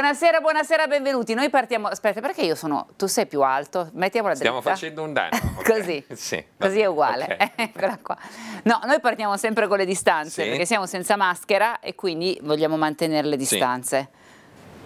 Buonasera, buonasera, benvenuti. Noi partiamo. Aspetta, perché io sono. Tu sei più alto? Mettiamola Stiamo dritta. Stiamo facendo un danno. Okay. Così. Sì, Così è uguale. Okay. no, noi partiamo sempre con le distanze sì. perché siamo senza maschera e quindi vogliamo mantenere le distanze.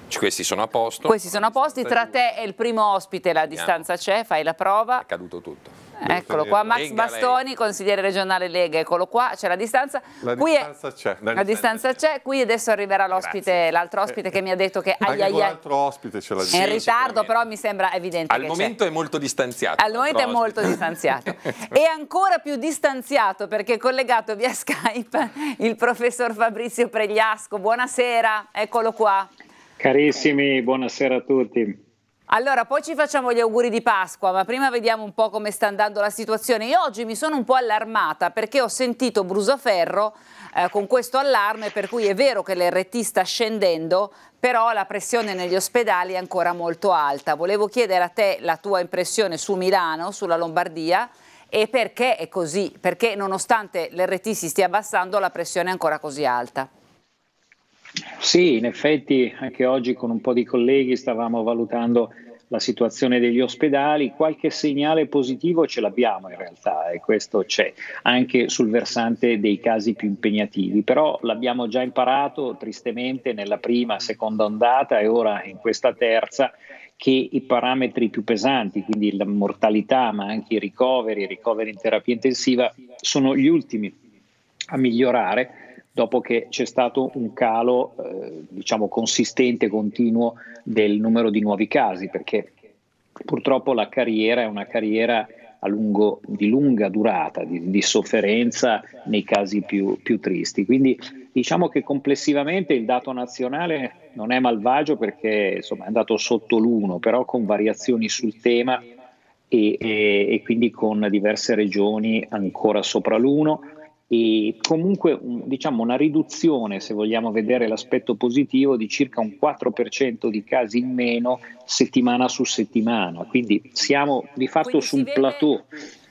Sì. Questi sono a posto. Questi sono a posto. Tra te e il primo ospite la distanza c'è, fai la prova. È caduto tutto. Eccolo qua, Max Lega, Bastoni, Lega. consigliere regionale Lega, eccolo qua, c'è la distanza. La qui distanza c'è. La, la, distanza c'è, qui adesso arriverà l'ospite, l'altro ospite eh, che mi ha detto che... Eh, Anche ai, l'altro ospite ce la detto. È in ritardo, però mi sembra evidente Al momento è molto distanziato. Al momento è ospite. molto distanziato. e ancora più distanziato perché è collegato via Skype il professor Fabrizio Pregliasco. Buonasera, eccolo qua. Carissimi, buonasera a tutti. Allora, poi ci facciamo gli auguri di Pasqua, ma prima vediamo un po' come sta andando la situazione. Io oggi mi sono un po' allarmata perché ho sentito Brusaferro eh, con questo allarme, per cui è vero che l'RT sta scendendo, però la pressione negli ospedali è ancora molto alta. Volevo chiedere a te la tua impressione su Milano, sulla Lombardia e perché è così, perché nonostante l'RT si stia abbassando la pressione è ancora così alta. Sì, in effetti anche oggi con un po' di colleghi stavamo valutando la situazione degli ospedali, qualche segnale positivo ce l'abbiamo in realtà e questo c'è anche sul versante dei casi più impegnativi, però l'abbiamo già imparato tristemente nella prima, seconda ondata e ora in questa terza che i parametri più pesanti, quindi la mortalità ma anche i ricoveri, i ricoveri in terapia intensiva, sono gli ultimi a migliorare dopo che c'è stato un calo eh, diciamo consistente, continuo del numero di nuovi casi, perché purtroppo la carriera è una carriera lungo, di lunga durata, di, di sofferenza nei casi più, più, tristi. Quindi diciamo che complessivamente il dato nazionale non è malvagio perché insomma, è andato sotto l'uno, però con variazioni sul tema e, e, e quindi con diverse regioni ancora sopra l'uno e comunque diciamo una riduzione, se vogliamo vedere l'aspetto positivo, di circa un 4% di casi in meno settimana su settimana. Quindi siamo di fatto Quindi su un vede... plateau.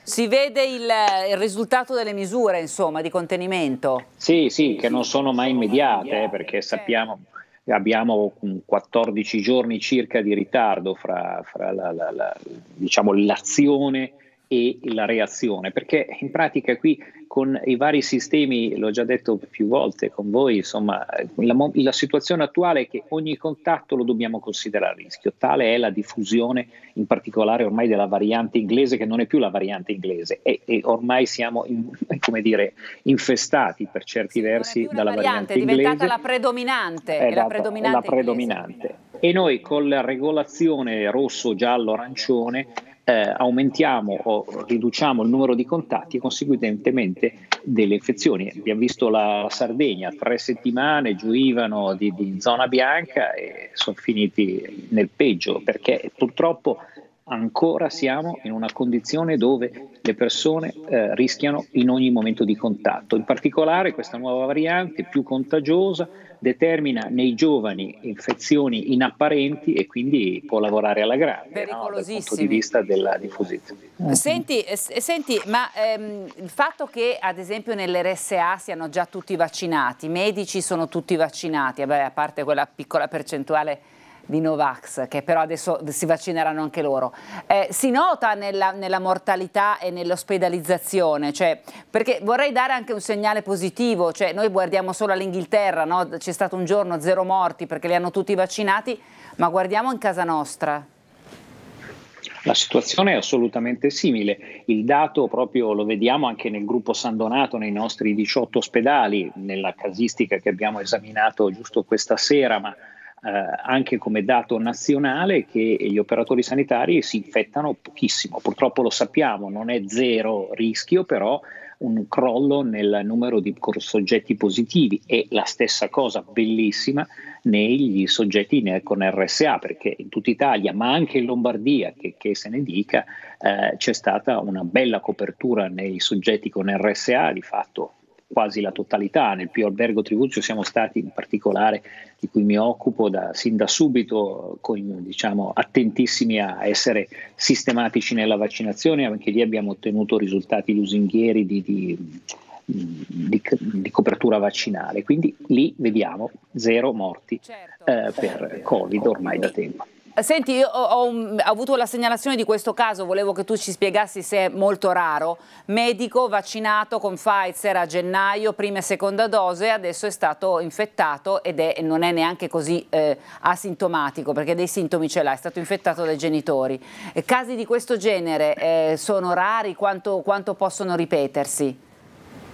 Si vede il, il, risultato delle misure, insomma, di contenimento? Sì, sì, che non sono mai immediate, eh, perché sappiamo che abbiamo 14 giorni circa di ritardo fra, fra la, la, la, diciamo, l'azione e la reazione, perché in pratica qui con i vari sistemi, l'ho già detto più volte con voi, insomma, la, la, situazione attuale è che ogni contatto lo dobbiamo considerare rischio, tale è la diffusione in particolare ormai della variante inglese che non è più la variante inglese e, e ormai siamo in, come dire, infestati per certi sì, versi dalla variante, variante inglese. È diventata la predominante. È, la, esatto, predominante. La predominante. E noi con la regolazione rosso, giallo, arancione eh, aumentiamo o riduciamo il numero di contatti e conseguentemente delle infezioni. Abbiamo visto la Sardegna, tre settimane giurivano di, di zona bianca e sono finiti nel peggio perché purtroppo ancora siamo in una condizione dove le persone eh, rischiano in ogni momento di contatto. In particolare questa nuova variante più contagiosa determina nei giovani infezioni inapparenti e quindi può lavorare alla grande no? dal punto di vista della diffusione. Eh, senti, eh, eh, senti ma ehm, il fatto che ad esempio nell'RSA siano già tutti vaccinati, i medici sono tutti vaccinati, vabbè, a parte quella piccola percentuale di Novax, che però adesso si vaccineranno anche loro, eh, si nota nella, nella, mortalità e nell'ospedalizzazione, cioè, perché vorrei dare anche un segnale positivo, cioè, noi guardiamo solo all'Inghilterra, no? c'è stato un giorno zero morti perché li hanno tutti vaccinati, ma guardiamo in casa nostra. La situazione è assolutamente simile. Il dato proprio lo vediamo anche nel gruppo San Donato, nei nostri 18 ospedali, nella casistica che abbiamo esaminato giusto questa sera, ma eh, anche come dato nazionale che gli operatori sanitari si infettano pochissimo. Purtroppo lo sappiamo, non è zero rischio, però un crollo nel numero di soggetti positivi e la stessa cosa bellissima negli soggetti con RSA, perché in tutta Italia, ma anche in Lombardia, che, che se ne dica, eh, c'è stata una bella copertura nei soggetti con RSA, di fatto quasi la totalità. Nel Pio Albergo Trivulzio siamo stati in particolare, di cui mi occupo da, sin da subito, con, diciamo, attentissimi a essere sistematici nella vaccinazione, anche lì abbiamo ottenuto risultati lusinghieri di, di, di, di copertura vaccinale. Quindi lì vediamo zero morti certo, eh, per certo. Covid ormai da tempo. Senti, io ho, ho, avuto la segnalazione di questo caso, volevo che tu ci spiegassi se è molto raro. Medico vaccinato con Pfizer a gennaio, prima e seconda dose, adesso è stato infettato ed è, non è neanche così eh, asintomatico perché dei sintomi ce l'ha, è stato infettato dai genitori. E casi di questo genere eh, sono rari, quanto, quanto, possono ripetersi?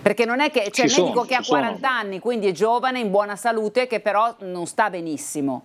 Perché non è che c'è cioè, il medico sono, che ha 40 sono. anni, quindi è giovane, in buona salute, che però non sta benissimo.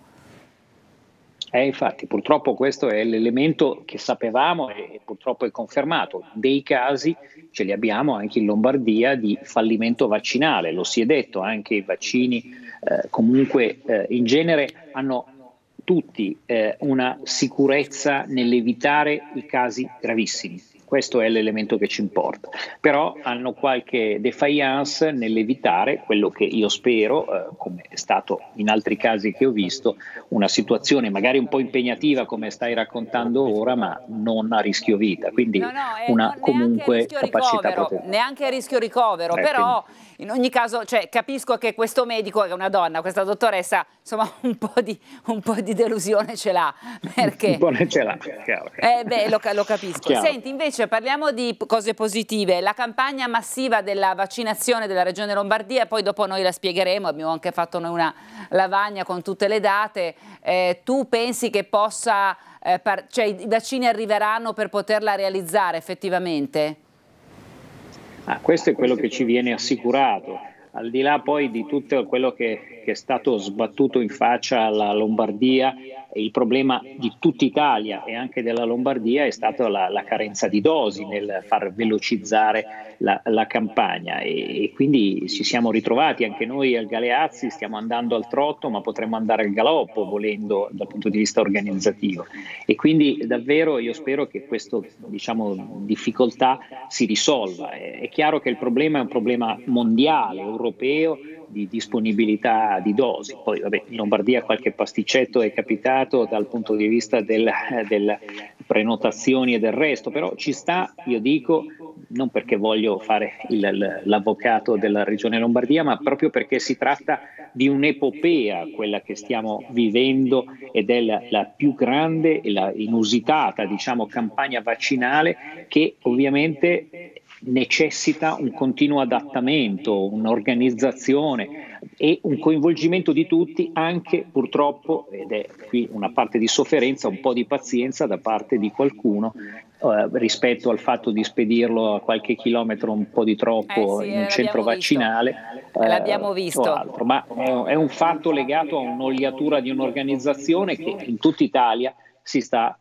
Eh, infatti, purtroppo questo è l'elemento che sapevamo e purtroppo è confermato. Dei casi ce li abbiamo anche in Lombardia di fallimento vaccinale, lo si è detto, anche i vaccini eh, comunque eh, in genere hanno tutti eh, una sicurezza nell'evitare i casi gravissimi questo è l'elemento che ci importa, però hanno qualche defiance nell'evitare quello che io spero, eh, come è stato in altri casi che ho visto, una situazione magari un po' impegnativa come stai raccontando ora, ma non a rischio vita, quindi no, no, eh, una comunque capacità ricovero, Neanche a rischio ricovero, eh, però... Quindi in ogni caso cioè, capisco che questo medico è una donna, questa dottoressa insomma un po' di, un po di delusione ce l'ha. Perché? ce l'ha, eh, beh, lo, lo capisco. Chiaro. Senti, invece parliamo di cose positive. La campagna massiva della vaccinazione della regione Lombardia, poi dopo noi la spiegheremo, abbiamo anche fatto noi una lavagna con tutte le date. Eh, tu pensi che possa, eh, cioè i vaccini arriveranno per poterla realizzare effettivamente? Ah, questo è quello che ci viene assicurato, al di là poi di tutto quello che che è stato sbattuto in faccia alla Lombardia e il problema di tutta Italia e anche della Lombardia è stata la, la carenza di dosi nel far velocizzare la, la campagna e, e, quindi ci siamo ritrovati anche noi al Galeazzi, stiamo andando al trotto ma potremmo andare al galoppo volendo dal punto di vista organizzativo e quindi davvero io spero che questa diciamo, difficoltà si risolva. È, è chiaro che il problema è un problema mondiale, europeo di disponibilità di dosi. Poi vabbè, in Lombardia qualche pasticcetto è capitato dal punto di vista delle prenotazioni e del resto, però ci sta, io dico, non perché voglio fare il, l'avvocato della regione Lombardia, ma proprio perché si tratta di un'epopea, quella che stiamo vivendo ed è la, la più grande e la inusitata diciamo, campagna vaccinale che ovviamente necessita un continuo adattamento, un'organizzazione e un coinvolgimento di tutti, anche purtroppo, ed è qui una parte di sofferenza, un po' di pazienza da parte di qualcuno eh, rispetto al fatto di spedirlo a qualche chilometro un po' di troppo eh sì, in un eh, centro vaccinale. l'abbiamo visto. Eh, eh, Ma è un fatto legato a un'ogliatura di un'organizzazione che in tutta Italia si sta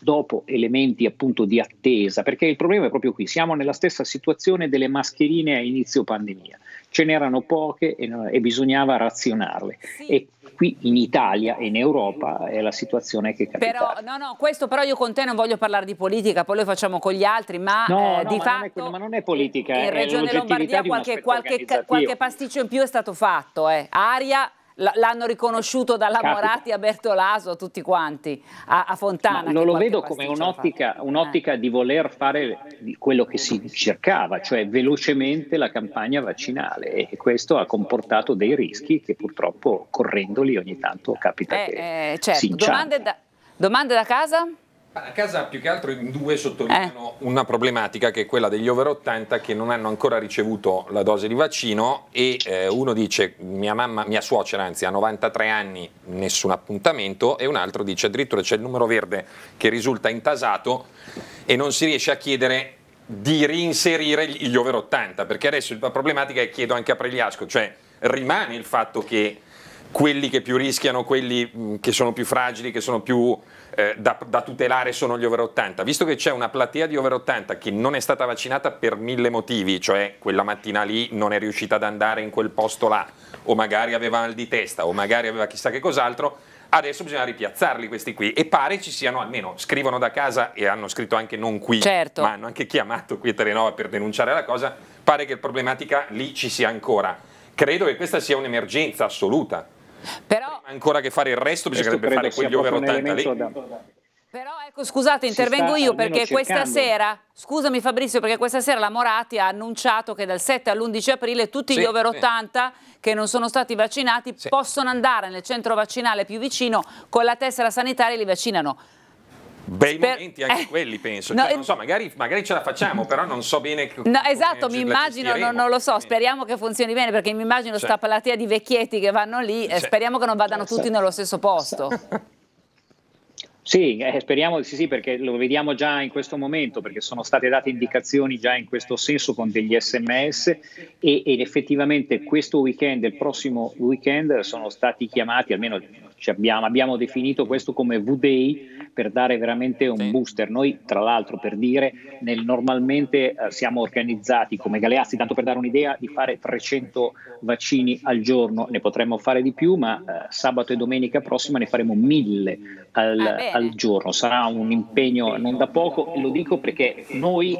dopo elementi appunto di attesa, perché il problema è proprio qui, siamo nella stessa situazione delle mascherine a inizio pandemia, ce n'erano poche e, e bisognava razionarle. Sì. E qui in Italia e in Europa è la situazione che capita. Però, no, no, questo però io con te non voglio parlare di politica, poi lo facciamo con gli altri, ma no, eh, no, di ma fatto... Non è ma non è politica. In eh, Regione Lombardia qualche, qualche, qualche pasticcio in più è stato fatto, eh. aria l'hanno riconosciuto dalla Capita. Moratti a Bertolaso, tutti quanti, a, a Fontana. non lo vedo come un'ottica, un'ottica eh. di voler fare quello che si cercava, cioè velocemente la campagna vaccinale e questo ha comportato dei rischi che purtroppo correndoli ogni tanto capita eh, che eh, certo. Domande da, domande da casa? A casa più che altro in due sottolineano eh. una problematica che è quella degli over 80 che non hanno ancora ricevuto la dose di vaccino e eh, uno dice mia mamma, mia suocera anzi ha 93 anni, nessun appuntamento e un altro dice addirittura c'è il numero verde che risulta intasato e non si riesce a chiedere di reinserire gli over 80 perché adesso la problematica è chiedo anche a Pregliasco, cioè rimane il fatto che quelli che più rischiano, quelli che sono più fragili, che sono più eh, da, da, tutelare sono gli over 80, visto che c'è una platea di over 80 che non è stata vaccinata per mille motivi, cioè quella mattina lì non è riuscita ad andare in quel posto là, o magari aveva mal di testa, o magari aveva chissà che cos'altro, adesso bisogna ripiazzarli questi qui e pare ci siano almeno, scrivono da casa e hanno scritto anche non qui, certo. ma hanno anche chiamato qui a Telenova per denunciare la cosa, pare che la problematica lì ci sia ancora. Credo che questa sia un'emergenza assoluta. Però... ancora che fare il resto bisognerebbe fare quegli over 80 lì. Da... Però ecco, scusate, intervengo io perché cercando. questa sera, scusami Fabrizio, perché questa sera la Morati ha annunciato che dal 7 all'11 aprile tutti sì, gli over 80 sì. che non sono stati vaccinati sì. possono andare nel centro vaccinale più vicino con la tessera sanitaria e li vaccinano. Bei Sper- momenti anche eh, quelli, penso. No, cioè, non so, magari, magari, ce la facciamo, però non so bene. No, esatto, mi immagino, non, non, lo so, speriamo che funzioni bene, perché mi immagino cioè. sta platea di vecchietti che vanno lì, e speriamo che non vadano tutti nello stesso posto. Sì, eh, speriamo sì, sì, perché lo vediamo già in questo momento, perché sono state date indicazioni già in questo senso con degli sms e, ed effettivamente questo weekend il prossimo weekend sono stati chiamati, almeno cioè abbiamo, abbiamo, definito questo come V-Day per dare veramente un booster. Noi, tra l'altro, per dire, nel, normalmente eh, siamo organizzati come Galeazzi, tanto per dare un'idea, di fare 300 vaccini al giorno, ne potremmo fare di più, ma eh, sabato e domenica prossima ne faremo 1000 al, ah, al giorno. Sarà un impegno non da poco, lo dico perché noi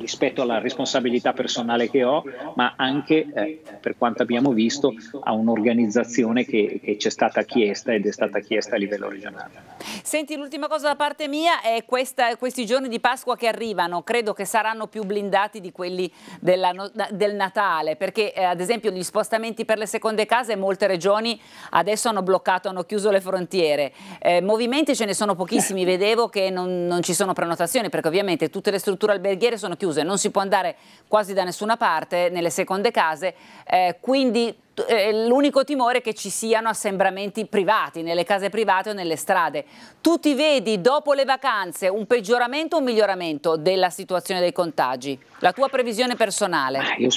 rispetto alla responsabilità personale che ho, ma anche eh, per quanto abbiamo visto a un'organizzazione che, che ci è stata chiesta ed è stata chiesta a livello regionale. Senti, l'ultima cosa da parte mia è questa, questi giorni di Pasqua che arrivano, credo che saranno più blindati di quelli della, del Natale, perché eh, ad esempio gli spostamenti per le seconde case molte regioni adesso hanno bloccato, hanno chiuso le frontiere. Eh, movimenti ce ne sono pochissimi, vedevo che non, non ci sono prenotazioni, perché ovviamente tutte le strutture alberghiere sono chiuse, non si può andare quasi da nessuna parte nelle seconde case, eh, quindi eh, l'unico timore è che ci siano assembramenti privati, nelle case private o nelle strade. Tu ti vedi dopo le vacanze un peggioramento o un miglioramento della situazione dei contagi? La tua previsione personale? Ah, io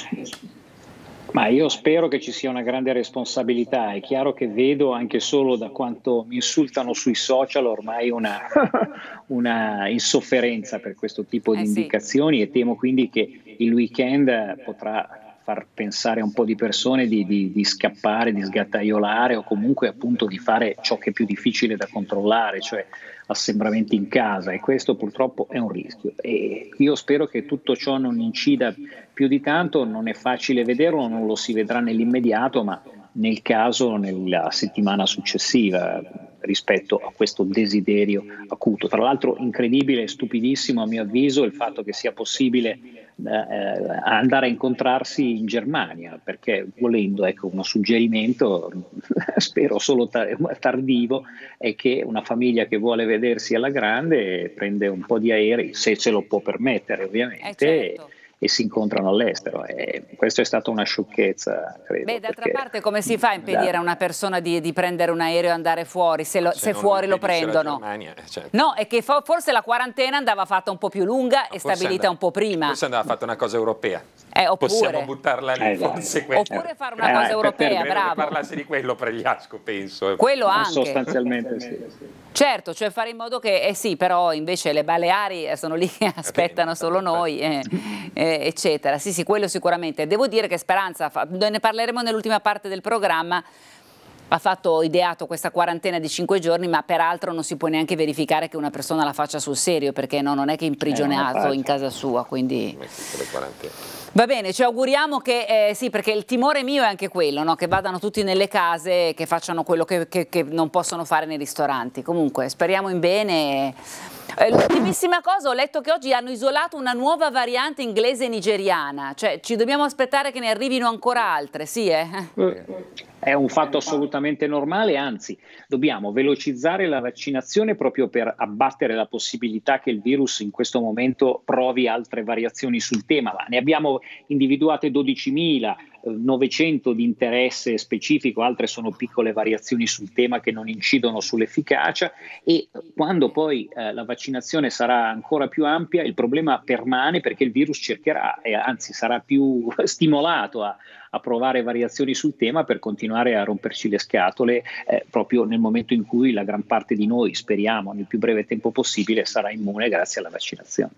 ma io spero che ci sia una grande responsabilità. È chiaro che vedo anche solo da quanto mi insultano sui social ormai una, una insofferenza per questo tipo di eh indicazioni e temo quindi che il weekend potrà far pensare a un po' di persone di, di, di, scappare, di sgattaiolare o comunque appunto di fare ciò che è più difficile da controllare, cioè assembramenti in casa e questo purtroppo è un rischio. E io spero che tutto ciò non incida più di tanto, non è facile vederlo, non lo si vedrà nell'immediato, ma nel caso nella settimana successiva rispetto a questo desiderio acuto. Tra l'altro incredibile e stupidissimo a mio avviso il fatto che sia possibile eh, eh andare a incontrarsi in Germania, perché volendo, ecco, uno suggerimento, spero solo tardivo, è che una famiglia che vuole vedersi alla grande prende un po' di aerei, se ce lo può permettere ovviamente. Eh certo e si incontrano all'estero. E questo è stato una sciocchezza, credo. Beh, d'altra parte come si fa a impedire da... a una persona di, di, prendere un aereo e andare fuori se, lo, se, se fuori lo prendono? Germania, eh, certo. No, è che forse la quarantena andava fatta un po' più lunga Ma e stabilita andava, un po' prima. Forse andava fatta una cosa europea. Eh, oppure, Possiamo buttarla lì, eh, forse quella. Oppure fare una eh, cosa eh, europea, per, bravo. Parlarsi di quello Pregliasco, penso. Quello eh, anche. Sostanzialmente sì. Certo, cioè fare in modo che, eh sì, però invece le Baleari sono lì che aspettano solo noi, eh, eh, eccetera. Sì, sì, quello sicuramente. Devo dire che Speranza, fa, ne parleremo nell'ultima parte del programma, ha fatto ideato questa quarantena di cinque giorni, ma peraltro non si può neanche verificare che una persona la faccia sul serio, perché no, non è che è imprigionato in casa sua, quindi... Va bene, ci auguriamo che, eh, sì, perché il timore mio è anche quello, no? che vadano tutti nelle case, e che facciano quello che, che, che non possono fare nei ristoranti. Comunque, speriamo in bene. Eh, l'ultimissima cosa, ho letto che oggi hanno isolato una nuova variante inglese nigeriana, cioè ci dobbiamo aspettare che ne arrivino ancora altre, sì eh? Mm. È un fatto assolutamente normale, anzi dobbiamo velocizzare la vaccinazione proprio per abbattere la possibilità che il virus in questo momento provi altre variazioni sul tema. Ma ne abbiamo individuate 12.900 eh, di interesse specifico, altre sono piccole variazioni sul tema che non incidono sull'efficacia e quando poi eh, la vaccinazione sarà ancora più ampia il problema permane perché il virus cercherà, eh, anzi sarà più stimolato a, a provare variazioni sul tema per continuare a romperci le scatole eh, proprio nel momento in cui la gran parte di noi, speriamo nel più breve tempo possibile, sarà immune grazie alla vaccinazione.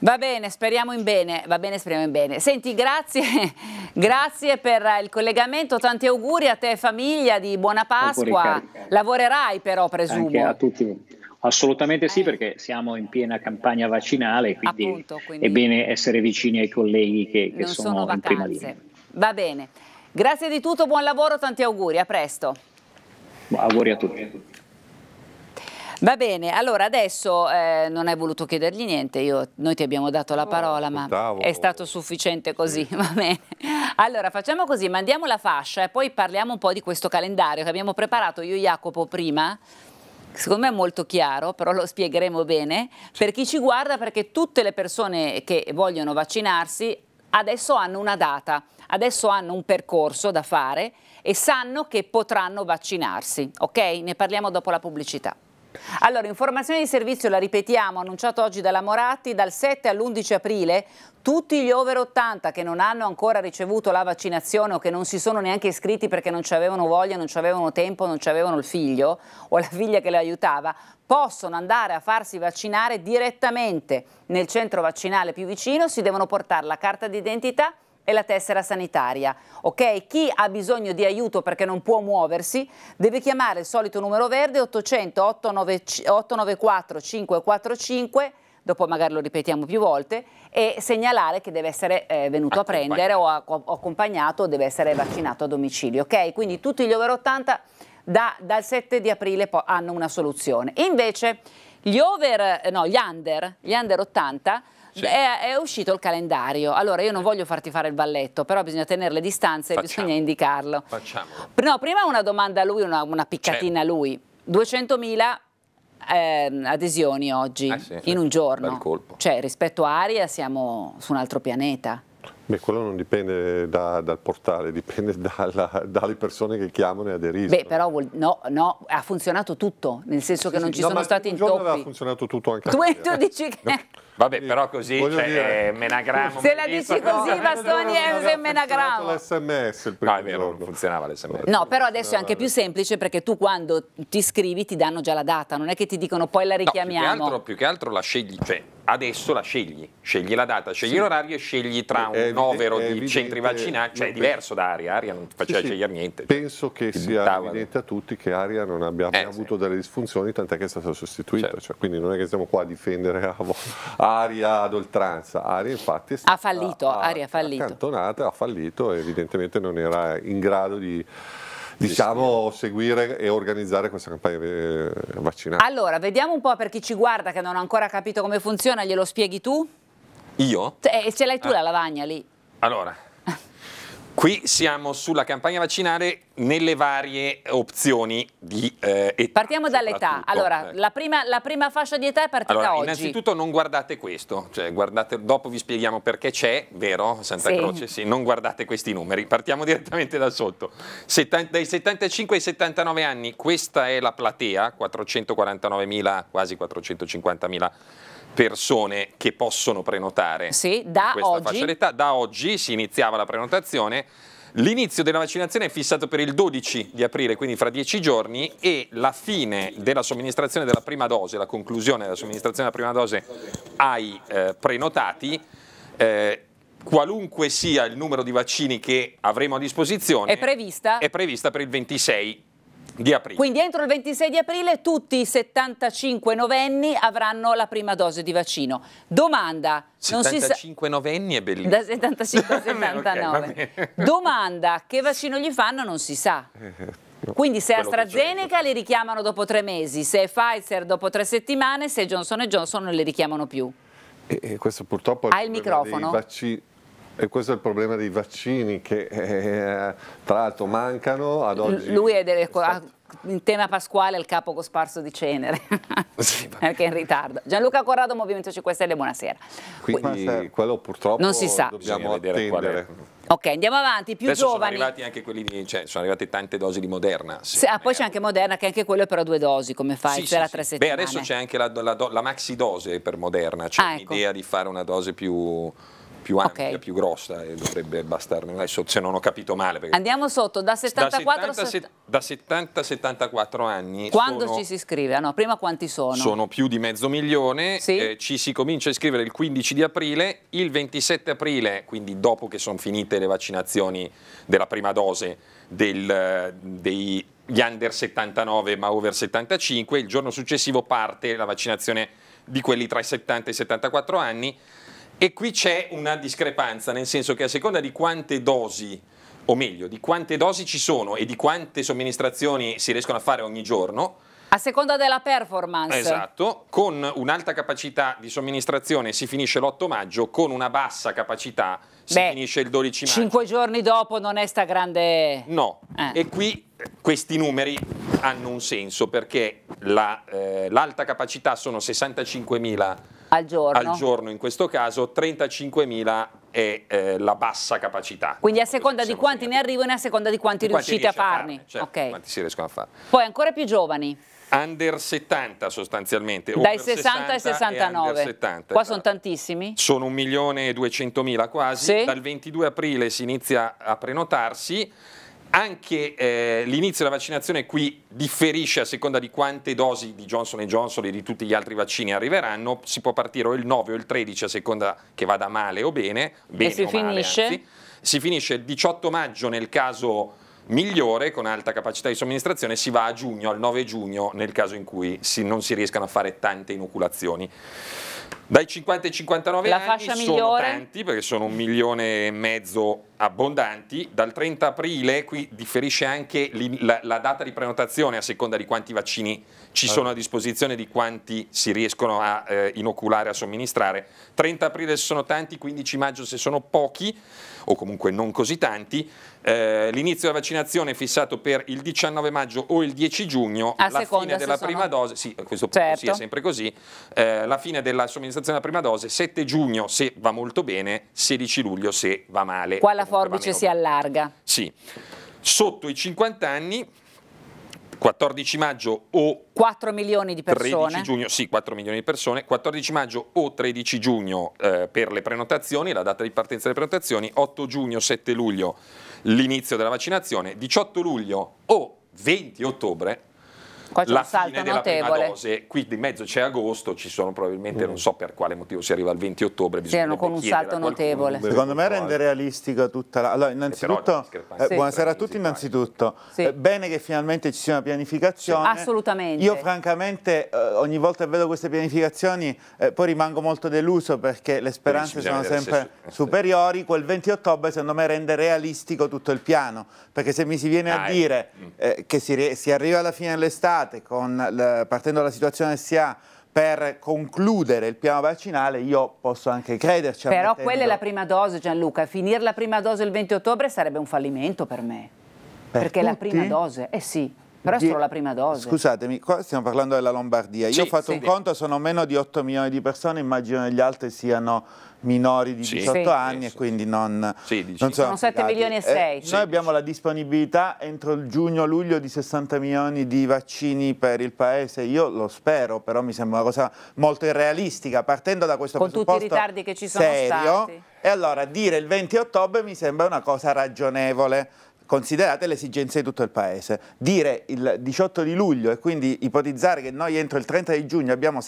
Va bene, speriamo in bene, va bene, speriamo in bene. Senti, grazie, grazie per il collegamento, tanti auguri a te famiglia di buona Pasqua. Lavorerai però, presumo. Anche a tutti. Assolutamente sì, eh. perché siamo in piena campagna vaccinale, quindi, Appunto, quindi, è bene essere vicini ai colleghi che, che sono, sono in prima linea. Va bene. Grazie di tutto, buon lavoro, tanti auguri, a presto. Auguri a tutti. Va bene, allora adesso eh, non hai voluto chiedergli niente, io, noi ti abbiamo dato la parola, oh, ma è stato sufficiente così, sì. va bene. Allora facciamo così, mandiamo la fascia e poi parliamo un po' di questo calendario che abbiamo preparato io e Jacopo prima. Secondo me è molto chiaro, però lo spiegheremo bene. Per chi ci guarda, perché tutte le persone che vogliono vaccinarsi adesso hanno una data adesso hanno un percorso da fare e sanno che potranno vaccinarsi, ok? Ne parliamo dopo la pubblicità. Allora, informazione di servizio, la ripetiamo, annunciato oggi dalla Moratti, dal 7 all'11 aprile tutti gli over 80 che non hanno ancora ricevuto la vaccinazione o che non si sono neanche iscritti perché non ci avevano voglia, non ci avevano tempo, non ci avevano il figlio o la figlia che le aiutava, possono andare a farsi vaccinare direttamente nel centro vaccinale più vicino, si devono portare la carta d'identità e la tessera sanitaria. Ok? Chi ha bisogno di aiuto perché non può muoversi deve chiamare il solito numero verde 800 894 545 dopo magari lo ripetiamo più volte, e segnalare che deve essere eh, venuto a prendere o, accompagnato o deve essere vaccinato a domicilio. Ok? Quindi tutti gli over 80 da, dal 7 di aprile hanno una soluzione. Invece gli over, eh, no, gli under, gli under 80 è, è, uscito il calendario. Allora, io non eh. voglio farti fare il balletto, però bisogna tenere le distanze e bisogna indicarlo. Facciamo. No, prima una domanda a lui, una, una piccatina certo. a lui. 200.000 eh, adesioni oggi, eh sì, in un giorno. Cioè, rispetto a Aria siamo su un altro pianeta. Beh, quello non dipende da, dal portale, dipende dalla, dalle persone che chiamano e aderiscono. Beh, però vuol, no, no, ha funzionato tutto, nel senso sì, che non sì, ci no, sono stati intoppi. aveva funzionato tutto anche Tu, tu dici che... No. Vabbè, però così cioè, dire, eh, menagramma. Se la dici così, no, Bastoni è un menagramma. l'SMS il primo No, è vero, giorno. non funzionava l'SMS. No, però adesso è anche più semplice perché tu quando ti scrivi ti danno già la data, non è che ti dicono poi la richiamiamo. No, più, che altro, più che altro la scegli, cioè adesso la scegli, scegli la data, scegli sì. l'orario e scegli tra un evide, novero di centri vaccinati, cioè è diverso da Aria, Aria non ti faceva sì, scegliere niente. Cioè Penso che sia buttava. evidente a tutti che Aria non abbia eh, avuto sì. delle disfunzioni, tant'è che è stata sostituita, certo. cioè, quindi non è che siamo qua a difendere Aria ad oltranza, Aria infatti è stata ha fallito, ha, Aria ha fallito. accantonata, ha fallito e evidentemente non era in grado di diciamo, seguire e organizzare questa campagna eh, vaccinale. Allora, vediamo un po' per chi ci guarda che non ha ancora capito come funziona, glielo spieghi tu? Io? E eh, ce l'hai tu ah. la lavagna lì? Allora, Qui siamo sulla campagna vaccinale nelle varie opzioni di eh, età. Partiamo dall'età. Allora, eh. la prima, la prima, fascia di età è partita allora, oggi. Innanzitutto non guardate questo, cioè guardate, dopo vi spieghiamo perché c'è, vero Santa sì. Croce? Sì, non guardate questi numeri, partiamo direttamente da sotto. Setan dai 75 ai 79 anni, questa è la platea, 449.000, quasi 450.000 persone che possono prenotare sì, da oggi. Da oggi si iniziava la prenotazione. L'inizio della vaccinazione è fissato per il 12 di aprile, quindi fra dieci giorni, e la fine della somministrazione della prima dose, la conclusione della somministrazione della prima dose ai eh, prenotati. Eh, qualunque sia il numero di vaccini che avremo a disposizione, è prevista, è prevista per il 26 di aprile. Quindi entro il 26 di aprile tutti i 75 novenni avranno la prima dose di vaccino. Domanda. 75 novenni è bellissimo. Da 75 a 79. okay, Domanda, che vaccino gli fanno non si sa. Eh, Quindi se è AstraZeneca li richiamano dopo tre mesi, se è Pfizer dopo tre settimane, se è Johnson Johnson non li richiamano più. E, e questo purtroppo è il, il microfono. vaccini e questo è il problema dei vaccini che eh, tra l'altro mancano ad oggi. Lui è delle, in tema pasquale il capo cosparso di cenere sì, perché è in ritardo Gianluca Corrado Movimento 5 Stelle buonasera quindi buonasera. quello purtroppo non si sa dobbiamo vedere qual è. ok andiamo avanti più Adesso giovani sono arrivati anche quelli di, cioè, sono arrivate tante dosi di Moderna sì, ah, poi c'è anche Moderna che anche quello è però due dosi come fai sì, sì, sì. tre settimane beh adesso c'è anche la, la, la maxi dose per Moderna c'è cioè ah, l'idea ecco. di fare una dose più più ampia, okay. più grossa e dovrebbe bastarne adesso se non ho capito male. Andiamo sotto, da 74 da 70 a 74 anni. Quando sono, ci si iscrive? Ah, no, prima quanti sono? Sono più di mezzo milione, sì? eh, ci si comincia a iscrivere il 15 di aprile, il 27 aprile, quindi dopo che sono finite le vaccinazioni della prima dose del, dei gli under 79 ma over 75, il giorno successivo parte la vaccinazione di quelli tra i 70 e i 74 anni, e qui c'è una discrepanza, nel senso che a seconda di quante dosi, o meglio, di quante dosi ci sono e di quante somministrazioni si riescono a fare ogni giorno, a seconda della performance. Esatto, con un'alta capacità di somministrazione si finisce l'8 maggio, con una bassa capacità si Beh, finisce il 12 maggio. Cinque giorni dopo non è sta grande... No, eh. e qui questi numeri hanno un senso perché l'alta la, eh, capacità sono 65.000 al giorno. al giorno in questo caso, 35.000 è eh, la bassa capacità. Quindi a seconda di quanti finiti. ne arrivano e a seconda di quanti, quanti riuscite a farne. Cioè, okay. Quanti si riescono a fare. Poi ancora più giovani. Under 70 sostanzialmente. Dai 60, ai 69. 70, Qua sono tantissimi. Sono 1.200.000 quasi. Sì. Dal 22 aprile si inizia a prenotarsi anche eh, l'inizio della vaccinazione qui differisce a seconda di quante dosi di Johnson Johnson e di tutti gli altri vaccini arriveranno, si può partire o il 9 o il 13 a seconda che vada male o bene, bene e si finisce? Male, si finisce il 18 maggio nel caso migliore con alta capacità di somministrazione, si va a giugno, al 9 giugno nel caso in cui si, non si riescano a fare tante inoculazioni. Dai 50 ai 59 la anni sono migliore. tanti perché sono un milione e mezzo abbondanti, dal 30 aprile qui differisce anche la, la data di prenotazione a seconda di quanti vaccini ci ah. sono a disposizione, di quanti si riescono a eh, inoculare, a somministrare, 30 aprile se sono tanti, 15 maggio se sono pochi o comunque non così tanti. Eh, l'inizio della vaccinazione è fissato per il 19 maggio o il 10 giugno, A la fine della sono... prima dose, sì, a questo punto certo. sì, sempre così, eh, la fine della somministrazione della prima dose 7 giugno se va molto bene, 16 luglio se va male. Qua la forbice si allarga. Sì. Sotto i 50 anni 14 maggio o 4 milioni di persone. Giugno, sì, 4 milioni di persone. 14 maggio o 13 giugno eh, per le prenotazioni, la data di partenza delle prenotazioni, 8 giugno, 7 luglio l'inizio della vaccinazione, 18 luglio o 20 ottobre Qua c'è la un salto notevole. Dose, qui di mezzo c'è agosto, ci sono probabilmente, mm. non so per quale motivo si arriva al 20 ottobre. Sì, con un salto notevole. Secondo me rende realistica tutta la... Allora, eh, innanzitutto, eh, sì. buonasera a tutti innanzitutto. Sì. Eh, bene che finalmente ci sia una pianificazione. Sì, assolutamente. Io francamente eh, ogni volta che vedo queste pianificazioni eh, poi rimango molto deluso perché le speranze sono sempre eh, superiori. Quel 20 ottobre secondo me rende realistico tutto il piano. Perché se mi si viene a dire mm. che si, si arriva alla fine dell'estate pensate, con, partendo dalla situazione che si ha per concludere il piano vaccinale io posso anche crederci. Però ammettendo... quella è la prima dose Gianluca, finire la prima dose il 20 ottobre sarebbe un fallimento per me. Per perché tutti? la prima dose, eh sì. Però è solo la prima dose. Scusatemi, qua stiamo parlando della Lombardia. Io ho fatto sì. un conto, sono meno di 8 milioni di persone, immagino che gli altri siano minori di sì. 18 anni e quindi non, non sono, 7 milioni e 6. Eh, noi abbiamo la disponibilità entro il giugno-luglio di 60 milioni di vaccini per il Paese. Io lo spero, però mi sembra una cosa molto irrealistica. Partendo da questo Con presupposto tutti i ritardi che ci sono serio, stati. E allora dire il 20 ottobre mi sembra una cosa ragionevole considerate le esigenze di tutto il Paese. Dire il 18 di luglio e quindi ipotizzare che noi entro il 30 di giugno abbiamo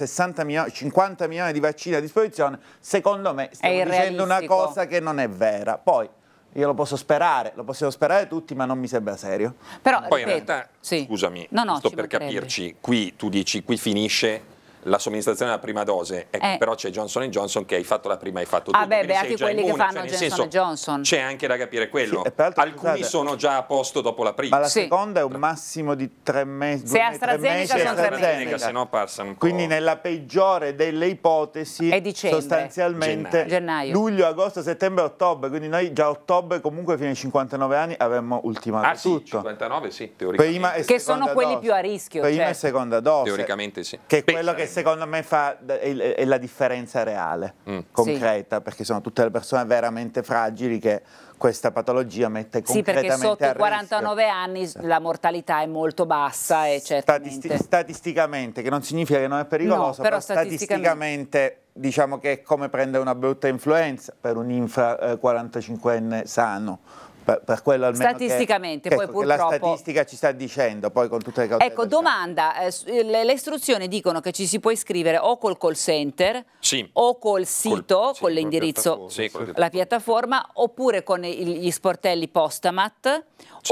milioni, 50 milioni di vaccini a disposizione, secondo me stiamo dicendo una cosa che non è vera. Poi io lo posso sperare, lo possiamo sperare tutti, ma non mi sembra serio. Però, Poi ripeto, in realtà, sì. scusami, no, no, sto per capirci, qui tu dici, qui finisce la somministrazione della prima dose, ecco, eh. però c'è Johnson Johnson che hai fatto la prima e hai fatto ah, tutto. Ah beh, beh anche quelli immune, che fanno cioè, Johnson senso, Johnson. C'è anche da capire quello. Sì, peraltro, Alcuni scusate, sono già a posto dopo la prima. Ma la sì. seconda è un massimo di tre mesi. Se AstraZeneca mesi, sono tre mesi. se no passa un po'. Quindi nella peggiore delle ipotesi, sostanzialmente Gennaio. luglio, agosto, settembre, ottobre. Quindi noi già ottobre comunque fino ai 59 anni avremmo ultimato ah, tutto. Sì, 59 sì, teoricamente. Prima che sono quelli dose. più a rischio. Prima cioè. e certo. seconda dose. Teoricamente sì. Che è quello che secondo me fa, è, è, la differenza reale, mm. concreta, sì. perché sono tutte le persone veramente fragili che questa patologia mette concretamente a rischio. Sì, perché sotto i 49 rischio. anni la mortalità è molto bassa e certamente... Statisti statisticamente, che non significa che non è pericoloso, no, però, però statisticamente... statisticamente diciamo che è come prendere una brutta influenza per un infra eh, 45enne sano per, per quello almeno Statisticamente, che, poi che, purtroppo... La statistica ci sta dicendo, poi con tutte le cautele. Ecco, domanda, eh, eh le, istruzioni dicono che ci si può iscrivere o col call center, sì. o col sito, col, sì, con l'indirizzo, la, piattaforma, sì, la piattaforma, oppure con gli sportelli Postamat,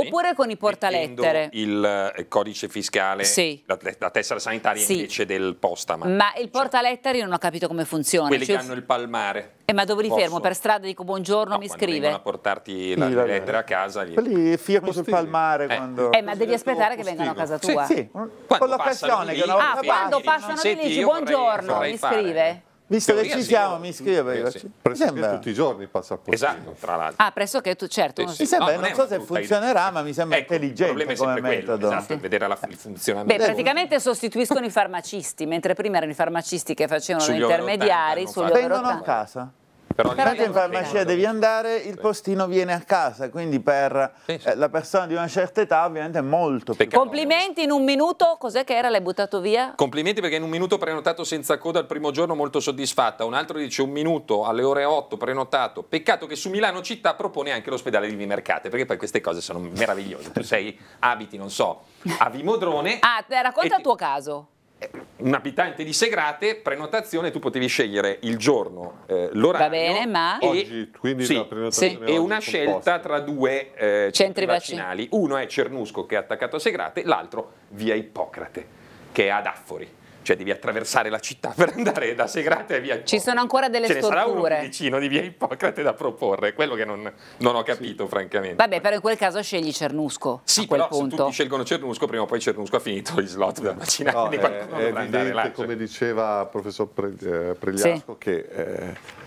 sì. oppure con i portalettere. Il eh, codice fiscale, sì. la, la, tessera sanitaria sì. invece del postaman. Ma il cioè portalettere io non ho capito come funziona. Quelli cioè, che hanno il palmare. Eh, ma dove li Posso? fermo? Per strada dico buongiorno, no, mi scrive. a portarti la, la lettera a casa. Gli... Quelli firmo sul palmare eh. quando... Eh, ma devi aspettare che vengano a casa tua. Sì, sì. Quando con l'occasione che una volta ah, quando passano di lì dici buongiorno, mi scrive. Visto Teoria che ci siamo, sì. mi iscrivo per sì, sì. sembra... tutti i giorni passa il portino. Esatto, tra l'altro. Ah, pressoché tu, certo. Sì, sì. Mi sembra, no, non, non so se funzionerà, idea. ma mi sembra ecco, intelligente il come metodo. Quello, esatto, vedere la, il funzionamento. Beh, praticamente sostituiscono i farmacisti, mentre prima erano i farmacisti che facevano gli intermediari. Sugli over 80. Vengono a casa. Però Tanto in farmacia devi andare, il postino viene a casa, quindi per sì, sì. Eh, la persona di una certa età ovviamente è molto più Complimenti in un minuto, cos'è che era, l'hai buttato via? Complimenti perché in un minuto prenotato senza coda il primo giorno molto soddisfatta, un altro dice un minuto alle ore 8 prenotato, peccato che su Milano città propone anche l'ospedale di Vimercate, perché poi queste cose sono meravigliose, tu sei, abiti, non so, a Vimodrone. Ah, racconta il tuo caso. Eh, un abitante di Segrate, prenotazione, tu potevi scegliere il giorno, eh, l'orario. Va bene, ma... E, oggi, quindi sì, la prenotazione sì. è una scelta composta. tra due eh, centri vaccinali. Uno è Cernusco che è attaccato a Segrate, l'altro via Ippocrate che è ad Affori cioè devi attraversare la città per andare da Segrate a via Ippocrate. Ci sono ancora delle Ce storture. Ce ne sarà un vicino di via Ippocrate da proporre, quello che non, non ho capito sì. francamente. Vabbè, però in quel caso scegli Cernusco Sì, però punto. se tutti scelgono Cernusco, prima o poi Cernusco ha finito gli slot da vaccinare no, È, è evidente, là, cioè. come diceva il professor Pre, eh, Pregliasco, sì. che... Eh,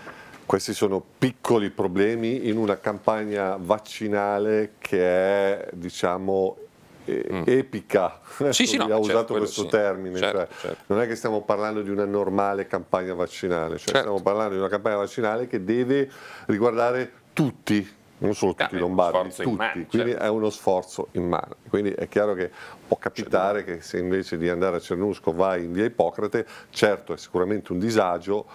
questi sono piccoli problemi in una campagna vaccinale che è, diciamo, mm. Eh, epica, sì, sì, no, ha certo, usato questo sì. termine, certo, cioè, certo. non è che stiamo parlando di una normale campagna vaccinale, cioè certo. stiamo parlando di una campagna vaccinale che deve riguardare tutti, non solo eh, tutti i lombardi, tutti, mano, quindi certo. è uno sforzo in mano. Quindi è chiaro che può certo. capitare certo. che se invece di andare a Cernusco vai in via Ippocrate, certo è sicuramente un disagio,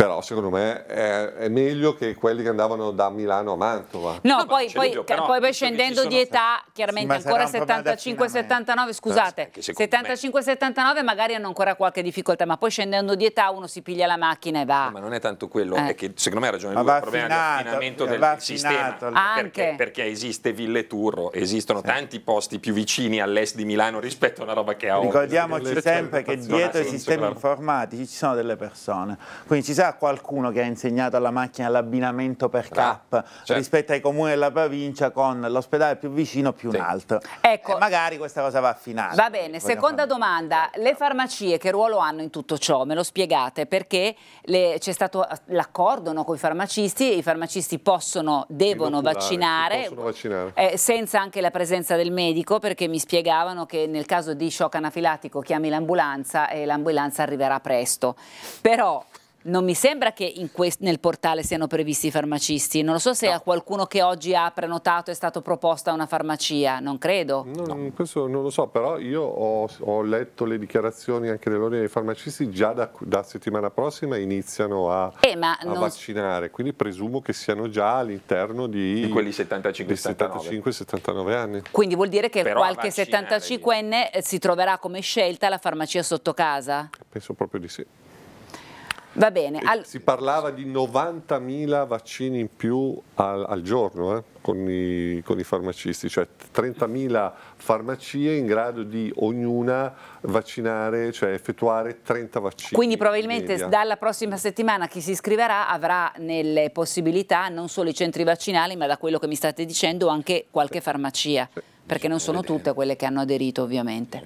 però secondo me è, è, meglio che quelli che andavano da Milano a Mantova. No, no poi, poi, dubbio, però, poi, scendendo di età, chiaramente sì, ancora 75-79, scusate, 75-79 magari hanno ancora qualche difficoltà, ma poi scendendo di età uno si piglia la macchina e va. No, ma non è tanto quello, eh. è che secondo me ha ragione lui, il problema dell'affinamento del affinato, sistema, perché, perché, esiste Ville Turro, esistono sì. tanti posti più vicini all'est di Milano rispetto a una roba che ha Ricordiamoci sempre che dietro i sistemi informatici ci sono delle persone, quindi ci sarà qualcuno che ha insegnato alla macchina l'abbinamento per cap ah, rispetto ai comuni della provincia con l'ospedale più vicino più sì. un altro. Ecco. E eh, magari questa cosa va affinata. Va bene, seconda fare... domanda, certo. le farmacie che ruolo hanno in tutto ciò? Me lo spiegate perché c'è stato l'accordo no, con i farmacisti, i farmacisti possono, devono vaccinare, possono vaccinare. Eh, senza anche la presenza del medico perché mi spiegavano che nel caso di shock anafilattico chiami l'ambulanza e l'ambulanza arriverà presto. Però non mi sembra che nel portale siano previsti i farmacisti, non lo so se no. a qualcuno che oggi ha prenotato è stata proposta una farmacia, non credo. No, no. Questo non lo so, però io ho, ho letto le dichiarazioni anche dell'Ordine dei farmacisti, già da, da, settimana prossima iniziano a, eh, a non... vaccinare, quindi presumo che siano già all'interno di, di, quelli 75-79 anni. Quindi vuol dire che però qualche 75enne eh, si troverà come scelta la farmacia sotto casa? Penso proprio di sì. Va bene. Al... Si parlava di 90.000 vaccini in più al, al giorno eh, con, i, con, i, farmacisti, cioè 30.000 farmacie in grado di ognuna vaccinare, cioè effettuare 30 vaccini. Quindi probabilmente dalla prossima settimana chi si iscriverà avrà nelle possibilità non solo i centri vaccinali ma da quello che mi state dicendo anche qualche farmacia. Sì perché non sono tutte quelle che hanno aderito ovviamente.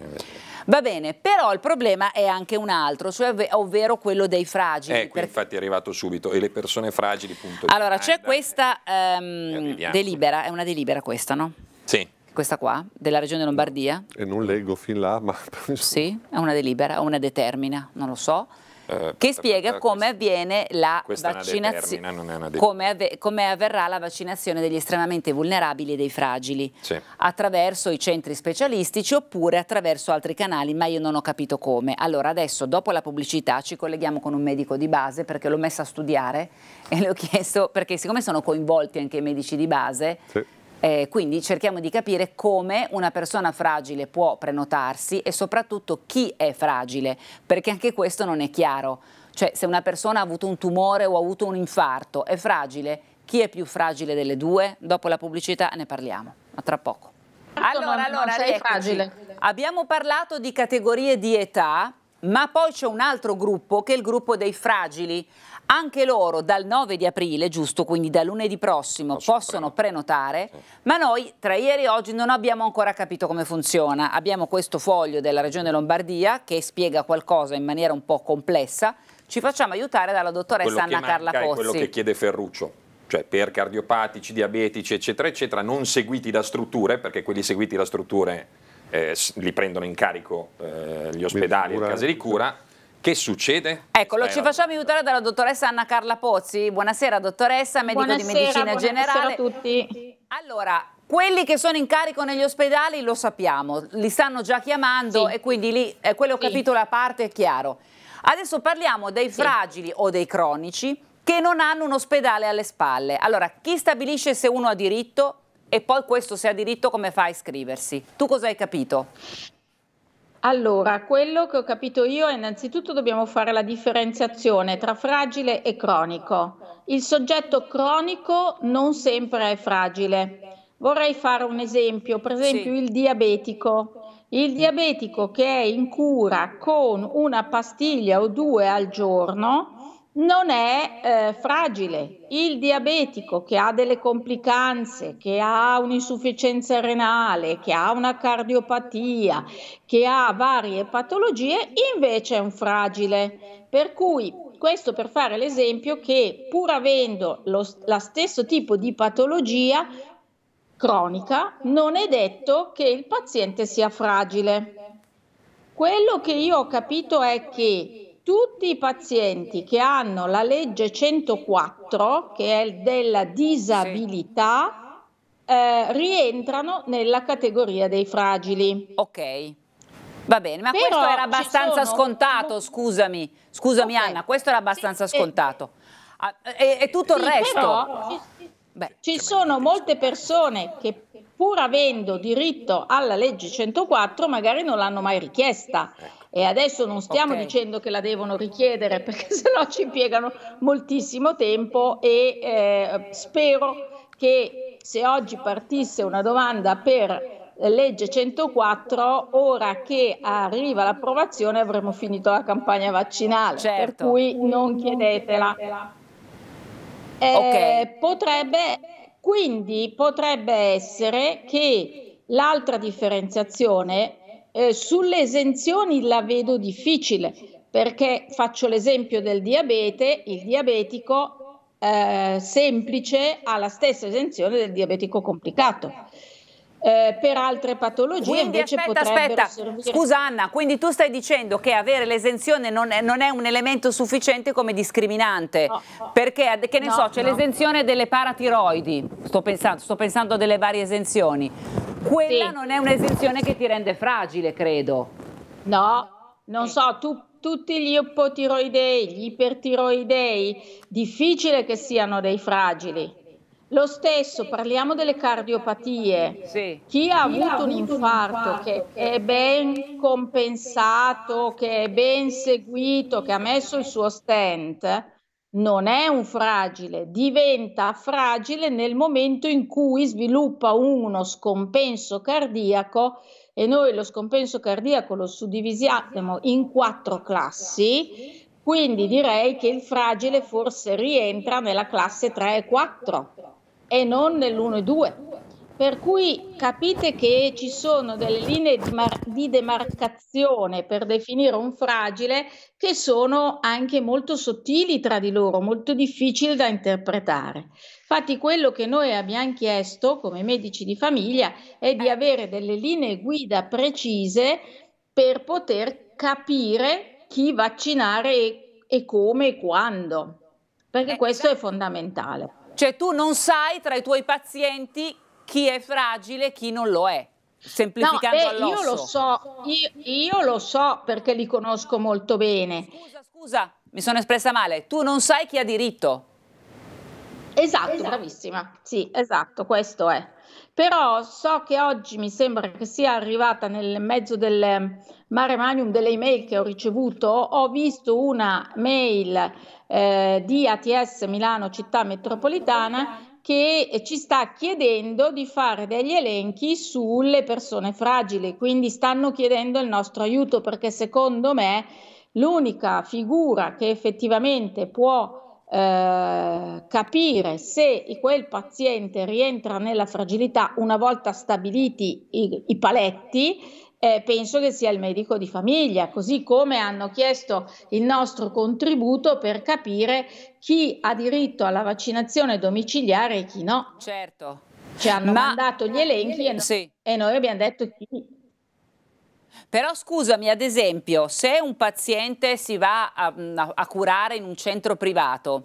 Va bene, però il problema è anche un altro, cioè ovvero quello dei fragili. Ecco, eh, per... infatti è arrivato subito, e le persone fragili, punto. Allora, c'è questa ehm, delibera, è una delibera questa, no? Sì questa qua, della regione Lombardia. E non leggo fin là, ma... Sì, è una delibera, una determina, non lo so. Eh, che spiega come avviene la vaccinazione, come, avve come, avverrà la vaccinazione degli estremamente vulnerabili e dei fragili sì. attraverso i centri specialistici oppure attraverso altri canali, ma io non ho capito come. Allora adesso dopo la pubblicità ci colleghiamo con un medico di base perché l'ho messa a studiare e le ho chiesto perché siccome sono coinvolti anche i medici di base. Sì eh, quindi cerchiamo di capire come una persona fragile può prenotarsi e soprattutto chi è fragile, perché anche questo non è chiaro. Cioè se una persona ha avuto un tumore o ha avuto un infarto, è fragile, chi è più fragile delle due? Dopo la pubblicità ne parliamo, a tra poco. Allora, non, allora, non fragile. abbiamo parlato di categorie di età, ma poi c'è un altro gruppo che è il gruppo dei fragili. Anche loro dal 9 di aprile, giusto, quindi da lunedì prossimo, Posso possono prenotare, sì. ma noi tra ieri e oggi non abbiamo ancora capito come funziona. Abbiamo questo foglio della Regione Lombardia che spiega qualcosa in maniera un po' complessa. Ci facciamo aiutare dalla dottoressa Anna Carla Pozzi. È quello che chiede Ferruccio cioè per cardiopatici, diabetici, eccetera, eccetera, non seguiti da strutture, perché quelli seguiti da strutture eh, li prendono in carico eh, gli ospedali le case di cura, che succede? Ecco, lo ci facciamo aiutare dalla dottoressa Anna Carla Pozzi. Buonasera dottoressa, medico buonasera, di medicina generale. Buonasera a tutti. Allora, quelli che sono in carico negli ospedali lo sappiamo, li stanno già chiamando sì. e quindi lì, eh, quello sì. capitolo a parte è chiaro. Adesso parliamo dei sì. fragili o dei cronici che non hanno un ospedale alle spalle. Allora, chi stabilisce se uno ha diritto e poi questo se ha diritto come fa a iscriversi? Tu cosa hai capito? Allora, quello che ho capito io è innanzitutto dobbiamo fare la differenziazione tra fragile e cronico. Il soggetto cronico non sempre è fragile. Vorrei fare un esempio, per esempio sì. il diabetico. Il diabetico che è in cura con una pastiglia o due al giorno non è eh, fragile. Il diabetico che ha delle complicanze, che ha un'insufficienza renale, che ha una cardiopatia, che ha varie patologie, invece è un fragile. Per cui questo per fare l'esempio che pur avendo lo, lo stesso tipo di patologia cronica, non è detto che il paziente sia fragile. Quello che io ho capito è che tutti i pazienti che hanno la legge 104, che è della disabilità, eh, rientrano nella categoria dei fragili. Ok. Va bene, ma Però questo era abbastanza sono... scontato, scusami, scusami okay. Anna, questo era abbastanza sì, scontato. Ah, e, e tutto sì, il resto... Però, ci, Beh, ci sono molte persone che pur avendo diritto alla legge 104 magari non l'hanno mai richiesta. Ecco. E adesso non stiamo okay. dicendo che la devono richiedere perché sennò ci impiegano moltissimo tempo e eh, spero che se oggi partisse una domanda per legge 104, ora che arriva l'approvazione avremo finito la campagna vaccinale, certo. per cui non chiedetela. Eh, okay. potrebbe, quindi potrebbe essere che l'altra differenziazione eh, sulle esenzioni la vedo difficile perché faccio l'esempio del diabete, il diabetico eh, semplice ha la stessa esenzione del diabetico complicato eh, per altre patologie quindi, aspetta, aspetta. Servire... Scusa Anna, quindi tu stai dicendo che avere l'esenzione non, non, è un elemento sufficiente come discriminante, no, no. perché che ne no, so, c'è l'esenzione delle paratiroidi, sto pensando, sto pensando delle varie esenzioni, quella sì. non è un'esenzione che ti rende fragile, credo. No, non so, tu tutti gli ipotiroidei, gli ipertiroidei, difficile che siano dei fragili. Lo stesso, parliamo delle cardiopatie. Sì. Chi ha Chi avuto ha un infarto, infarto che è ben compensato, che è ben seguito, che ha messo il suo stent, non è un fragile, diventa fragile nel momento in cui sviluppa uno scompenso cardiaco e noi lo scompenso cardiaco lo suddivisiamo in quattro classi, quindi direi che il fragile forse rientra nella classe 3 e 4 e non nell'1 e 2. Per cui capite che ci sono delle linee di, mar- di, demarcazione per definire un fragile che sono anche molto sottili tra di loro, molto difficili da interpretare. Infatti quello che noi abbiamo chiesto come medici di famiglia è di avere delle linee guida precise per poter capire chi vaccinare e, e come e quando, perché eh, questo è esatto. fondamentale. Cioè tu non sai tra i tuoi pazienti chi è fragile e chi non lo è. Semplificando no, beh, io lo so, io, io lo so perché li conosco molto bene. Scusa, scusa, mi sono espressa male. Tu non sai chi ha diritto. Esatto, esatto, bravissima. Sì, esatto, questo è. Però so che oggi mi sembra che sia arrivata nel mezzo del mare manium delle email che ho ricevuto, ho visto una mail eh, di ATS Milano Città Metropolitana che ci sta chiedendo di fare degli elenchi sulle persone fragili, quindi stanno chiedendo il nostro aiuto perché secondo me l'unica figura che effettivamente può eh, capire se quel paziente rientra nella fragilità una volta stabiliti i, i paletti, eh, penso che sia il medico di famiglia, così come hanno chiesto il nostro contributo per capire chi ha diritto alla vaccinazione domiciliare e chi no. Certo. Ci hanno Ma... mandato gli elenchi e, no- sì. e noi abbiamo detto chi. Però scusami, ad esempio, se un paziente si va mm, a, a curare in un centro privato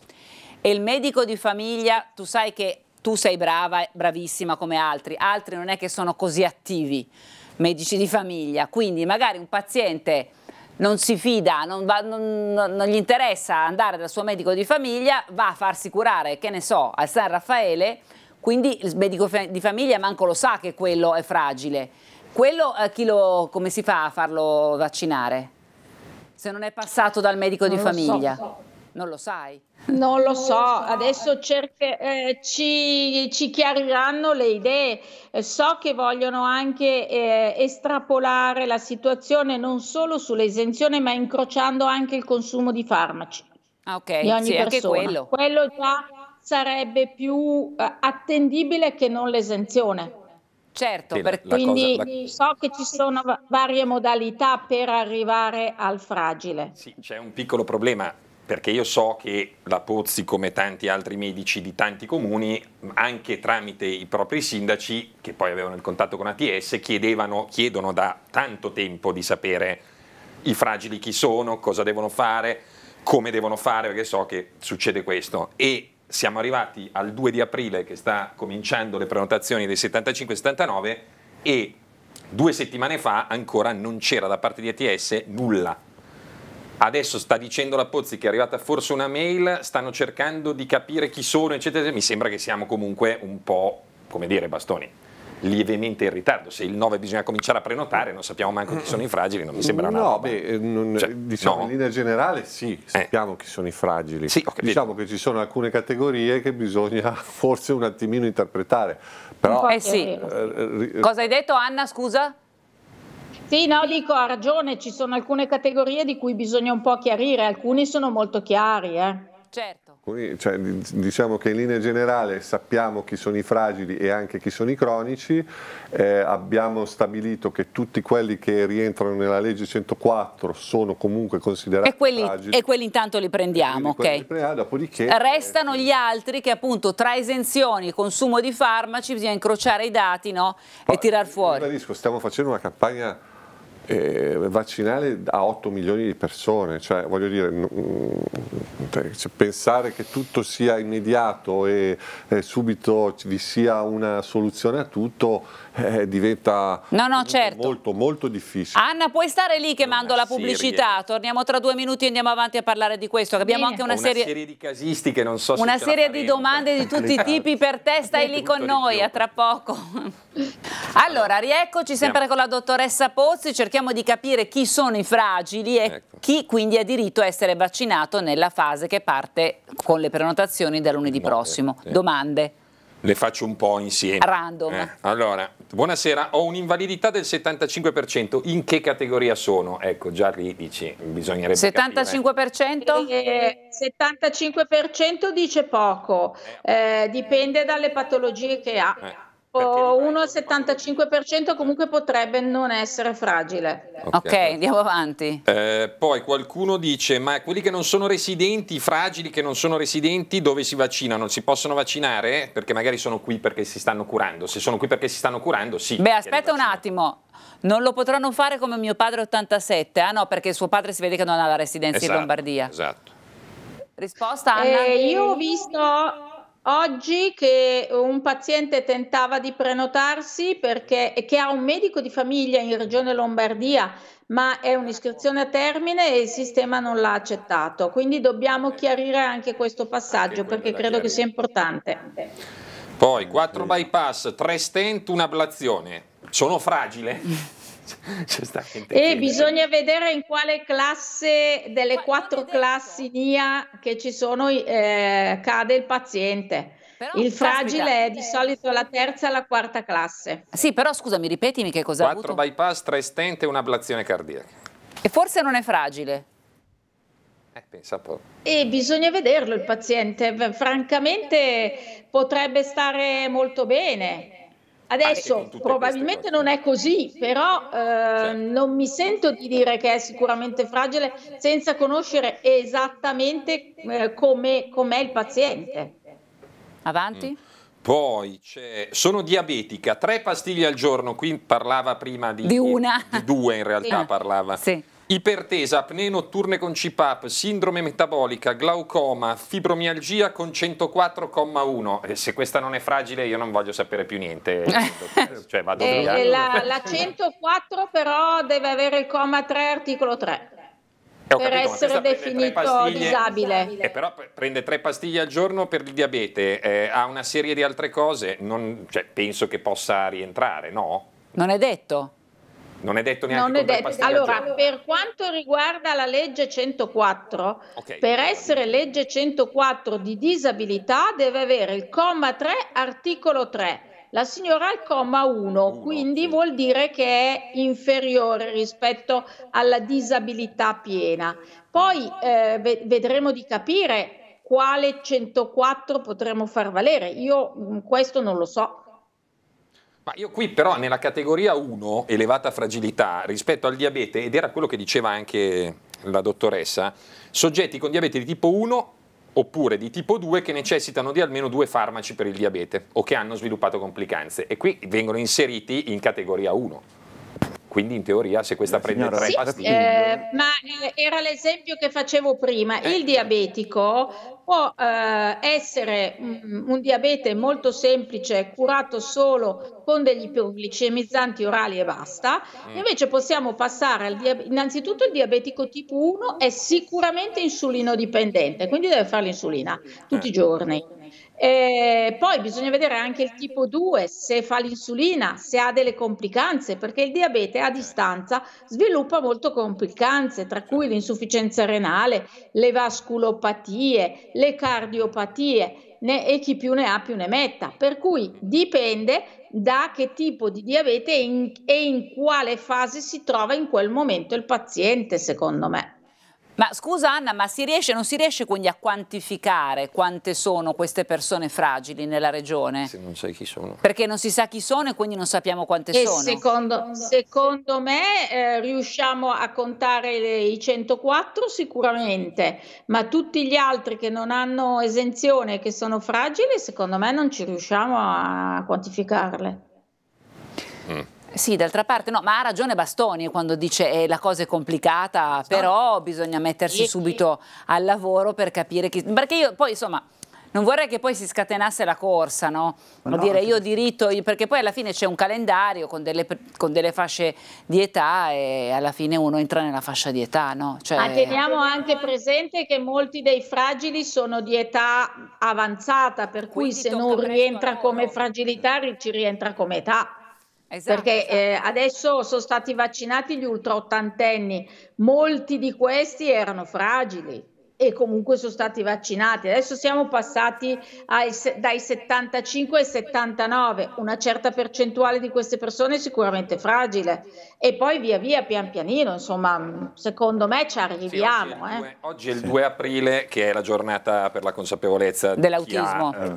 e il medico di famiglia, tu sai che tu sei brava, bravissima come altri, altri non è che sono così attivi, medici di famiglia, quindi magari un paziente non si fida, non, va, non, non, gli interessa andare dal suo medico di famiglia, va a farsi curare, che ne so, al San Raffaele, quindi il medico di famiglia manco lo sa che quello è fragile. Quello eh, chi lo, come si fa a farlo vaccinare? Se non è passato dal medico non di famiglia? So. Non lo sai? Non lo so, adesso cerche, eh, ci, ci, chiariranno le idee. Eh, so che vogliono anche eh, estrapolare la situazione non solo sull'esenzione, ma incrociando anche il consumo di farmaci. Ah, ok, di ogni sì, persona. quello. quello già sarebbe più eh, attendibile che non l'esenzione. Certo, sì, perché... quindi cosa, la... so che ci sono varie modalità per arrivare al fragile. Sì, c'è un piccolo problema perché io so che la Pozzi, come tanti altri medici di tanti comuni, anche tramite i propri sindaci, che poi avevano il contatto con ATS, chiedono da tanto tempo di sapere i fragili chi sono, cosa devono fare, come devono fare, perché so che succede questo. E siamo arrivati al 2 di aprile che sta cominciando le prenotazioni dei 75-79 e due settimane fa ancora non c'era da parte di ATS nulla. Adesso sta dicendo la Pozzi che è arrivata forse una mail, stanno cercando di capire chi sono, eccetera. Mi sembra che siamo comunque un po', come dire, bastoni lievemente in ritardo. Se il 9 bisogna cominciare a prenotare, non sappiamo manco chi sono i fragili, non mi sembra una no, roba. Beh, eh, non, cioè, eh, diciamo no. in linea generale sì, eh. sappiamo eh. chi sono i fragili. Sì, diciamo che ci sono alcune categorie che bisogna forse un attimino interpretare. Però, eh sì. eh, Cosa hai detto Anna, scusa? Sì, no, dico, ha ragione, ci sono alcune categorie di cui bisogna un po' chiarire, alcuni sono molto chiari. Certo. Quindi, cioè, diciamo che in linea generale sappiamo chi sono i fragili e anche chi sono i cronici, eh, abbiamo stabilito che tutti quelli che rientrano nella legge 104 sono comunque considerati e quelli, fragili. E quelli intanto li prendiamo, ok? Li prendiamo, dopodiché... Eh, Restano eh, gli altri che appunto tra esenzioni, e consumo di farmaci, bisogna incrociare i dati no? e tirar fuori. Stiamo facendo una campagna eh, vaccinare a 8 milioni di persone, cioè voglio dire, cioè, pensare che tutto sia immediato e, e subito vi sia una soluzione a tutto eh, diventa no, no, certo. molto molto difficile. Anna puoi stare lì che una mando la pubblicità, serie. torniamo tra due minuti e andiamo avanti a parlare di questo, abbiamo Bene. anche una, una serie... serie... di casistiche, non so Una se serie di domande di tutti i tipi per te, stai lì con noi, a tra poco. Allora, rieccoci sempre con la dottoressa Pozzi, cerchiamo cerchiamo di capire chi sono i fragili e ecco. chi quindi ha diritto a essere vaccinato nella fase che parte con le prenotazioni da lunedì Buone, eh, prossimo. Sì. Domande? Le faccio un po' insieme. Random. Eh, allora, buonasera, ho un'invalidità del 75%, in che categoria sono? Ecco, già lì dici, bisognerebbe 75%? Eh, 75% dice poco, eh. eh, dipende dalle patologie che ha. Eh. Oh, 1,75% comunque potrebbe non essere fragile. Ok, okay andiamo avanti. Eh, poi qualcuno dice, ma quelli che non sono residenti, fragili che non sono residenti, dove si vaccinano? Si possono vaccinare? Perché magari sono qui perché si stanno curando. Se sono qui perché si stanno curando, sì. Beh, aspetta un attimo. Non lo potranno fare come mio padre 87, ah no, perché suo padre si vede che non ha la residenza esatto, in Lombardia. Esatto. Risposta Anna? Eh, io ho visto oggi che un paziente tentava di prenotarsi perché che ha un medico di famiglia in regione Lombardia, ma è un'iscrizione a termine e il sistema non l'ha accettato. Quindi dobbiamo chiarire anche questo passaggio anche perché credo che sia importante. Poi quattro bypass, tre stent, un'ablazione. Sono fragile. e bisogna vedere in quale classe delle Ma quattro classi NIA che ci sono eh, cade il paziente. Però, il fragile caspita. è di eh, solito la terza e la quarta classe. Sì, però scusami, ripetimi che cosa Quattro bypass, tre stente e un'ablazione cardiaca. E forse non è fragile. Eh, pensa poco. E bisogna vederlo il paziente. Francamente potrebbe stare molto bene Adesso probabilmente non è così, però eh, certo. non mi sento di dire che è sicuramente fragile senza conoscere esattamente eh, come, com'è il paziente. Avanti. Mm. Poi sono diabetica, tre pastiglie al giorno, qui parlava prima di, di una, di due in realtà sì. parlava. Sì. Ipertesa, apnee notturne con CPAP, sindrome metabolica, glaucoma, fibromialgia con 104,1. E eh, se questa non è fragile io non voglio sapere più niente. cioè, vado eh, via. Eh, la, la 104 però deve avere il comma 3, articolo 3 eh, per capito, essere definito disabile. Eh, però prende tre pastiglie al giorno per il diabete, eh, ha una serie di altre cose, non, cioè, penso che possa rientrare, no? Non è detto. Non è detto neanche non è detto. Allora, per quanto riguarda la legge 104, okay. per essere legge 104 di disabilità deve avere il comma 3, articolo 3. La signora ha il comma 1, 1 quindi sì. vuol dire che è inferiore rispetto alla disabilità piena. Poi eh, vedremo di capire quale 104 potremo far valere. Io mm, questo non lo so. Ma io qui però nella categoria 1, elevata fragilità, rispetto al diabete, ed era quello che diceva anche la dottoressa, soggetti con diabete di tipo 1 oppure di tipo 2 che necessitano di almeno due farmaci per il diabete o che hanno sviluppato complicanze e qui vengono inseriti in categoria 1. Quindi in teoria se questa eh, prende signora, tre eh, sì, pastiglie... Eh, ma eh, era l'esempio che facevo prima, il diabetico può eh, essere un, mm, un diabete molto semplice, curato solo con degli ipoglicemizzanti orali e basta, mm. invece possiamo passare al diabetico, innanzitutto il diabetico tipo 1 è sicuramente insulino dipendente, quindi deve fare l'insulina tutti i giorni. E poi bisogna vedere anche il tipo 2, se fa l'insulina, se ha delle complicanze, perché il diabete a distanza sviluppa molto complicanze, tra cui l'insufficienza renale, le vasculopatie, le cardiopatie ne, e chi più ne ha più ne metta. Per cui dipende da che tipo di diabete e in, e in quale fase si trova in quel momento il paziente, secondo me. Ma scusa Anna, ma si riesce, non si riesce quindi a quantificare quante sono queste persone fragili nella regione? Se non sai chi sono. Perché non si sa chi sono e quindi non sappiamo quante e sono. Secondo, secondo me eh, riusciamo a contare le, i 104 sicuramente, ma tutti gli altri che non hanno esenzione, e che sono fragili, secondo me non ci riusciamo a quantificarle. Mm. Sì, d'altra parte no, ma ha ragione Bastoni quando dice che eh, la cosa è complicata, però bisogna mettersi subito al lavoro per capire chi... Perché io poi insomma... Non vorrei che poi si scatenasse la corsa, no? Vuol no, dire io ho diritto, perché poi alla fine c'è un calendario con delle, con delle, fasce di età e alla fine uno entra nella fascia di età, no? Cioè... Ma teniamo anche presente che molti dei fragili sono di età avanzata, per cui Quindi se non rientra come fragilità ci rientra come età. Esatto, Perché esatto. Eh, esatto. adesso sono stati vaccinati gli ultraottantenni, molti di questi erano fragili e comunque sono stati vaccinati. Adesso siamo passati ai, dai 75 ai 79, una certa percentuale di queste persone è sicuramente fragile e poi via via, pian pianino, insomma, secondo me ci arriviamo. Sì, oggi, è 2, eh. oggi, è il 2 aprile che è la giornata per la consapevolezza dell'autismo. Ha, eh,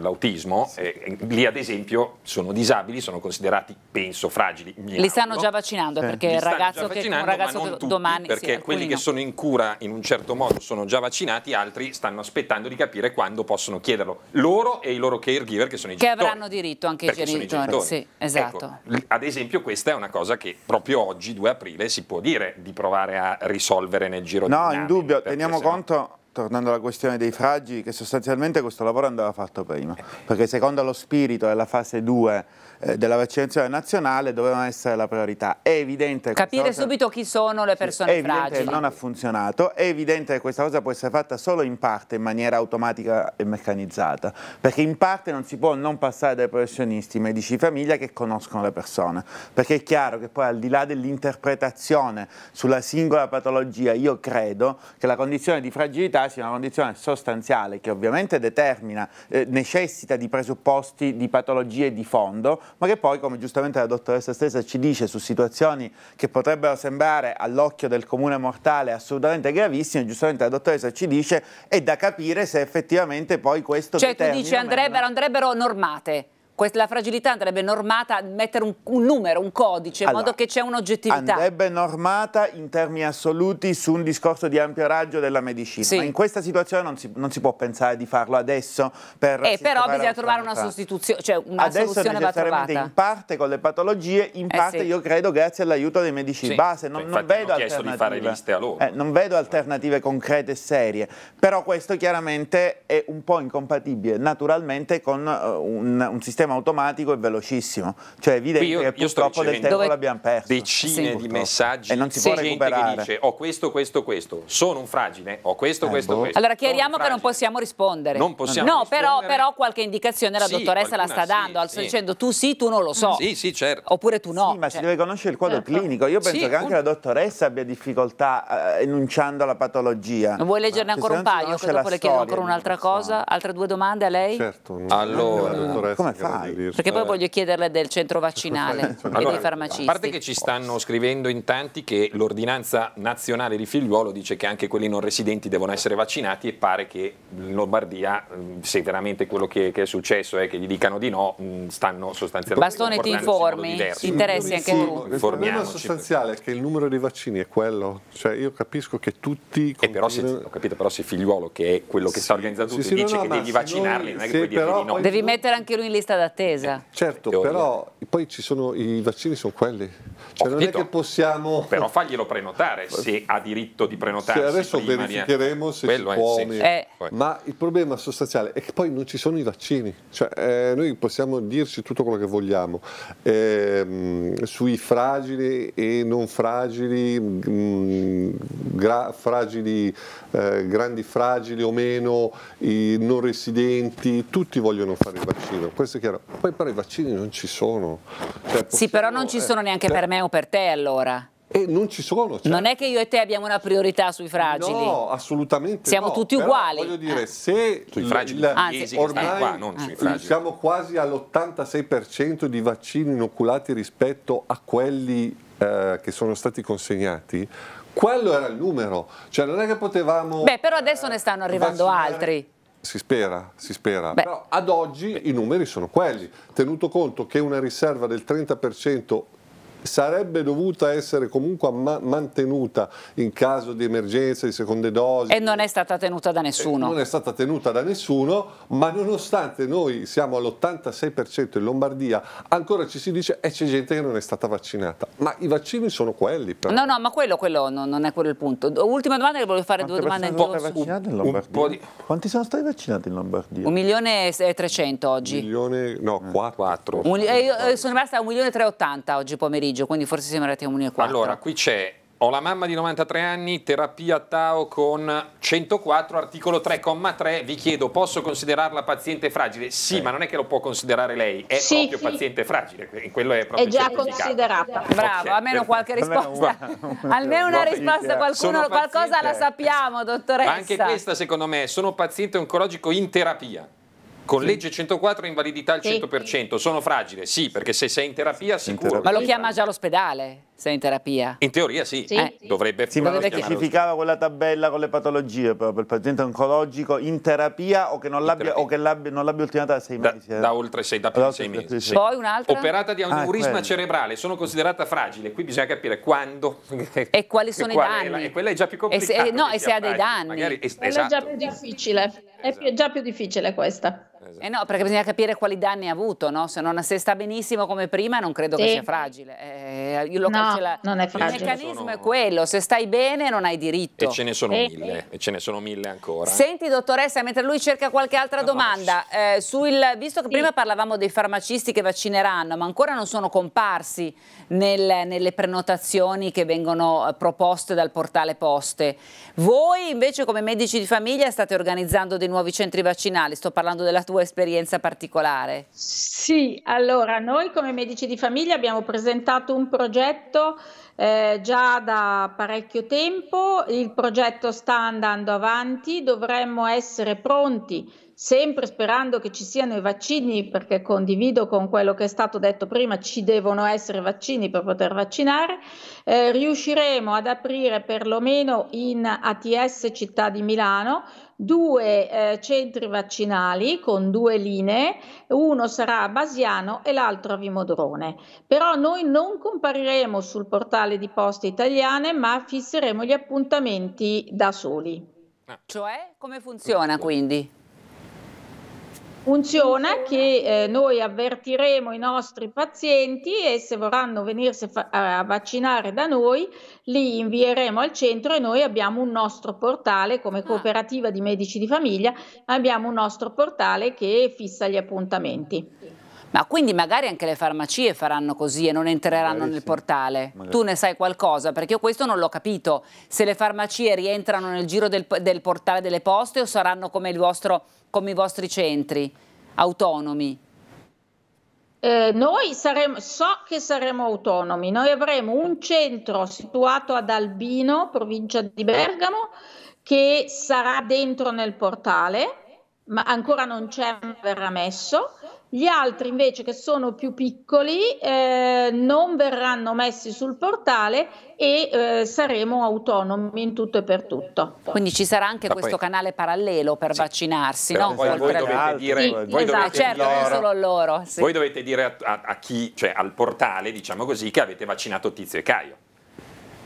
l'autismo, sì. e, lì ad esempio sono disabili, sono considerati, penso, fragili. Li stanno già vaccinando perché eh, il ragazzo, che, un ragazzo che domani... Perché sì, quelli che sono in cura in un certo modo sono sono già vaccinati, altri stanno aspettando di capire quando possono chiederlo. Loro e i loro caregiver che sono i che genitori. Che avranno diritto anche i genitori. i genitori. Sì, ecco, esatto. Ecco, ad esempio questa è una cosa che proprio oggi, 2 aprile, si può dire di provare a risolvere nel giro no, di un anno. No, indubbio, teniamo conto... tornando alla questione dei fragili, che sostanzialmente questo lavoro andava fatto prima, perché secondo lo spirito della fase 2 eh, della vaccinazione nazionale dovevano essere la priorità. È evidente... Capire cosa... subito chi sono le persone sì, fragili. non ha funzionato, è evidente che questa cosa può essere fatta solo in parte in maniera automatica e meccanizzata, perché in parte non si può non passare dai professionisti, medici di famiglia che conoscono le persone, perché è chiaro che poi al di là dell'interpretazione sulla singola patologia, io credo che la condizione di fragilità sia una condizione sostanziale che ovviamente determina, eh, necessita di presupposti di patologie di fondo, ma che poi, come giustamente la dottoressa stessa ci dice, su situazioni che potrebbero sembrare all'occhio del comune mortale assolutamente gravissime, giustamente la dottoressa ci dice, è da capire se effettivamente poi questo... Cioè tu dici andrebbero, andrebbero normate la fragilità andrebbe normata, mettere un, un numero, un codice, allora, in modo che c'è un'oggettività. Andrebbe normata in termini assoluti su un discorso di ampio raggio della medicina. Sì. Ma in questa situazione non si, non si, può pensare di farlo adesso. Per eh, però bisogna trovare una sostituzione, cioè una adesso soluzione va trovata. In parte con le patologie, in eh, parte sì. io credo grazie all'aiuto dei medici sì. base. Non, non vedo alternative. Eh, non vedo alternative concrete e serie. Però questo chiaramente è un po' incompatibile naturalmente con uh, un, un sistema sistema automatico e velocissimo. Cioè evidente io, che purtroppo del tempo l'abbiamo perso. Decine sì, di messaggi e non si sì. può recuperare. che dice ho questo, questo, questo, sono un fragile, ho questo, eh, questo, boh. questo. Allora chiariamo che non possiamo rispondere. Non possiamo No, rispondere. Però, però, qualche indicazione la sì, dottoressa qualcuna, la sta dando, sì, sta dicendo tu sì, tu non lo so. Sì, sì, certo. Oppure tu no. Sì, ma si cioè. deve conoscere il quadro eh, clinico. Io penso che anche la dottoressa abbia difficoltà eh, enunciando la patologia. Non vuoi leggerne cioè, ancora un paio? Che dopo le chiedo ancora un'altra cosa. Altre due domande a lei? Certo. Allora, come fa? mai. Perché poi eh. voglio chiederle del centro vaccinale allora, cioè, e dei farmacisti. A parte che ci stanno scrivendo in tanti che l'ordinanza nazionale di figliuolo dice che anche quelli non residenti devono essere vaccinati e pare che in Lombardia, mm, se veramente quello che, che è successo è che gli dicano di no, mm, stanno sostanzialmente... Bastone ti informi, ti interessi anche tu. Il problema sostanziale è che il numero di vaccini è quello, cioè io capisco che tutti... Eh, però, se, ho capito, però se figliuolo che è quello che sì, sta organizzando sì, tutto sì, dice no, che devi vaccinarli, noi, non è che puoi dire di no. Devi mettere anche lui in lista da attesa. Certo, però poi ci sono, i vaccini sono quelli. Cioè non è che possiamo... Però faglielo prenotare se ha diritto di prenotarsi. Se cioè, adesso prima, verificheremo se si può eh. Ma il problema sostanziale è che poi non ci sono i vaccini. Cioè, eh, noi possiamo dirci tutto quello che vogliamo eh, sui fragili e non fragili, mh, mm, gra, fragili eh, grandi fragili o meno, i non residenti, tutti vogliono fare il vaccino. Questo è chiaro. Poi però i vaccini non ci sono. Cioè, possiamo, sì, però non ci sono eh, neanche per cioè me per te allora. E non ci sono. Cioè. Non è che io e te abbiamo una priorità sui fragili. No, assolutamente. Siamo no, tutti uguali. Voglio dire, eh. se sui fragili, il, Anzi, ormai qua, non sui ah. fragili. siamo quasi all'86% di vaccini inoculati rispetto a quelli eh, che sono stati consegnati, quello era il numero. Cioè non è che potevamo... Beh, però adesso eh, ne stanno eh, arrivando vaccinare. altri. Si spera, si spera. Beh. Però ad oggi i numeri sono quelli, tenuto conto che una riserva del 30% sarebbe dovuta essere comunque ma mantenuta in caso di emergenza, di seconde dosi. E non è stata tenuta da nessuno. Eh, non è stata tenuta da nessuno, ma nonostante noi siamo all'86% in Lombardia, ancora ci si dice e eh, c'è gente che non è stata vaccinata. Ma i vaccini sono quelli. Però. No, no, ma quello, quello no, non è quello il punto. Ultima domanda che volevo fare, Quante due domande. Quanti sono in Lombardia? Di... Quanti sono stati vaccinati in Lombardia? Un milione e trecento oggi. Un milione, no, quattro. quattro. Un, eh, eh, sono rimasta a un milione e treottanta oggi pomeriggio pomeriggio, quindi forse siamo sembrate 1 e 4. Allora, qui c'è ho la mamma di 93 anni, terapia Tao con 104, articolo 3,3, vi chiedo, posso considerarla paziente fragile? Sì, eh. ma non è che lo può considerare lei, è sì, proprio sì. paziente fragile, quello è proprio È già considerata. Bravo, okay, almeno qualche risposta. almeno una risposta, qualcuno, qualcosa la sappiamo, dottoressa. Ma anche questa secondo me, sono paziente oncologico in terapia. Con sì. legge 104 invalidità al sì. 100%, sono fragile, sì, perché se sei in terapia sicuro. Ma lo chiama già l'ospedale? sei in terapia? In teoria sì, sì. Eh? dovrebbe sì, ma non specificava quella tabella con le patologie per il paziente oncologico in terapia o che non l'abbia, ultimata da sei mesi? Da, eh? da oltre sei, da più di sei mesi. Sì. Poi un'altra? Operata di ah, aneurisma ah, cerebrale, sono considerata fragile, qui bisogna capire quando. E quali sono e i danni? e quella è già più complicata. E se, no, e se ha dei danni. Magari, es, esatto. È già esatto. più difficile, esatto. è più, già più difficile questa. Esatto. Eh no, perché bisogna capire quali danni ha avuto, no? se, non, se, sta benissimo come prima non credo sì. che sia fragile. Eh, io lo no, fragile. non è fragile. Il meccanismo sono... è quello, se stai bene non hai diritto. E ce ne sono e... Eh, mille, eh. e ce ne sono mille ancora. Senti dottoressa, mentre lui cerca qualche altra no, domanda, no, eh, sul, visto che sì. prima parlavamo dei farmacisti che vaccineranno, ma ancora non sono comparsi nel, nelle prenotazioni che vengono eh, proposte dal portale Poste. Voi invece come medici di famiglia state organizzando dei nuovi centri vaccinali, sto parlando della tua esperienza particolare. Sì, allora noi come medici di famiglia abbiamo presentato un progetto progetto eh, già da parecchio tempo, il progetto sta andando avanti, dovremmo essere pronti sempre sperando che ci siano i vaccini, perché condivido con quello che è stato detto prima, ci devono essere vaccini per poter vaccinare, eh, riusciremo ad aprire perlomeno in ATS città di Milano due eh, centri vaccinali con due linee, uno sarà a Basiano e l'altro a Vimodrone. Però noi non compariremo sul portale di Poste Italiane, ma fisseremo gli appuntamenti da soli. Cioè, come funziona quindi? Funziona che eh, noi avvertiremo i nostri pazienti e se vorranno venirsi fa- a vaccinare da noi li invieremo al centro e noi abbiamo un nostro portale come ah. cooperativa di medici di famiglia, abbiamo un nostro portale che fissa gli appuntamenti. Ma quindi magari anche le farmacie faranno così e non entreranno magari nel sì. portale. Magari. Tu ne sai qualcosa, perché io questo non l'ho capito. Se le farmacie rientrano nel giro del, del portale delle poste o saranno come, vostro, come i vostri centri autonomi? Eh, noi saremo, so che saremo autonomi, noi avremo un centro situato ad Albino, provincia di Bergamo, che sarà dentro nel portale, ma ancora non c'è, verrà messo gli altri invece che sono più piccoli eh, non verranno messi sul portale e eh, saremo autonomi in tutto e per tutto. Quindi ci sarà anche Ma questo poi... canale parallelo per sì. vaccinarsi, no? voi dovete altro. dire, sì, voi esatto, dovete certo, loro, non solo loro. Sì. Voi dovete dire a, a, a chi, cioè al portale, diciamo così, che avete vaccinato Tizio e Caio.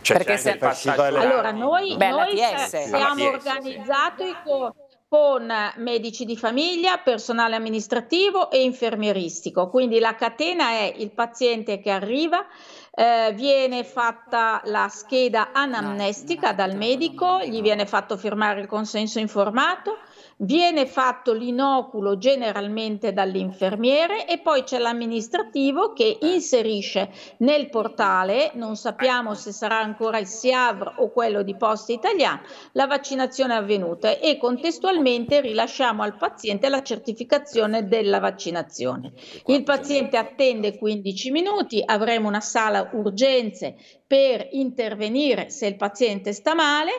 Cioè, perché se... Allora, noi, Beh, noi PS, siamo PS, organizzati con con medici di famiglia, personale amministrativo e infermieristico. Quindi la catena è il paziente che arriva, eh, viene fatta la scheda anamnestica dal medico, gli viene fatto firmare il consenso informato Viene fatto l'inoculo generalmente dall'infermiere e poi c'è l'amministrativo che eh. inserisce nel portale, non sappiamo eh. se sarà ancora il SIAVR o quello di Poste Italiana, la vaccinazione avvenuta e contestualmente rilasciamo al paziente la certificazione della vaccinazione. Il paziente eh. attende 15 minuti, avremo una sala urgenze per intervenire se il paziente sta male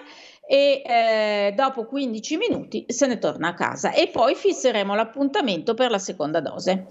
e eh, dopo 15 minuti se ne torna a casa e poi fisseremo l'appuntamento per la seconda dose.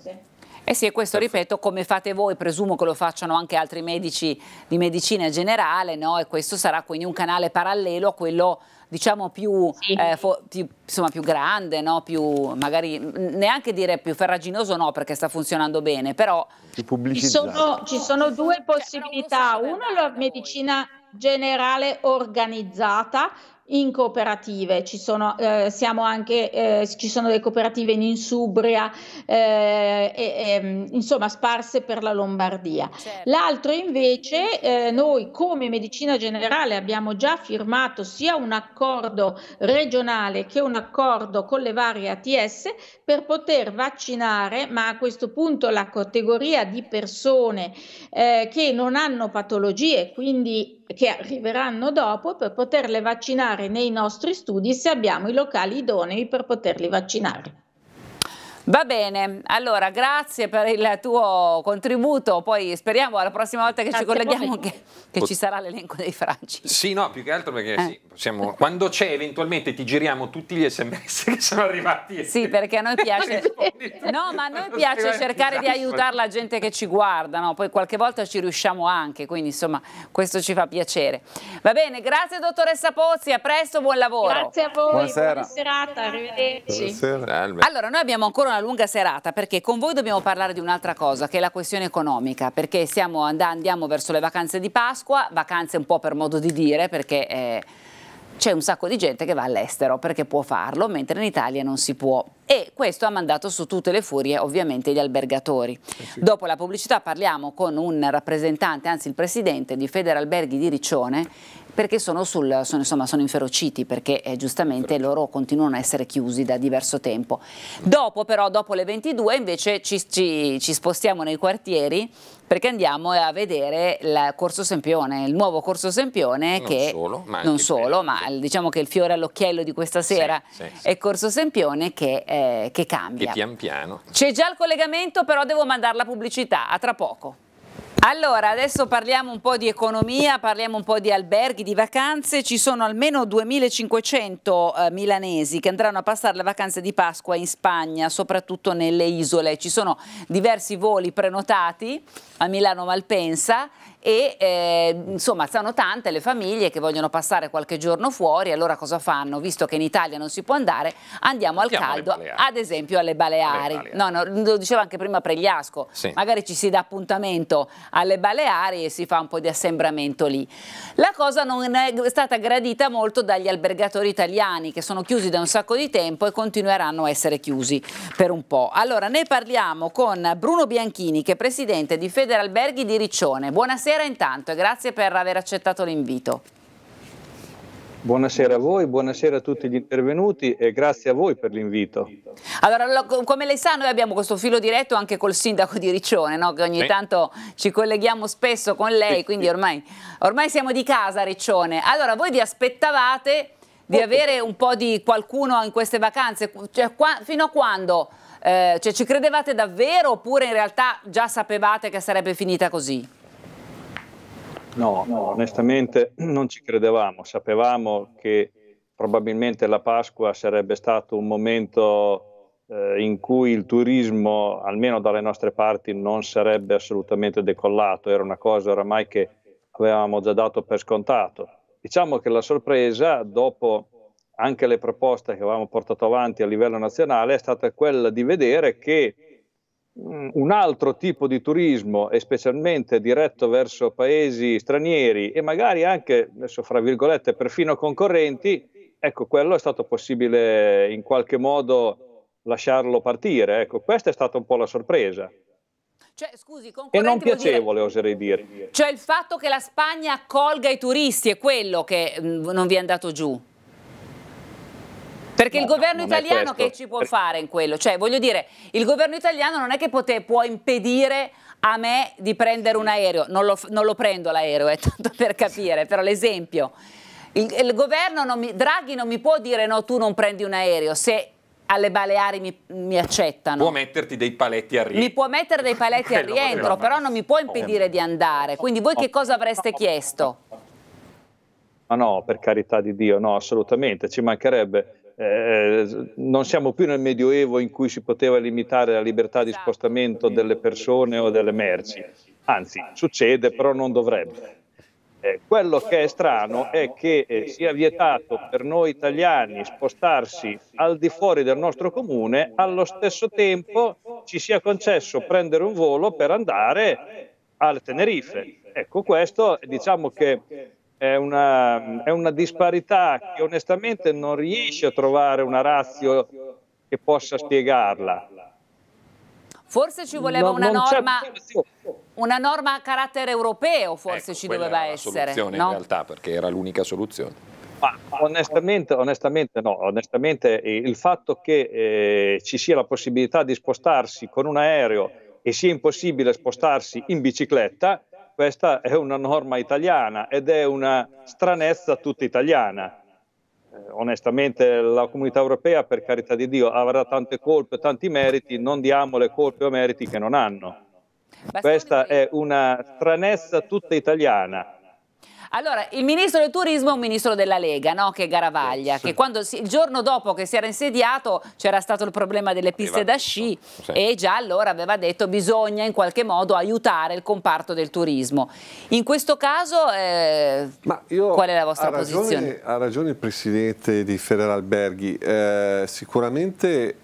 Eh sì, e questo ripeto, come fate voi, presumo che lo facciano anche altri medici di medicina generale, no? E questo sarà quindi un canale parallelo a quello diciamo più, sì. eh, più, insomma, più grande, no? più, magari neanche dire più farraginoso no perché sta funzionando bene, però ci sono, ci sono due cioè, possibilità, uno è la medicina voi generale organizzata in cooperative, ci sono, eh, siamo anche, eh, ci sono le cooperative in Insubria, eh, e, e, ehm, insomma sparse per la Lombardia. Certo. L'altro invece, eh, noi come medicina generale abbiamo già firmato sia un accordo regionale che un accordo con le varie ATS per poter vaccinare, ma a questo punto la categoria di persone eh, che non hanno patologie, quindi che arriveranno dopo, per poterle vaccinare fare nei nostri studi se abbiamo i locali idonei per poterli vaccinare. Va bene, allora grazie per il tuo contributo, poi speriamo la prossima volta che grazie ci colleghiamo che, che, ci sarà l'elenco dei franci. Sì, no, più che altro perché eh. sì, possiamo, quando c'è eventualmente ti giriamo tutti gli sms che sono arrivati. Sì, perché a noi piace, no, ma a noi piace cercare di aiutare la gente che ci guarda, no? poi qualche volta ci riusciamo anche, quindi insomma questo ci fa piacere. Va bene, grazie dottoressa Pozzi, a presto, buon lavoro. Grazie a voi, buona serata, arrivederci. Buonasera. Allora, noi abbiamo ancora una lunga serata perché con voi dobbiamo parlare di un'altra cosa che è la questione economica perché stiamo and andiamo verso le vacanze di Pasqua, vacanze un po' per modo di dire perché eh, c'è un sacco di gente che va all'estero perché può farlo mentre in Italia non si può e questo ha mandato su tutte le furie ovviamente gli albergatori. Eh sì. Dopo la pubblicità parliamo con un rappresentante, anzi il presidente di Federalberghi di Riccione perché sono, sul, sono, insomma, sono inferociti, perché eh, giustamente Inferno. loro continuano a essere chiusi da diverso tempo. Dopo però, dopo le 22 invece ci, ci, ci spostiamo nei quartieri perché andiamo a vedere il Corso Sempione, il nuovo Corso Sempione non che solo, ma, non solo, ma diciamo che il fiore all'occhiello di questa sera sì. è Corso Sempione che, eh, che cambia. Che pian piano. C'è già il collegamento però devo mandare la pubblicità, a tra poco. Allora, adesso parliamo un po' di economia, parliamo un po' di alberghi, di vacanze. Ci sono almeno 2500 eh, milanesi che andranno a passare le vacanze di Pasqua in Spagna, soprattutto nelle isole. Ci sono diversi voli prenotati a Milano Malpensa e eh, insomma sono tante le famiglie che vogliono passare qualche giorno fuori, allora cosa fanno? Visto che in Italia non si può andare, andiamo al andiamo caldo, ad esempio alle Baleari. No, no, lo diceva anche prima Pregliasco, sì. magari ci si dà appuntamento alle Baleari e si fa un po' di assembramento lì. La cosa non è stata gradita molto dagli albergatori italiani che sono chiusi da un sacco di tempo e continueranno a essere chiusi per un po'. Allora ne parliamo con Bruno Bianchini che è presidente di Federalberghi di Riccione. Buonasera Buonasera intanto e grazie per aver accettato l'invito. Buonasera a voi, buonasera a tutti gli intervenuti e grazie a voi per l'invito. Allora, come lei sa, noi abbiamo questo filo diretto anche col sindaco di Riccione, no? che ogni Beh. tanto ci colleghiamo spesso con lei, quindi ormai, ormai siamo di casa Riccione. Allora, voi vi aspettavate di avere un po' di qualcuno in queste vacanze? Cioè, qua, fino a quando? Eh, cioè, ci credevate davvero oppure in realtà già sapevate che sarebbe finita così? No, onestamente non ci credevamo, sapevamo che probabilmente la Pasqua sarebbe stato un momento eh, in cui il turismo, almeno dalle nostre parti, non sarebbe assolutamente decollato, era una cosa oramai che avevamo già dato per scontato. Diciamo che la sorpresa, dopo anche le proposte che avevamo portato avanti a livello nazionale, è stata quella di vedere che Mm, un altro tipo di turismo e specialmente diretto verso paesi stranieri e magari anche, adesso fra virgolette, perfino concorrenti, ecco, quello è stato possibile in qualche modo lasciarlo partire. Ecco, questa è stata un po' la sorpresa. Cioè, scusi, e non piacevole, dire... oserei dire. Cioè il fatto che la Spagna accolga i turisti è quello che mh, mm, non vi è andato giù? Perché no, il governo italiano che ci può per... fare in quello? Cioè, voglio dire, il governo italiano non è che pote, può impedire a me di prendere un aereo, non lo, non lo prendo l'aereo, è eh, tanto per capire, però l'esempio. Il, il, governo, non mi, Draghi non mi può dire no, tu non prendi un aereo, se alle Baleari mi, mi, accettano. Può metterti dei paletti a rientro. Mi può mettere dei paletti a rientro, però non mi può impedire di andare. Quindi voi che cosa avreste chiesto? Ma no, per carità di Dio, no, assolutamente, ci mancherebbe. Eh, eh, non siamo più nel Medioevo in cui si poteva limitare la libertà di esatto. spostamento delle persone o delle merci. Anzi, succede, però non dovrebbe. Eh, quello che è strano è che eh, sia vietato per noi italiani spostarsi al di fuori del nostro comune, allo stesso tempo ci sia concesso prendere un volo per andare al Tenerife. Ecco, questo diciamo che è una, è una, disparità che onestamente non riesce a trovare una razio che possa spiegarla. Forse ci voleva no, una, norma, una, norma, a carattere europeo, forse ecco, ci doveva essere. No? in realtà, perché era l'unica soluzione. Ma onestamente, onestamente no, onestamente il fatto che eh, ci sia la possibilità di spostarsi con un aereo e sia impossibile spostarsi in bicicletta questa è una norma italiana ed è una stranezza tutta italiana. Eh, onestamente la comunità europea, per carità di Dio, avrà tante colpe, tanti meriti, non diamo le colpe o meriti che non hanno. Questa è una stranezza tutta italiana allora, il ministro del turismo è un ministro della Lega, no? che è Garavaglia, sì. che quando si, il giorno dopo che si era insediato c'era stato il problema delle piste aveva da sci sì. e già allora aveva detto che bisogna in qualche modo aiutare il comparto del turismo. In questo caso eh, qual è la vostra ragione, posizione? Ha ragione il presidente di Federalberghi, eh, sicuramente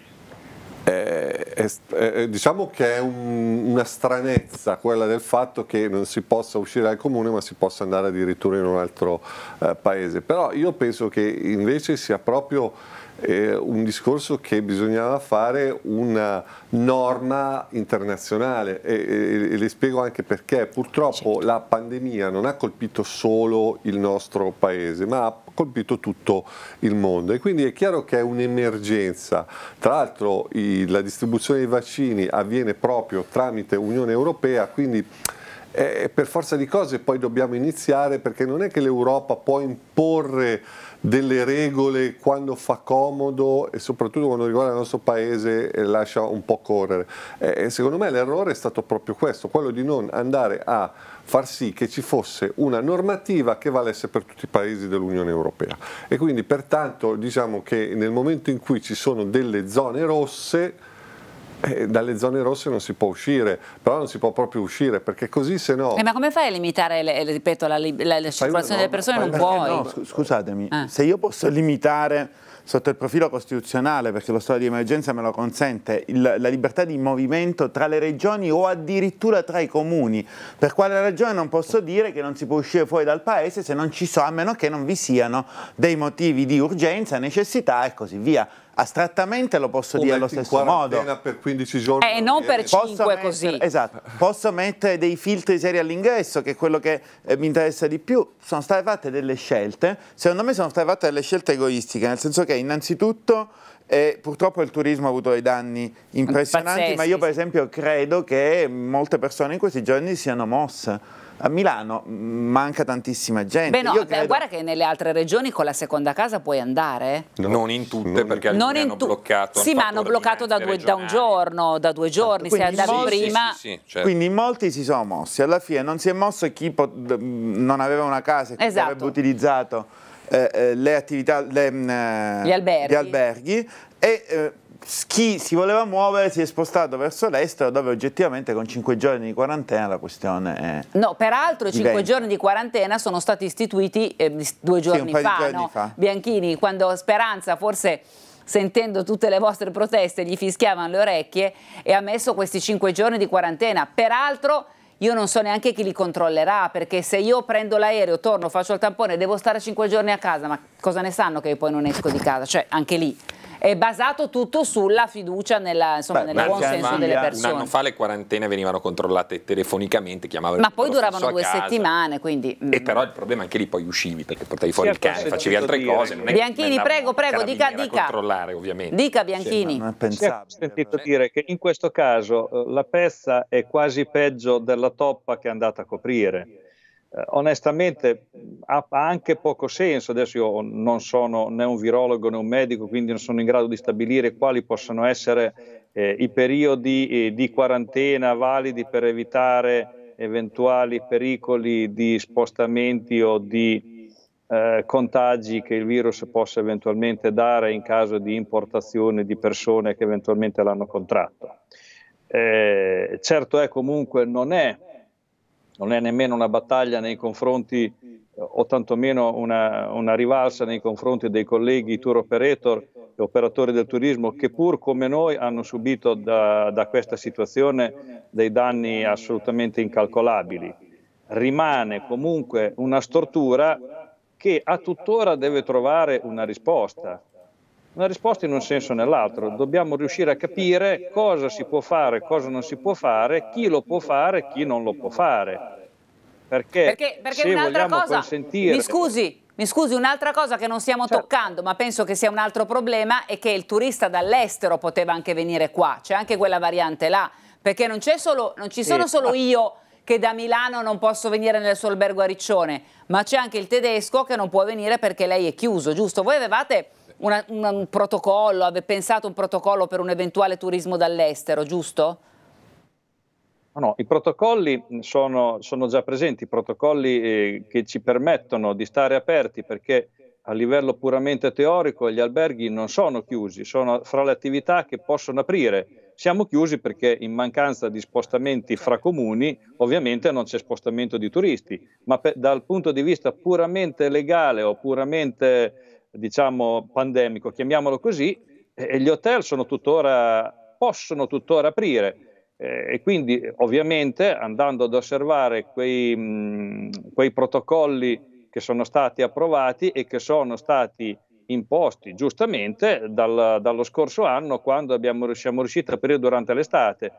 è, è, diciamo che è un, una stranezza quella del fatto che non si possa uscire dal comune ma si possa andare addirittura in un altro eh, paese. Però io penso che invece sia proprio eh, un discorso che bisognava fare una norma internazionale e, e, e le spiego anche perché purtroppo certo. la pandemia non ha colpito solo il nostro paese ma ha colpito tutto il mondo e quindi è chiaro che è un'emergenza. Tra l'altro la distribuzione dei vaccini avviene proprio tramite Unione Europea, quindi eh, per forza di cose poi dobbiamo iniziare perché non è che l'Europa può imporre delle regole quando fa comodo e soprattutto quando riguarda il nostro paese lascia un po' correre. E secondo me l'errore è stato proprio questo, quello di non andare a far sì che ci fosse una normativa che valesse per tutti i paesi dell'Unione Europea. E quindi pertanto diciamo che nel momento in cui ci sono delle zone rosse, eh, dalle zone rosse non si può uscire, però non si può proprio uscire perché così se no... Eh, ma come fai a limitare le, ripeto, la, la, la circolazione eh, no, delle persone? Non puoi. No, scusatemi, eh. se io posso limitare sotto il profilo costituzionale, perché lo stato di emergenza me lo consente, il, la libertà di movimento tra le regioni o addirittura tra i comuni. Per quale ragione non posso dire che non si può uscire fuori dal paese se non ci sono, a meno che non vi siano dei motivi di urgenza, necessità e così via. Astrattamente lo posso o dire allo stesso modo. per 15 giorni. eh, non per 5 mettere, così. Esatto. Posso mettere dei filtri seri all'ingresso, che è quello che eh, mi interessa di più. Sono state fatte delle scelte. Secondo me sono state fatte delle scelte egoistiche, nel senso che innanzitutto e eh, purtroppo il turismo ha avuto dei danni impressionanti, Pazzeschi. ma io per esempio credo che molte persone in questi giorni siano mosse a Milano manca tantissima gente. Beh, no, Io credo... guarda che nelle altre regioni con la seconda casa puoi andare. No. Non in tutte, perché non hanno tu... bloccato. Sì, ma hanno bloccato da, due, da, un giorno, da due giorni, Quindi se andavi molti, prima. Sì, sì, certo. Quindi molti si sono mossi. Alla fine non si è mosso chi pot... non aveva una casa e chi esatto. avrebbe utilizzato eh, eh le attività, le, mh, mm, gli alberghi. Gli alberghi e, eh, chi si voleva muovere si è spostato verso l'estero dove oggettivamente con 5 giorni di quarantena la questione è... No, peraltro i 5 giorni di quarantena sono stati istituiti eh, due giorni, sì, fa, giorni no? fa, Bianchini, quando Speranza forse sentendo tutte le vostre proteste gli fischiavano le orecchie e ha messo questi 5 giorni di quarantena. Peraltro io non so neanche chi li controllerà perché se io prendo l'aereo, torno, faccio il tampone, devo stare 5 giorni a casa, ma cosa ne sanno che poi non esco di casa? Cioè anche lì è basato tutto sulla fiducia nella, insomma, Beh, nel buon senso delle persone. Un anno fa le quarantene venivano controllate telefonicamente, chiamavano Ma poi duravano due casa. settimane, quindi... Mm. E però il problema è anche lì poi uscivi perché portavi fuori sì, certo, il cane, certo, facevi altre dire. Certo, cose. Bianchini, prego, prego, dica, dica. controllare ovviamente. Dica Bianchini. Cioè, non è pensabile. Sì, ho sentito veramente. dire che in questo caso eh, la pezza è quasi peggio della toppa che è andata a coprire eh, onestamente ha, ha, anche poco senso. Adesso io non sono né un virologo né un medico, quindi non sono in grado di stabilire quali possono essere eh, i periodi eh, di quarantena validi per evitare eventuali pericoli di spostamenti o di eh, contagi che il virus possa eventualmente dare in caso di importazione di persone che eventualmente l'hanno contratto. Eh, certo è comunque non è non è nemmeno una battaglia nei confronti o tantomeno una, una rivalsa nei confronti dei colleghi tour operator e operatori del turismo che pur come noi hanno subito da, da questa situazione dei danni assolutamente incalcolabili. Rimane comunque una stortura che a tuttora deve trovare una risposta una risposta in un senso o nell'altro, dobbiamo riuscire a capire cosa si può fare, cosa non si può fare, chi lo può fare, chi non lo può fare. Perché, perché, perché se vogliamo cosa, consentire... Mi scusi, mi scusi, un'altra cosa che non stiamo certo. toccando, ma penso che sia un altro problema, è che il turista dall'estero poteva anche venire qua, c'è anche quella variante là, perché non, solo, non ci sono solo io che da Milano non posso venire nel suo albergo a Riccione, ma c'è anche il tedesco che non può venire perché lei è chiuso, giusto? Voi avevate una, una, un protocollo, avete pensato un protocollo per un eventuale turismo dall'estero, giusto? No, i protocolli sono, sono, già presenti, i protocolli eh, che ci permettono di stare aperti perché a livello puramente teorico gli alberghi non sono chiusi, sono fra le attività che possono aprire. Siamo chiusi perché in mancanza di spostamenti fra comuni ovviamente non c'è spostamento di turisti, ma per, dal punto di vista puramente legale o puramente diciamo, pandemico, chiamiamolo così, e gli hotel tuttora, possono tuttora aprire eh, e quindi ovviamente andando ad osservare quei, quei, protocolli che sono stati approvati e che sono stati imposti giustamente dal, dallo scorso anno quando abbiamo, siamo riusciti a aprire durante l'estate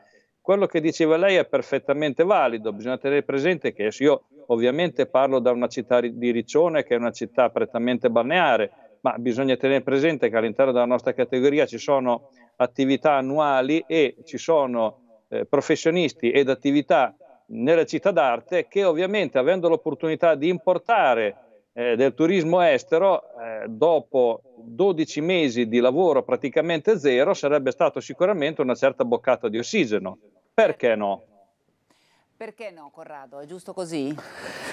quello che diceva lei è perfettamente valido, bisogna tenere presente che io ovviamente parlo da una città di Riccione che è una città prettamente balneare, ma bisogna tenere presente che all'interno della nostra categoria ci sono attività annuali e ci sono eh, professionisti ed attività nelle città d'arte che ovviamente avendo l'opportunità di importare eh, del turismo estero, eh, dopo 12 mesi di lavoro praticamente zero, sarebbe stato sicuramente una certa boccata di ossigeno. Perché no? Perché no, Corrado? È giusto così?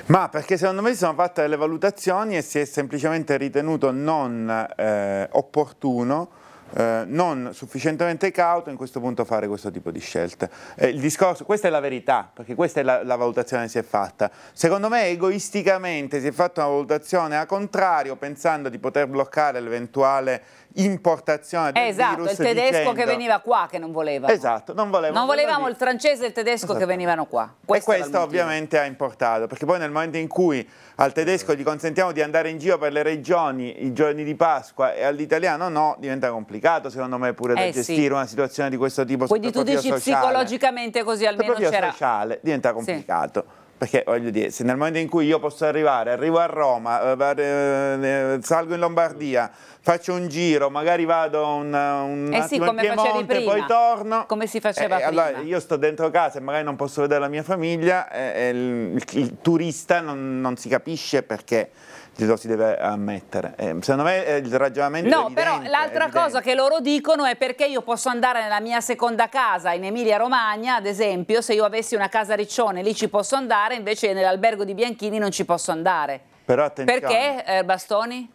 Ma perché secondo me si sono fatte delle valutazioni e si è semplicemente ritenuto non eh, opportuno eh, non sufficientemente cauto in questo punto fare questo tipo di scelte. Eh, discorso, questa è la verità, perché questa è la, la, valutazione che si è fatta. Secondo me egoisticamente si è fatta una valutazione a contrario, pensando di poter bloccare l'eventuale importazione del esatto, virus. Esatto, il tedesco dicendo... che veniva qua che non voleva. Esatto, non volevamo. Non volevamo il francese e il tedesco esatto. che venivano qua. Questo e questo ovviamente ha importato, perché poi nel momento in cui al tedesco gli consentiamo di andare in giro per le regioni i giorni di Pasqua e all'italiano no, diventa complicato secondo me pure da eh gestire sì. una situazione di questo tipo. Quindi tu dici sociale. psicologicamente così almeno c'era... sociale diventa complicato. Sì. Perché voglio dire, se nel momento in cui io posso arrivare, arrivo a Roma, eh, eh, eh, salgo in Lombardia, faccio un giro, magari vado un, un eh sì, come in Piemonte, poi torno. Come si faceva eh, Allora io sto dentro casa e magari non posso vedere la mia famiglia, il, il, turista non, non si capisce perché lo si deve ammettere. Eh, secondo me eh, il ragionamento No, evidente, però l'altra cosa che loro dicono è perché io posso andare nella mia seconda casa in Emilia Romagna, ad esempio, se io avessi una casa Riccione lì ci posso andare, invece nell'albergo di Bianchini non ci posso andare. Però attenzione. Perché, eh, Bastoni?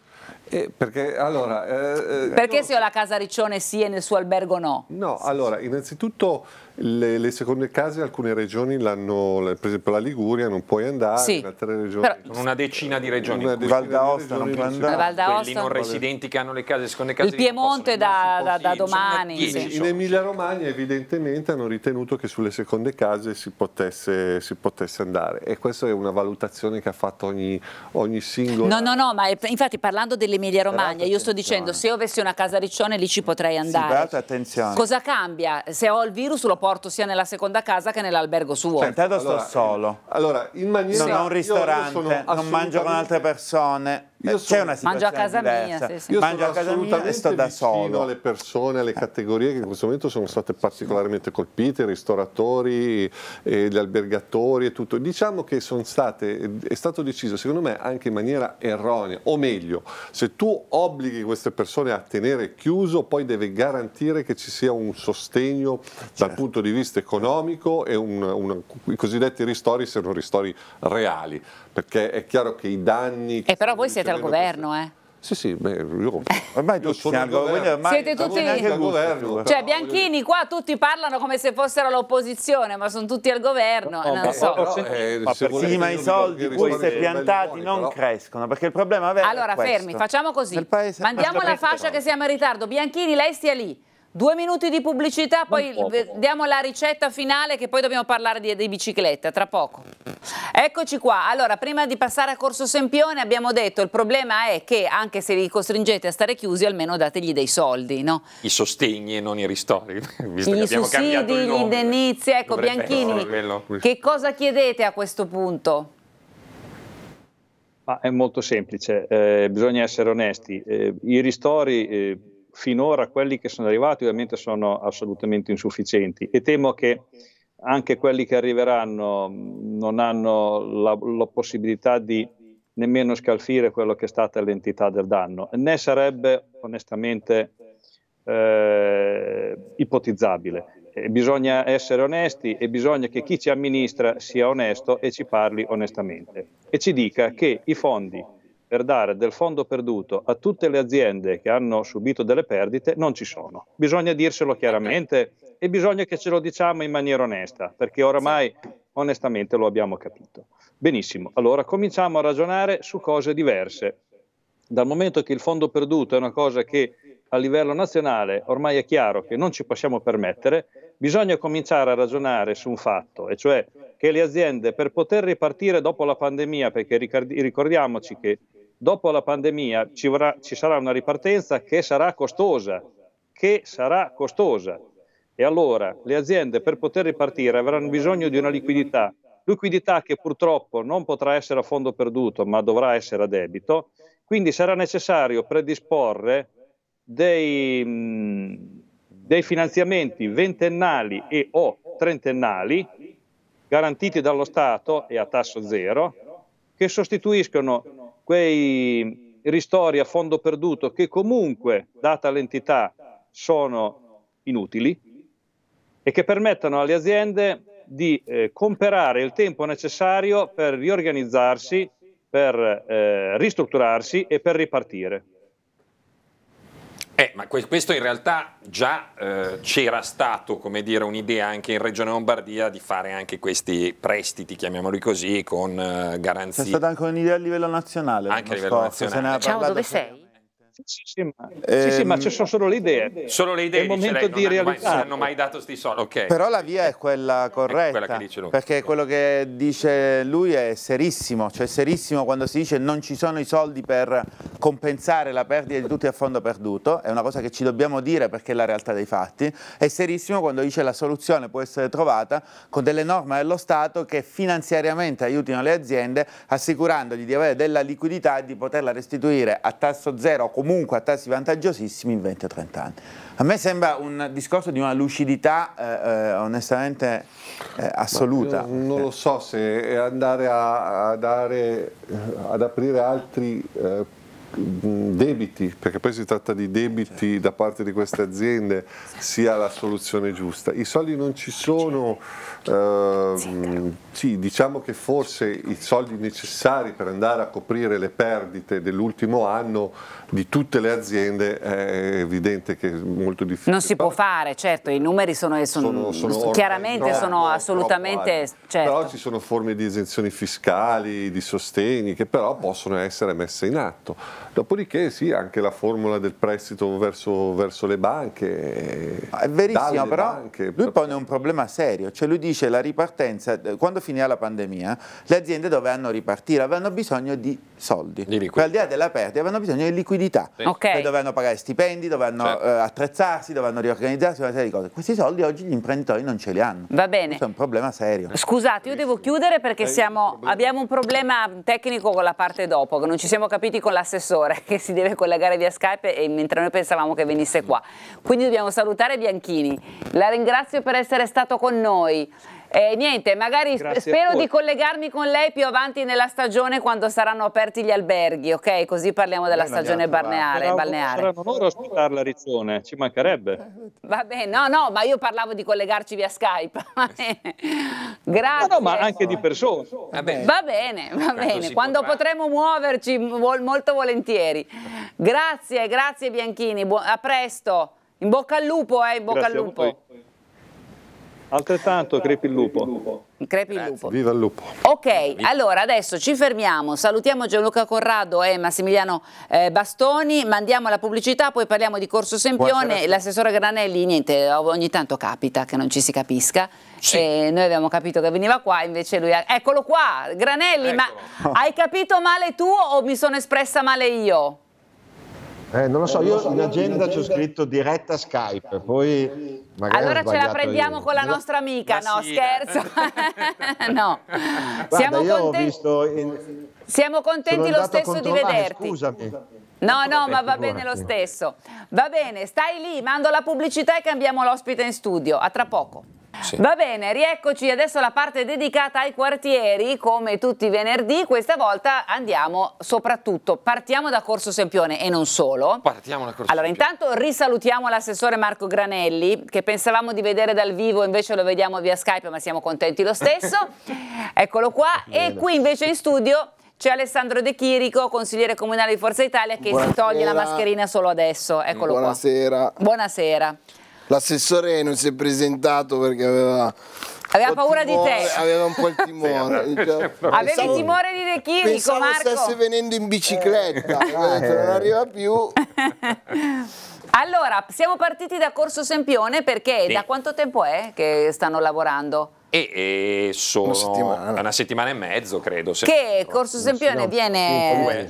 Eh, perché, allora, eh, eh perché io... se ho la casa Riccione sì e nel suo albergo no? No, allora, innanzitutto le, le, seconde case alcune regioni l'hanno, per esempio la Liguria non puoi andare, sì, altre regioni... Però, una decina di regioni. Una decina Val d'Aosta non puoi andare. Val d'Aosta. non residenti che hanno le case, seconde case... Il Piemonte da, da, da, domani. Sì. in Emilia Romagna evidentemente hanno ritenuto che sulle seconde case si potesse, si potesse andare e questa è una valutazione che ha fatto ogni, ogni singolo... No, no, no, ma è, infatti parlando dell'Emilia Romagna io sto dicendo se io avessi una casa Riccione lì ci potrei andare. Sì, attenzione. Cosa cambia? Se ho il virus lo posso rapporto sia nella seconda casa che nell'albergo suo. Cioè, intanto allora, sto solo. Allora, in maniera... Non ho un ristorante, non mangio con altre persone. Io sono, c'è una mangio a casa diversa. mia, sì, sì. mangio a casa mia e sto da solo. alle persone, alle eh. categorie che in questo momento sono state particolarmente colpite, i ristoratori, eh, gli albergatori e tutto. Diciamo che state, è stato deciso, secondo me, anche in maniera erronea, o meglio, se tu obblighi queste persone a tenere chiuso, poi deve garantire che ci sia un sostegno certo. dal punto di vista economico e un, un, i cosiddetti ristori siano ristori reali perché è chiaro che i danni... E eh, però voi siete al governo, queste... eh? Sì, sì, beh, io, ormai io sono al governo. governo. Siete tutti al governo. Cioè, Bianchini qua tutti parlano come se fossero all'opposizione, ma sono tutti al governo. No, eh, non ma, so. però, eh, ma se prima i soldi, poi se piantati non però. crescono, perché il problema è vero allora, è fermi, facciamo così. Mandiamo la fascia che siamo in ritardo. Bianchini, lei stia lì. Due minuti di pubblicità, poi diamo la ricetta finale che poi dobbiamo parlare di, di, bicicletta tra poco. Eccoci qua, allora prima di passare a Corso Sempione abbiamo detto il problema è che anche se li costringete a stare chiusi almeno dategli dei soldi, no? I sostegni e non i ristori, visto I che sussidi, gli indennizi, ecco Dovrebbe Bianchini, che cosa chiedete a questo punto? Ma è molto semplice, eh, bisogna essere onesti, eh, i ristori... Eh, finora quelli che sono arrivati ovviamente sono assolutamente insufficienti e temo che anche quelli che arriveranno mm, non hanno la, la possibilità di nemmeno scalfire quello che è stata l'entità del danno, né sarebbe onestamente eh, ipotizzabile. E bisogna essere onesti e bisogna che chi ci amministra sia onesto e ci parli onestamente e ci dica che i fondi per dare del fondo perduto a tutte le aziende che hanno subito delle perdite non ci sono. Bisogna dircelo chiaramente e bisogna che ce lo diciamo in maniera onesta, perché oramai onestamente lo abbiamo capito. Benissimo, allora cominciamo a ragionare su cose diverse. Dal momento che il fondo perduto è una cosa che a livello nazionale ormai è chiaro che non ci possiamo permettere, bisogna cominciare a ragionare su un fatto, e cioè che le aziende per poter ripartire dopo la pandemia, perché ricordiamoci che dopo la pandemia ci, vorrà, ci, sarà una ripartenza che sarà costosa, che sarà costosa. E allora le aziende per poter ripartire avranno bisogno di una liquidità, liquidità che purtroppo non potrà essere a fondo perduto, ma dovrà essere a debito, quindi sarà necessario predisporre dei, dei finanziamenti ventennali e o trentennali garantiti dallo Stato e a tasso zero, che sostituiscono quei ristori a fondo perduto che comunque, data l'entità, sono inutili e che permettano alle aziende di eh, comperare il tempo necessario per riorganizzarsi, per eh, ristrutturarsi e per ripartire. Eh, ma questo in realtà già eh, c'era stato, come dire, un'idea anche in Regione Lombardia di fare anche questi prestiti, chiamiamoli così, con eh, garanzie. C'è stata anche un'idea a livello nazionale. Anche a livello scorso, nazionale. Ciao, dove sei? Sì, sì, ma, eh, sì, sì, ma ehm, ci sono solo le idee. Solo le idee, è il momento di realizzare. Non hanno mai dato questi soldi, ok. Però la via è quella corretta, è quella che dice lui. perché quello che dice lui è serissimo, cioè serissimo quando si dice non ci sono i soldi per compensare la perdita di tutti a fondo perduto, è una cosa che ci dobbiamo dire perché è la realtà dei fatti, è serissimo quando dice la soluzione può essere trovata con delle norme dello Stato che finanziariamente aiutino le aziende assicurandogli di avere della liquidità e di poterla restituire a tasso zero o comunque a tassi vantaggiosissimi in 20-30 anni. A me sembra un discorso di una lucidità eh, eh onestamente eh, assoluta. non lo so se andare a, a dare, eh, ad aprire altri eh, mm, debiti, perché poi si tratta di debiti da parte di queste aziende, sia la soluzione giusta. I soldi non ci sono, ehm, sì, diciamo che forse i soldi necessari per andare a coprire le perdite dell'ultimo anno di tutte le aziende è evidente che è molto difficile. Non si può fare, certo, i numeri sono, sono, sono, sono chiaramente troppo, sono assolutamente... Certo. Però ci sono forme di esenzioni fiscali, di sostegni che però possono essere messe in atto. Dopodiché sì, anche la formula del prestito verso, verso le banche. È verissimo, però banche, lui pone un problema serio, cioè lui dice la ripartenza, quando finirà la pandemia, le aziende dovranno ripartire, avranno bisogno di soldi, di per cioè, al di là della perdita avranno bisogno di liquidità, sì. Okay. dovranno pagare stipendi, dovranno certo. eh, attrezzarsi, dovranno riorganizzarsi, una serie di cose. Questi soldi oggi gli imprenditori non ce li hanno. Va bene. Questo è un problema serio. Scusate, io devo chiudere perché siamo, abbiamo un problema tecnico con la parte dopo, non ci siamo capiti con l'assessore genitore che si deve collegare via Skype e mentre noi pensavamo che venisse qua. Quindi dobbiamo salutare Bianchini. La ringrazio per essere stato con noi. Eh, niente, magari sp spero di collegarmi con lei più avanti nella stagione quando saranno aperti gli alberghi, ok? Così parliamo della Bene, stagione balneare. balneare. Saranno loro a ospitarla a Rizzone, ci mancherebbe. Va bene, no, no, ma io parlavo di collegarci via Skype. Grazie. No, no, ma anche di persona. Va bene, va bene, va bene. quando potremo muoverci vol molto volentieri. Grazie, grazie Bianchini, Bu a presto. In bocca al lupo, eh, in bocca grazie al lupo. Altrettanto, crepi il lupo. Crepi il lupo. Viva il lupo. Ok, allora adesso ci fermiamo, salutiamo Gianluca Corrado e Massimiliano eh, Bastoni, mandiamo la pubblicità, poi parliamo di Corso Sempione, l'assessore Granelli, niente, ogni tanto capita che non ci si capisca. Sì. E eh, noi abbiamo capito che veniva qua, invece lui... Ha... Eccolo qua, Granelli, Eccolo. ma hai capito male tu o mi sono espressa male io? Eh, non lo so, eh, io in agenda c'ho scritto diretta Skype, poi magari Allora ce la prendiamo io. con la nostra amica, Ma no, sì. scherzo. no. Guarda, Siamo io contenti... ho visto in... Siamo contenti lo stesso di vederti. Scusami. No, no, ma va bene lo stesso. Va bene, stai lì, mando la pubblicità e cambiamo l'ospite in studio. A tra poco. Sì. Va bene, rieccoci adesso alla parte dedicata ai quartieri, come tutti i venerdì, questa volta andiamo soprattutto, partiamo da Corso Sempione e non solo. Partiamo da Corso Allora intanto risalutiamo l'assessore Marco Granelli, che pensavamo di vedere dal vivo, invece lo vediamo via Skype, ma siamo contenti lo stesso. Eccolo qua, e qui invece in studio c'è Alessandro De Chirico, consigliere comunale di Forza Italia, che Buonasera. si toglie la mascherina solo adesso. Eccolo Buonasera. qua. Buonasera. Buonasera. L'assessore non si è presentato perché aveva Aveva paura timore, di te. Aveva un po' il timore. sì, cioè, avevi pensavo, timore di De Chirico, pensavo Marco. stesse venendo in bicicletta. Eh. non arriva più. allora, siamo partiti da Corso Sempione perché sì. da quanto tempo è che stanno lavorando? E, e sono una settimana. una settimana. e mezzo, credo. Che Corso Sempione viene...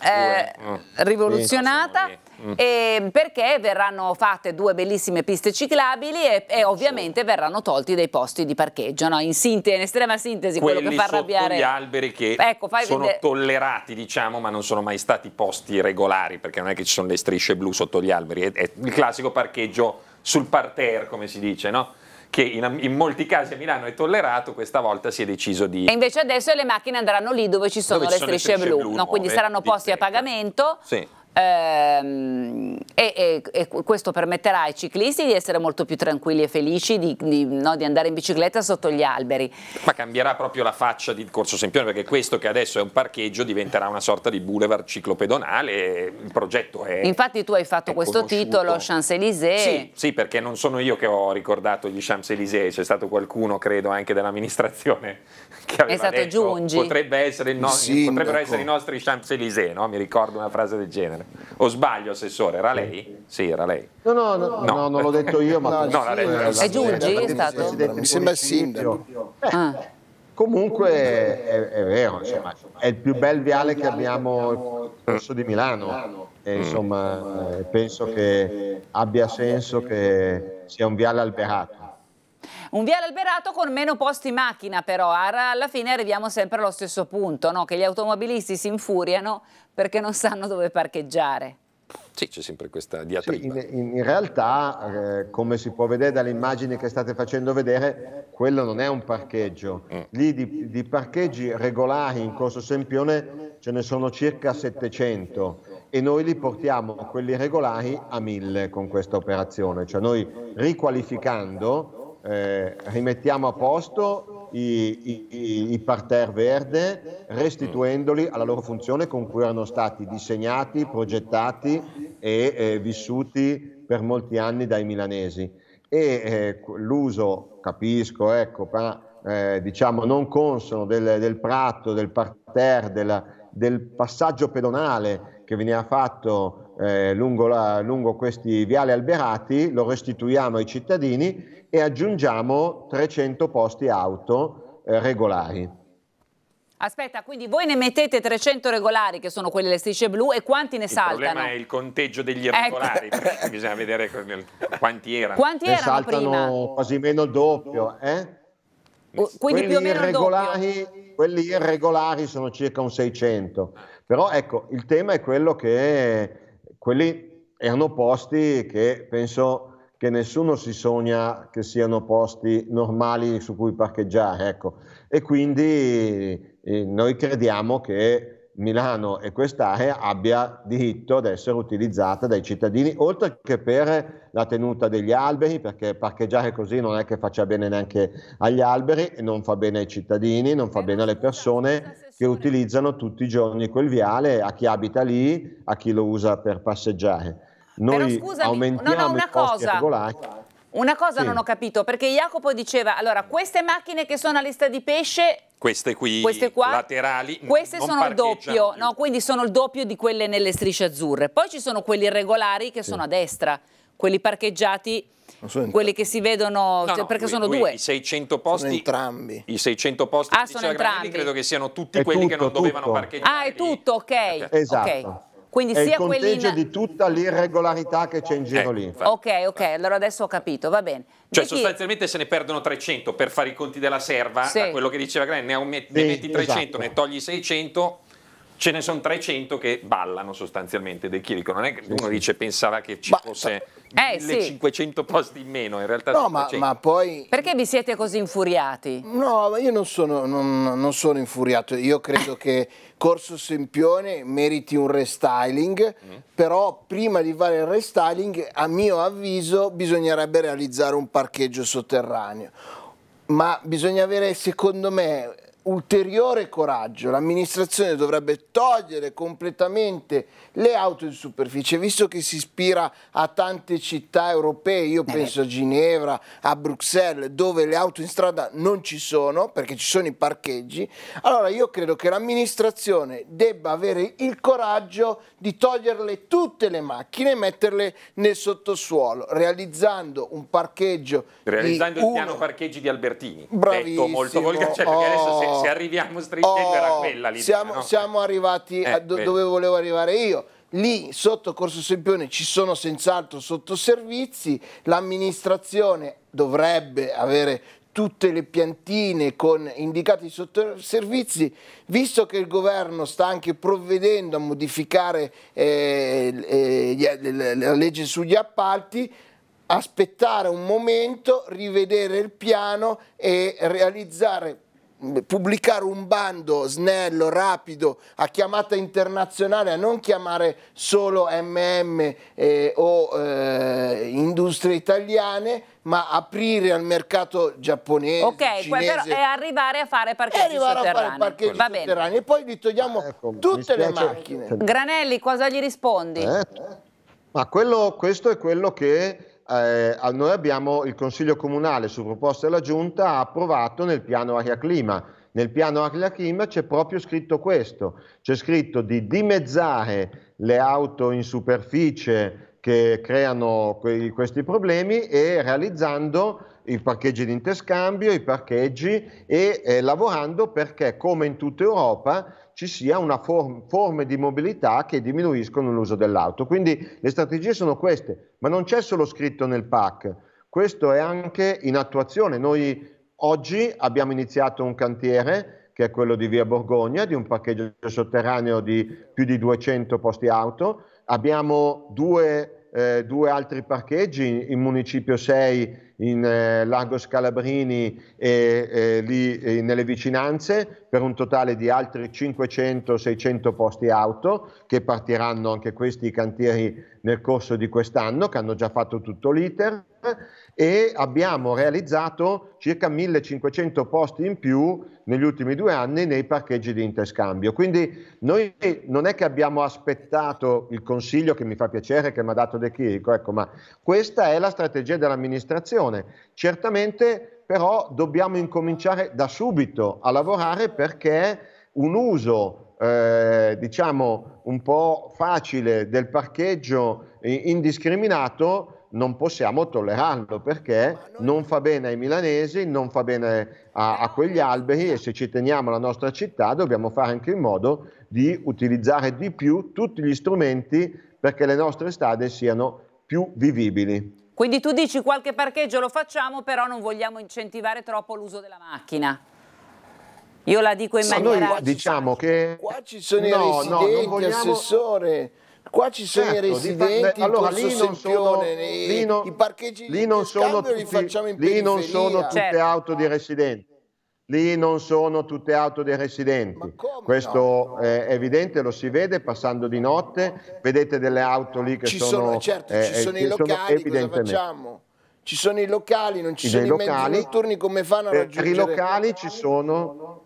Eh, mm. rivoluzionata mm. eh, perché verranno fatte due bellissime piste ciclabili e, e ovviamente sì. verranno tolti dei posti di parcheggio. No? In, sintesi, in estrema sintesi Quelli quello che fa arrabbiare... gli alberi che ecco, sono vedere... tollerati diciamo ma non sono mai stati posti regolari perché non è che ci sono le strisce blu sotto gli alberi, è, è il classico parcheggio sul parterre come si dice no? che in, in, molti casi a Milano è tollerato, questa volta si è deciso di... E invece adesso le macchine andranno lì dove ci sono, dove le, sono strisce le, strisce blu, blu no? quindi saranno posti a pagamento. Sì. Ehm, e, e, e, questo permetterà ai ciclisti di essere molto più tranquilli e felici, di, di, no, di, andare in bicicletta sotto gli alberi. Ma cambierà proprio la faccia di Corso Sempione perché questo che adesso è un parcheggio diventerà una sorta di boulevard ciclopedonale, il progetto è... Infatti tu hai fatto questo conosciuto. titolo, Champs-Élysées. Sì, sì, perché non sono io che ho ricordato gli Champs-Élysées, c'è stato qualcuno credo anche dell'amministrazione che aveva è stato detto, Giungi. Potrebbe essere no, potrebbero essere i nostri Champs-Élysées, no? mi ricordo una frase del genere. O sbaglio, assessore, era lei? Sì, era lei. No, no, no, no. no non l'ho detto io, ma... no, sì, detto. È Giungi, è stato? Mi sembra il sindaco. Eh. Ah. Comunque è, è vero, insomma, è il più bel viale che abbiamo corso di Milano. E, insomma, mm. eh, penso che abbia senso che sia un viale alberato. Un viale alberato con meno posti macchina però, alla fine arriviamo sempre allo stesso punto, no? che gli automobilisti si infuriano perché non sanno dove parcheggiare. Sì, c'è sempre questa diatriba. Sì, in, in, realtà, eh, come si può vedere dalle immagini che state facendo vedere, quello non è un parcheggio. Mm. Lì di, di, parcheggi regolari in Corso Sempione ce ne sono circa 700 e noi li portiamo quelli regolari a 1000 con questa operazione. Cioè noi riqualificando eh, rimettiamo a posto i, i, i, parterre verde, restituendoli alla loro funzione con cui erano stati disegnati, progettati e eh, vissuti per molti anni dai milanesi. E eh, l'uso, capisco, ecco, per, eh, diciamo non consono del, del prato, del parterre, del, del passaggio pedonale che veniva fatto eh, lungo, la, lungo, questi viali alberati, lo restituiamo ai cittadini e aggiungiamo 300 posti auto eh, regolari. Aspetta, quindi voi ne mettete 300 regolari, che sono quelle delle strisce blu, e quanti ne il saltano? Il problema è il conteggio degli irregolari, ecco. bisogna vedere quanti erano. Quanti ne erano saltano prima? quasi meno il doppio, eh? Oh, quindi quelli più o meno irregolari, Quelli irregolari sono circa un 600. Però ecco, il tema è quello che quelli erano posti che penso che nessuno si sogna che siano posti normali su cui parcheggiare. Ecco. E quindi eh, noi crediamo che Milano e quest'area abbia diritto ad essere utilizzata dai cittadini, oltre che per la tenuta degli alberi, perché parcheggiare così non è che faccia bene neanche agli alberi, e non fa bene ai cittadini, non fa eh, bene alle persone che utilizzano tutti i giorni quel viale, a chi abita lì, a chi lo usa per passeggiare. Noi Però scusami, aumentiamo no, no, una cosa. regolari. Una cosa sì. non ho capito, perché Jacopo diceva, allora, queste macchine che sono a lista di pesce... Queste qui, queste qua, laterali, Queste sono il doppio, no? quindi sono il doppio di quelle nelle strisce azzurre. Poi ci sono quelli regolari che sì. sono a destra, quelli parcheggiati... quelli che si vedono no, cioè, no, perché lui, sono lui, due i 600 posti sono entrambi i 600 posti ah, sono entrambi. credo che siano tutti è quelli tutto, che non tutto. dovevano parcheggiare ah è tutto ok, esatto. okay. Quindi è sia il conteggio quelli... di tutta l'irregolarità che c'è in giro eh, lì. Ok, ok, allora adesso ho capito, va bene. Cioè chi... sostanzialmente se ne perdono 300 per fare i conti della serva, sì. a quello che diceva Glenn, ne, met- sì, ne metti 300, esatto. ne togli 600 ce ne sono 300 che ballano sostanzialmente del Chirico. Non è che uno dice pensava che ci ma, fosse eh, 1500 sì. posti in meno, in realtà no, ma, ma, poi... Perché vi siete così infuriati? No, ma io non sono, non, non sono infuriato, io credo che Corso Sempione meriti un restyling, mm. però prima di fare il restyling, a mio avviso, bisognerebbe realizzare un parcheggio sotterraneo. Ma bisogna avere, secondo me, ulteriore coraggio, l'amministrazione dovrebbe togliere completamente le auto in superficie, visto che si ispira a tante città europee, io eh penso a Ginevra, a Bruxelles, dove le auto in strada non ci sono, perché ci sono i parcheggi, allora io credo che l'amministrazione debba avere il coraggio di toglierle tutte le macchine e metterle nel sottosuolo, realizzando un parcheggio realizzando il uno... piano parcheggi di Albertini. Bravissimo. Detto molto volgare, cioè, oh, adesso se, se arriviamo stringendo oh, era quella l'idea. Siamo, no? siamo arrivati eh, do dove volevo arrivare io. Lì sotto Corso Sempione ci sono senz'altro sottoservizi, l'amministrazione dovrebbe avere tutte le piantine con indicati sottoservizi, visto che il governo sta anche provvedendo a modificare eh, eh, eh la legge sugli appalti, aspettare un momento, rivedere il piano e realizzare pubblicare un bando snello, rapido, a chiamata internazionale, a non chiamare solo MM eh, o eh, industrie italiane, ma aprire al mercato giapponese, Ok, cinese, però è arrivare a fare parcheggi sotterranei. A fare parcheggi sotterranei. E poi gli togliamo eh, ecco, tutte le macchine. Granelli, cosa gli rispondi? Eh? Ma quello, questo è quello che eh, noi abbiamo il Consiglio Comunale su proposta della Giunta ha approvato nel piano aria clima. Nel piano aria clima c'è proprio scritto questo, c'è scritto di dimezzare le auto in superficie che creano que questi problemi e realizzando i parcheggi di interscambio, i parcheggi e eh, lavorando perché come in tutta Europa ci sia una form- forme di mobilità che diminuiscono l'uso dell'auto. Quindi le strategie sono queste, ma non c'è solo scritto nel PAC, questo è anche in attuazione. Noi oggi abbiamo iniziato un cantiere che è quello di Via Borgogna, di un parcheggio sotterraneo di più di 200 posti auto. Abbiamo due, eh, due altri parcheggi in, in Municipio 6 in eh, Lagos Calabrini e, e lì e eh, nelle vicinanze per un totale di altri 500-600 posti auto che partiranno anche questi cantieri nel corso di quest'anno, che hanno già fatto tutto l'iter e abbiamo realizzato circa 1500 posti in più negli ultimi due anni nei parcheggi di interscambio. Quindi noi non è che abbiamo aspettato il consiglio che mi fa piacere che mi ha dato De Chirico, ecco, ma questa è la strategia dell'amministrazione. Certamente però dobbiamo incominciare da subito a lavorare perché un uso eh, diciamo un po' facile del parcheggio indiscriminato non possiamo tollerarlo perché non fa bene ai milanesi, non fa bene a, a, quegli alberi e se ci teniamo alla nostra città dobbiamo fare anche in modo di utilizzare di più tutti gli strumenti perché le nostre strade siano più vivibili. Quindi tu dici qualche parcheggio lo facciamo, però non vogliamo incentivare troppo l'uso della macchina. Io la dico in maniera... Ma noi diciamo che... Qua ci sono no, i residenti, no, vogliamo... assessore... Qua ci sono certo, i residenti, allora, lì non sono, lì non, i parcheggi lì non sono tutti, Lì non sono tutte certo. auto di residenti. Lì non sono tutte auto dei residenti, questo no? è evidente, lo si vede passando di notte, vedete delle auto lì che ci sono, sono... Certo, eh, ci eh, sono i locali, sono cosa facciamo? Ci sono i locali, non ci sono i locali, mezzi notturni, come fanno a raggiungere? Eh, per i locali ci sono...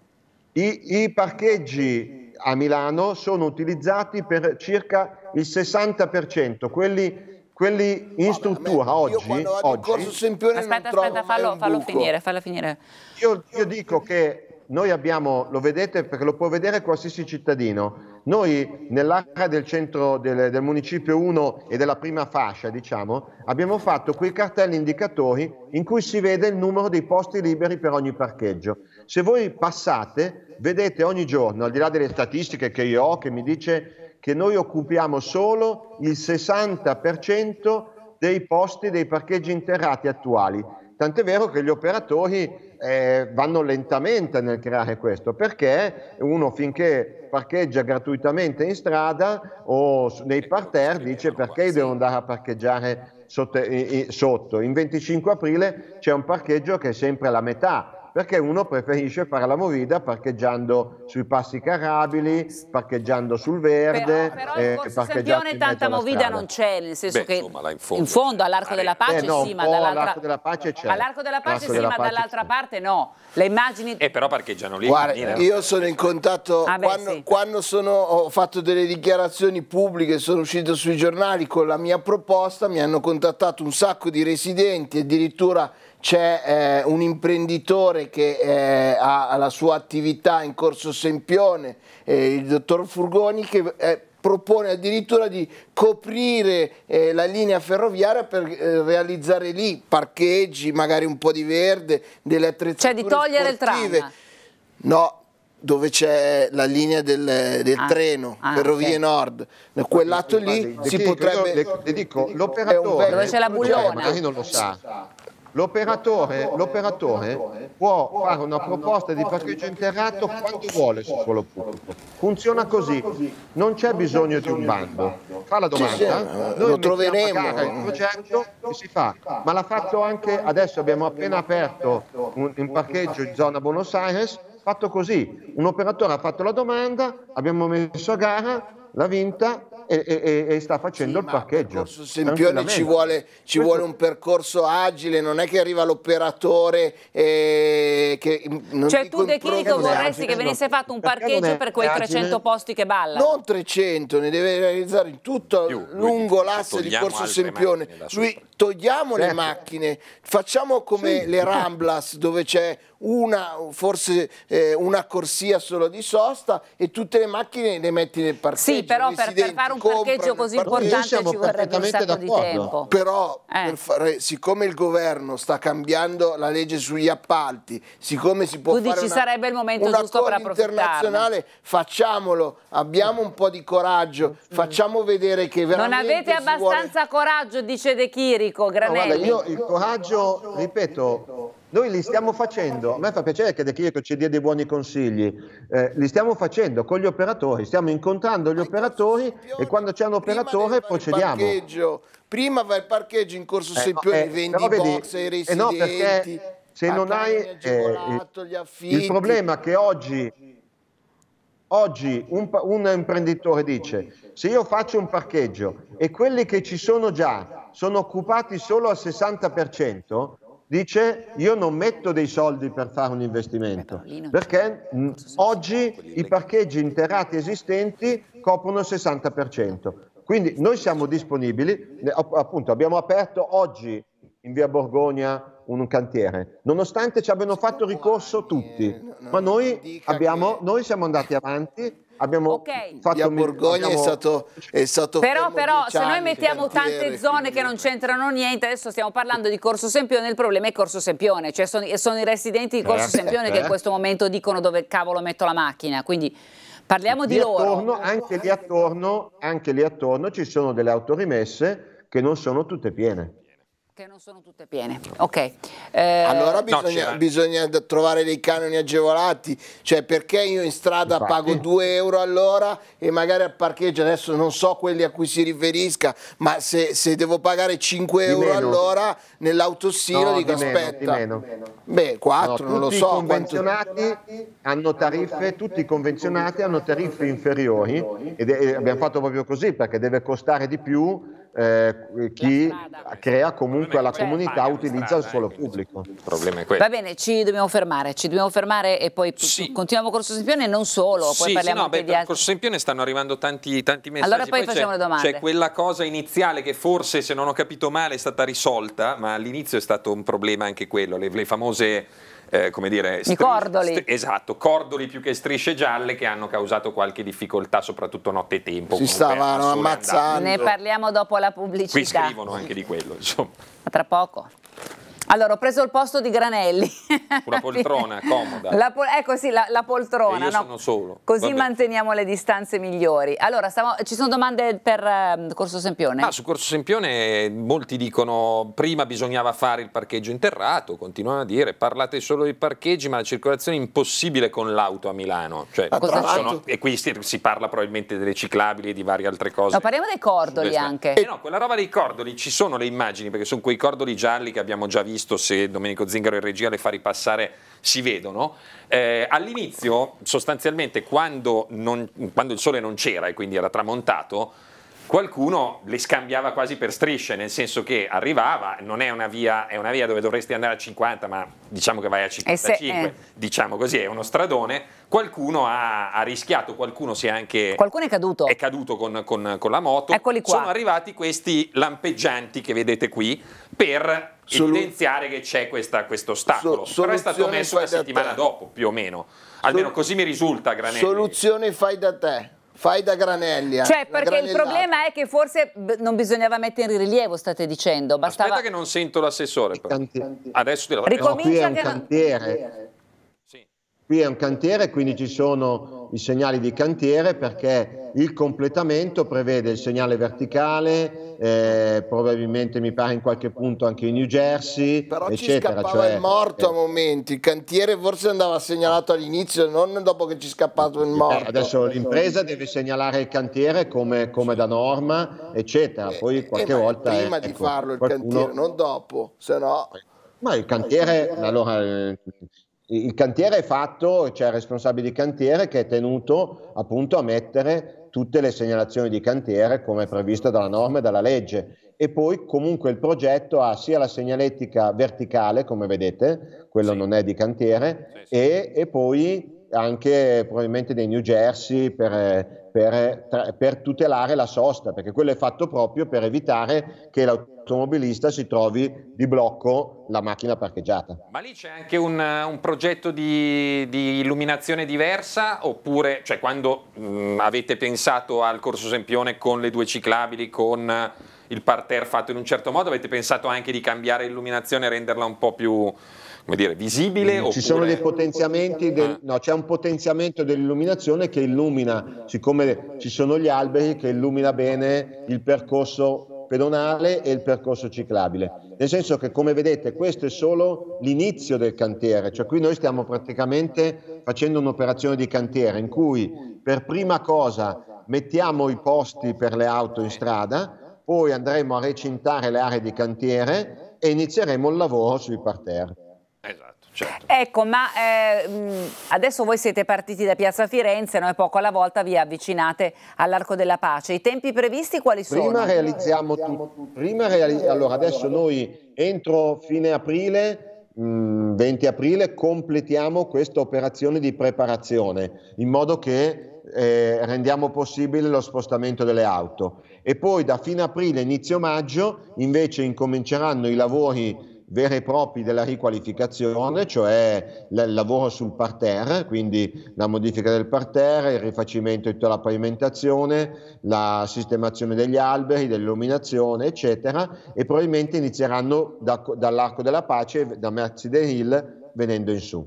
I, I parcheggi a Milano sono utilizzati per circa il 60%, quelli, quelli in struttura me, oggi... oggi, corso aspetta, aspetta, fallo, fallo finire, fallo finire. Io, io dico che noi abbiamo, lo vedete perché lo può vedere qualsiasi cittadino, noi nell'area del centro del, del, municipio 1 e della prima fascia, diciamo, abbiamo fatto quei cartelli indicatori in cui si vede il numero dei posti liberi per ogni parcheggio. Se voi passate, vedete ogni giorno, al di là delle statistiche che io ho, che mi dice che noi occupiamo solo il 60% dei posti dei parcheggi interrati attuali. Tant'è vero che gli operatori eh, vanno lentamente nel creare questo, perché uno finché parcheggia gratuitamente in strada o nei parterre dice perché io devo andare a parcheggiare sotto. In 25 aprile c'è un parcheggio che è sempre la metà, perché uno preferisce fare la movida parcheggiando sui passi carrabili, parcheggiando sul verde. Però, però eh, parcheggiando tanta movida non c'è, nel senso Beh, che insomma, in, fondo. in fondo, all'arco della pace eh, no, sì, ma dall'altra della pace c'è. All'arco della pace sì, della ma dall'altra parte no. Le immagini eh, però parcheggiano lì. Guarda, eh. io sono in contatto ah, beh, quando, sì. quando sono, ho fatto delle dichiarazioni pubbliche, sono uscito sui giornali con la mia proposta, mi hanno contattato un sacco di residenti, addirittura c'è eh, un imprenditore che eh, ha la sua attività in corso Sempione, eh, il dottor Furgoni, che eh, propone addirittura di coprire eh, la linea ferroviaria per eh, realizzare lì parcheggi, magari un po' di verde, delle attrezzature Cioè di togliere sportive. il tram? No, dove c'è la linea del, del ah, treno, ah, Ferrovie okay. Nord, da quel lato lì si potrebbe... Le, le dico, l'operatore... Dove c'è la bullona? Lei non lo sa. L'operatore, l'operatore, può fare una proposta di parcheggio interrato quando vuole sul suolo pubblico. Funziona così, non c'è bisogno di un bando. Fa la domanda, eh, noi lo troveremo. Il progetto e si fa, ma l'ha fatto anche adesso. Abbiamo appena aperto un, un parcheggio in zona Buenos Aires. Fatto così, un operatore ha fatto la domanda, abbiamo messo a gara, l'ha vinta, e, e, e sta facendo sì, il parcheggio. Sempione eh, ci, vuole, ci Questo... vuole, un percorso agile, non è che arriva l'operatore eh, che... Non cioè tu De Chirico vorresti che venisse fatto un parcheggio per quei 300 posti che balla? Non 300, ne deve realizzare in tutto Più, lungo l'asse di Corso Sempione. Lui, togliamo certo. le macchine, facciamo come sì. le Ramblas dove c'è una, forse eh, una corsia solo di sosta e tutte le macchine le metti nel parcheggio. Sì, però per, per, fare un parcheggio così importante ci vorrebbe un sacco di tempo. Però eh. fare, siccome il governo sta cambiando la legge sugli appalti, siccome si può tu fare dici, una, sarebbe il momento un giusto per internazionale, facciamolo, abbiamo un po' di coraggio, mm, mm. facciamo vedere che veramente Non avete abbastanza vuole... coraggio, dice De Chirico, Granelli. No, guarda, io il coraggio, ripeto noi li stiamo facendo, a me fa piacere che De Chirico ci dia dei buoni consigli, eh, li stiamo facendo con gli operatori, stiamo incontrando gli operatori e quando c'è un operatore procediamo. Prima va il parcheggio in corso Sempione, eh, eh, vendi vedi, i box eh, ai residenti. no, perché se non hai eh, il problema è che oggi Oggi un, un, imprenditore dice, se io faccio un parcheggio e quelli che ci sono già sono occupati solo al 60%, dice io non metto dei soldi per fare un investimento perché oggi i parcheggi interrati esistenti coprono il 60%. Quindi noi siamo disponibili, appunto abbiamo aperto oggi in via Borgogna un cantiere, nonostante ci abbiano fatto ricorso eh, tutti, ma noi, abbiamo, noi siamo andati avanti Abbiamo okay. fatto... Borgogna abbiamo... È, stato, è stato... Però, però se noi mettiamo tante zone che non c'entrano niente, adesso stiamo parlando di Corso Sempione, il problema è Corso Sempione, cioè sono, sono i residenti di Corso eh, Sempione eh, che in eh. questo momento dicono dove cavolo metto la macchina, quindi... Parliamo di lì loro. Attorno, anche, lì attorno, anche lì attorno ci sono delle autorimesse che non sono tutte piene. Che non sono tutte piene, ok. Eh... Allora bisogna, no, bisogna, trovare dei canoni agevolati, cioè perché io in strada Infatti. pago 2 euro all'ora e magari al parcheggio, adesso non so quelli a cui si riferisca, ma se, se devo pagare 5 euro all'ora nell'autosino no, dico di meno, Di meno. Beh 4 no, non lo so. Tutti i convenzionati hanno tariffe, tutti i convenzionati hanno tariffe inferiori ed è, abbiamo fatto proprio così perché deve costare di più eh, chi crea comunque la comunità utilizza il suolo eh, pubblico. Il problema è questo. Va bene, ci dobbiamo fermare, ci dobbiamo fermare e poi sì. continuiamo con Corso Sempione e non solo, poi sì, parliamo sì, no, beh, di altri. Per Corso Sempione stanno arrivando tanti, tanti messaggi. Allora poi, poi facciamo le domande. C'è quella cosa iniziale che forse, se non ho capito male, è stata risolta, ma all'inizio è stato un problema anche quello, le, le famose eh, come dire, I cordoli. St- esatto, cordoli più che strisce gialle che hanno causato qualche difficoltà, soprattutto notte e tempo. Si stavano ammazzando. Andate. Ne parliamo dopo la pubblicità. Qui scrivono anche di quello, insomma. A tra poco. Allora, ho preso il posto di Granelli. Una poltrona comoda. La pol- ecco sì, la, la poltrona. E io no? sono solo. Così manteniamo le distanze migliori. Allora, stavo, ci sono domande per um, Corso Sempione? Ah, su Corso Sempione molti dicono prima bisognava fare il parcheggio interrato, continuano a dire parlate solo di parcheggi, ma la circolazione è impossibile con l'auto a Milano. Cioè, ah, sono, e qui si, si, parla probabilmente delle ciclabili e di varie altre cose. No, parliamo dei cordoli anche. Eh no, quella roba dei cordoli, ci sono le immagini, perché sono quei cordoli gialli che abbiamo già visto visto se Domenico Zingaro in regia le fa ripassare, si vedono. Eh, all'inizio, sostanzialmente, quando, non, quando il sole non c'era e quindi era tramontato, qualcuno le scambiava quasi per strisce, nel senso che arrivava, non è una via, è una via dove dovresti andare a 50, ma diciamo che vai a 55, eh se, eh. diciamo così, è uno stradone, qualcuno ha, ha, rischiato, qualcuno si è anche... Qualcuno è caduto. È caduto con, con, con la moto. Eccoli qua. Sono arrivati questi lampeggianti che vedete qui per Solu- evidenziare che c'è questa, questo ostacolo. So- Però è stato messo la settimana te. dopo, più o meno. Almeno Sol- così mi risulta, Granelli. Soluzione fai da te. Fai da granelli. Eh. Cioè, perché il problema è che forse non bisognava mettere in rilievo, state dicendo. Bastava... Aspetta che non sento l'assessore. Adesso te la faccio. no, qui è un cantiere. Sì. Qui è un cantiere, quindi ci sono i segnali di cantiere perché il completamento prevede il segnale verticale, eh, probabilmente mi pare in qualche punto anche in New Jersey. Però eccetera. ci scappava cioè, il morto a momenti, il cantiere forse andava segnalato all'inizio, non dopo che ci è scappato il eh, morto. adesso l'impresa deve segnalare il cantiere come, come da norma, eccetera. Eh, Poi eh, qualche eh, volta... Prima ecco, di farlo il qualcuno... cantiere, non dopo, se no... Ma il cantiere, allora, il cantiere è fatto, c'è cioè il responsabile di cantiere che è tenuto appunto a mettere tutte le segnalazioni di cantiere come previsto dalla norma e dalla legge. E poi comunque il progetto ha sia la segnalettica verticale, come vedete, quello sì. non è di cantiere, sì, sì. E, e, poi anche probabilmente dei New Jersey per, per, per tutelare la sosta, perché quello è fatto proprio per evitare che l'autorità automobilista si trovi di blocco la macchina parcheggiata. Ma lì c'è anche un, un progetto di, di, illuminazione diversa oppure, cioè quando mh, mm, avete pensato al Corso Sempione con le due ciclabili, con il parterre fatto in un certo modo, avete pensato anche di cambiare illuminazione e renderla un po' più come dire, visibile? Ci oppure... sono dei potenziamenti, del, ah. no, c'è un potenziamento dell'illuminazione che illumina, siccome ci sono gli alberi, che illumina bene il percorso pedonale e il percorso ciclabile. Nel senso che, come vedete, questo è solo l'inizio del cantiere, cioè qui noi stiamo praticamente facendo un'operazione di cantiere in cui per prima cosa mettiamo i posti per le auto in strada, poi andremo a recintare le aree di cantiere e inizieremo il lavoro sui parterre. Esatto. Certo. Ecco, ma eh, adesso voi siete partiti da Piazza Firenze, no? e poco alla volta vi avvicinate all'Arco della Pace. I tempi previsti quali sono? Prima realizziamo, realizziamo tutto. Prima reali allora, adesso noi entro fine aprile, mh, 20 aprile, completiamo questa operazione di preparazione in modo che eh, rendiamo possibile lo spostamento delle auto. E poi da fine aprile, inizio maggio, invece incominceranno i lavori veri e propri della riqualificazione, cioè il lavoro sul parterre, quindi la modifica del parterre, il rifacimento di tutta la pavimentazione, la sistemazione degli alberi, dell'illuminazione, eccetera, e probabilmente inizieranno da, dall'Arco della Pace, da Mercedes Hill, venendo in su,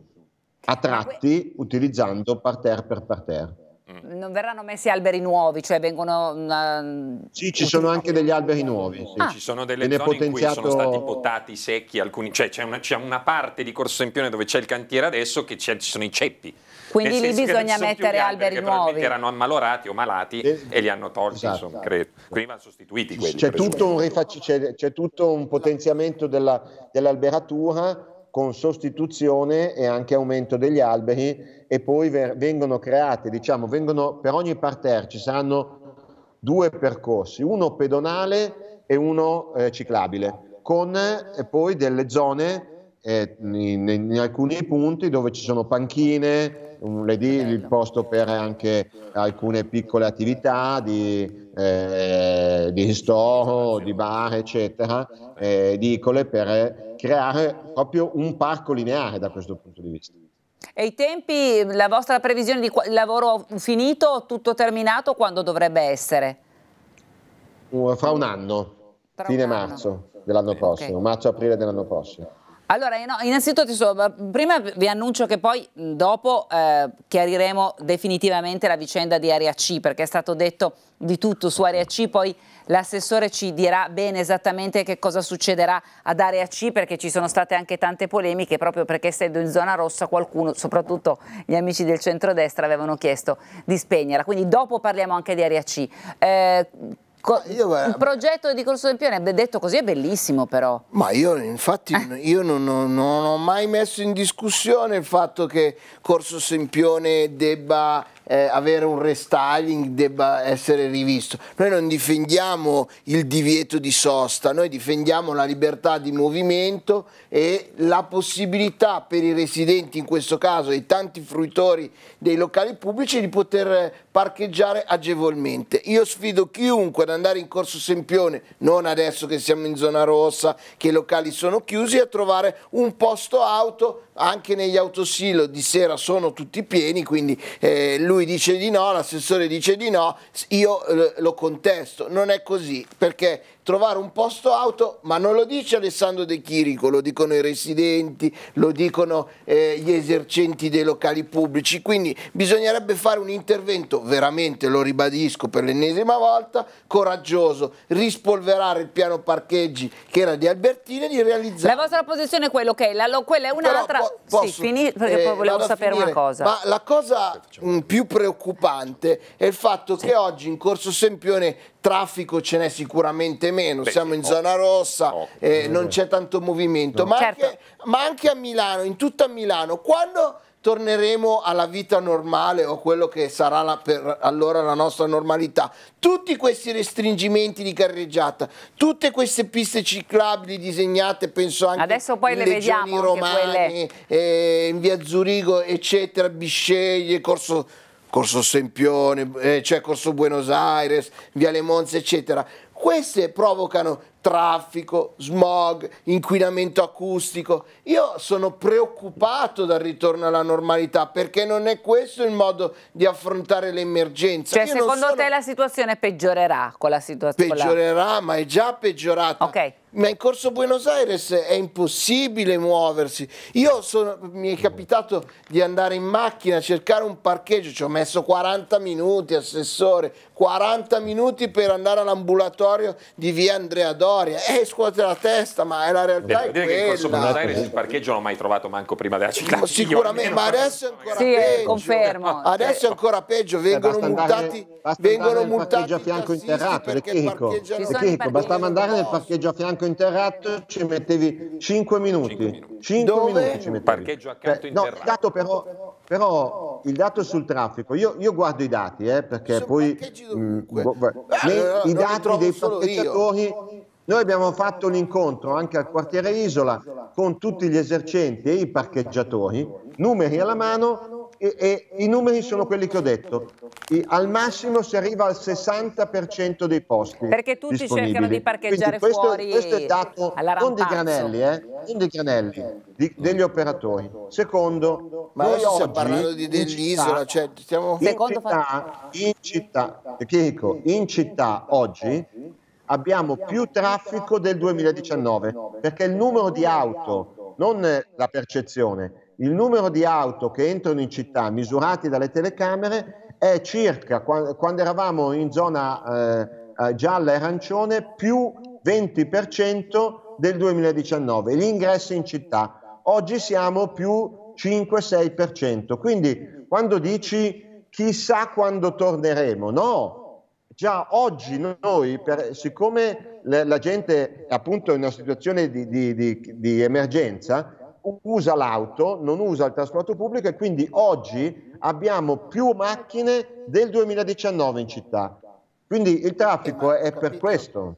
a tratti utilizzando parterre per parterre. Mm. non verranno messi alberi nuovi, cioè vengono... Uh, sì, ci sono anche degli alberi nuovi. Sì. Ah. Ci sono delle Viene zone potenziato... in cui sono stati potati secchi, alcuni, cioè c'è una, c'è una, parte di Corso Sempione dove c'è il cantiere adesso che ci sono i ceppi. Quindi lì bisogna mettere alberi, alberi nuovi. erano ammalorati o malati eh, e li hanno tolti, esatto, insomma, esatto. credo. Quindi vanno sostituiti quelli. C'è tutto, un, rifac- c'è, c'è tutto un potenziamento della, dell'alberatura con sostituzione e anche aumento degli alberi e poi ver- vengono create, diciamo, vengono, per ogni parterre ci saranno due percorsi, uno pedonale e uno eh, ciclabile, con eh, poi delle zone eh, in, in, alcuni punti dove ci sono panchine, un, le di, il posto per anche alcune piccole attività di, eh, di ristoro, di bar, eccetera, eh, edicole per creare proprio un parco lineare da questo punto di vista. E i tempi, la vostra previsione di lavoro finito, tutto terminato, quando dovrebbe essere? Uh, fra un anno, Tra fine un anno. marzo dell'anno prossimo, okay. marzo-aprile dell'anno prossimo. Allora, innanzitutto, prima vi annuncio che poi dopo eh, chiariremo definitivamente la vicenda di Area C, perché è stato detto di tutto su Area C, poi L'assessore ci dirà bene esattamente che cosa succederà ad area C perché ci sono state anche tante polemiche proprio perché essendo in zona rossa qualcuno, soprattutto gli amici del centrodestra, avevano chiesto di spegnerla. Quindi dopo parliamo anche di area C. Eh, io, il progetto di Corso del Pione, detto così, è bellissimo però. Ma io infatti eh. io non, non, non, ho mai messo in discussione il fatto che Corso Sempione debba eh, avere un restyling debba essere rivisto. Noi non difendiamo il divieto di sosta, noi difendiamo la libertà di movimento e la possibilità per i residenti, in questo caso e tanti fruitori dei locali pubblici, di poter parcheggiare agevolmente. Io sfido chiunque ad andare in Corso Sempione, non adesso che siamo in zona rossa, che i locali sono chiusi, a trovare un posto auto anche negli autosilo di sera sono tutti pieni, quindi eh, lui dice di no, l'assessore dice di no, io eh, lo contesto. Non è così perché trovare un posto auto, ma non lo dice Alessandro De Chirico, lo dicono i residenti, lo dicono eh, gli esercenti dei locali pubblici, quindi bisognerebbe fare un intervento veramente, lo ribadisco per l'ennesima volta, coraggioso, rispolverare il piano parcheggi che era di Albertini e di realizzare. La vostra posizione è quella, che la, lo, quella è un'altra... Po sì, finì, eh, perché eh, poi volevo sapere finire, una cosa. Ma la cosa mh, mm, più preoccupante è il fatto sì. che oggi in Corso Sempione traffico ce n'è sicuramente meno, Beh, siamo in oh, zona rossa, oh, eh, non c'è tanto movimento, no. ma, certo. anche, ma anche a Milano, in tutta Milano, quando torneremo alla vita normale o quello che sarà la, per allora la nostra normalità. Tutti questi restringimenti di carreggiata, tutte queste piste ciclabili disegnate, penso anche Adesso poi le vediamo Romani, quelle... eh, in via Zurigo, eccetera, Bisceglie, Corso Corso Sempione, eh, cioè Corso Buenos Aires, Viale Monza, eccetera. Queste provocano traffico, smog, inquinamento acustico. Io sono preoccupato dal ritorno alla normalità perché non è questo il modo di affrontare l'emergenza. Cioè, Io secondo sono... te la situazione peggiorerà con la situazione? Peggiorerà, la... ma è già peggiorata. Ok ma in Corso Buenos Aires è impossibile muoversi. Io sono, mi è capitato di andare in macchina a cercare un parcheggio, ci ho messo 40 minuti, assessore, 40 minuti per andare all'ambulatorio di via Andrea Doria. Eh, scuote la testa, ma è la realtà Devo è dire che in Corso Buenos Aires il parcheggio non l'ho mai trovato manco prima della città. No, sicuramente, ma adesso è ancora sì, peggio. confermo. Adesso è ancora peggio, vengono Beh, multati, andare, vengono multati a fianco interrato, perché parcheggiano. Chico, basta mandare nel parcheggio a fianco parcheggio interratto ci mettevi 5 minuti. 5 minuti. 5 minuti ci mettevi. Parcheggio accanto Beh, interratto. No, però, però, il dato sul traffico, io, io guardo i dati eh, perché poi mh, mm, boh, Beh, nei, i dati dei parcheggiatori noi abbiamo fatto un incontro anche al quartiere Isola con tutti gli esercenti e i parcheggiatori, numeri alla mano e, e i numeri sono quelli che ho detto. E al massimo si arriva al 60% dei posti. Perché tutti cercano di parcheggiare questo, fuori. Questo è dato non di Granelli, eh, non di Granelli di, degli operatori. Secondo, ma noi stiamo parlando di dell'isola, cioè stiamo... in, città, in città, Chico, in città oggi abbiamo più traffico del 2019, perché il numero di auto, non la percezione, il numero di auto che entrano in città misurati dalle telecamere è circa, quando eravamo in zona eh, eh gialla e arancione, più 20% del 2019, l'ingresso in città. Oggi siamo più 5-6%, quindi quando dici chissà quando torneremo, no, Già oggi noi, per, siccome la, la, gente appunto è in una situazione di, di, di, di emergenza, usa l'auto, non usa il trasporto pubblico e quindi oggi abbiamo più macchine del 2019 in città. Quindi il traffico è per questo.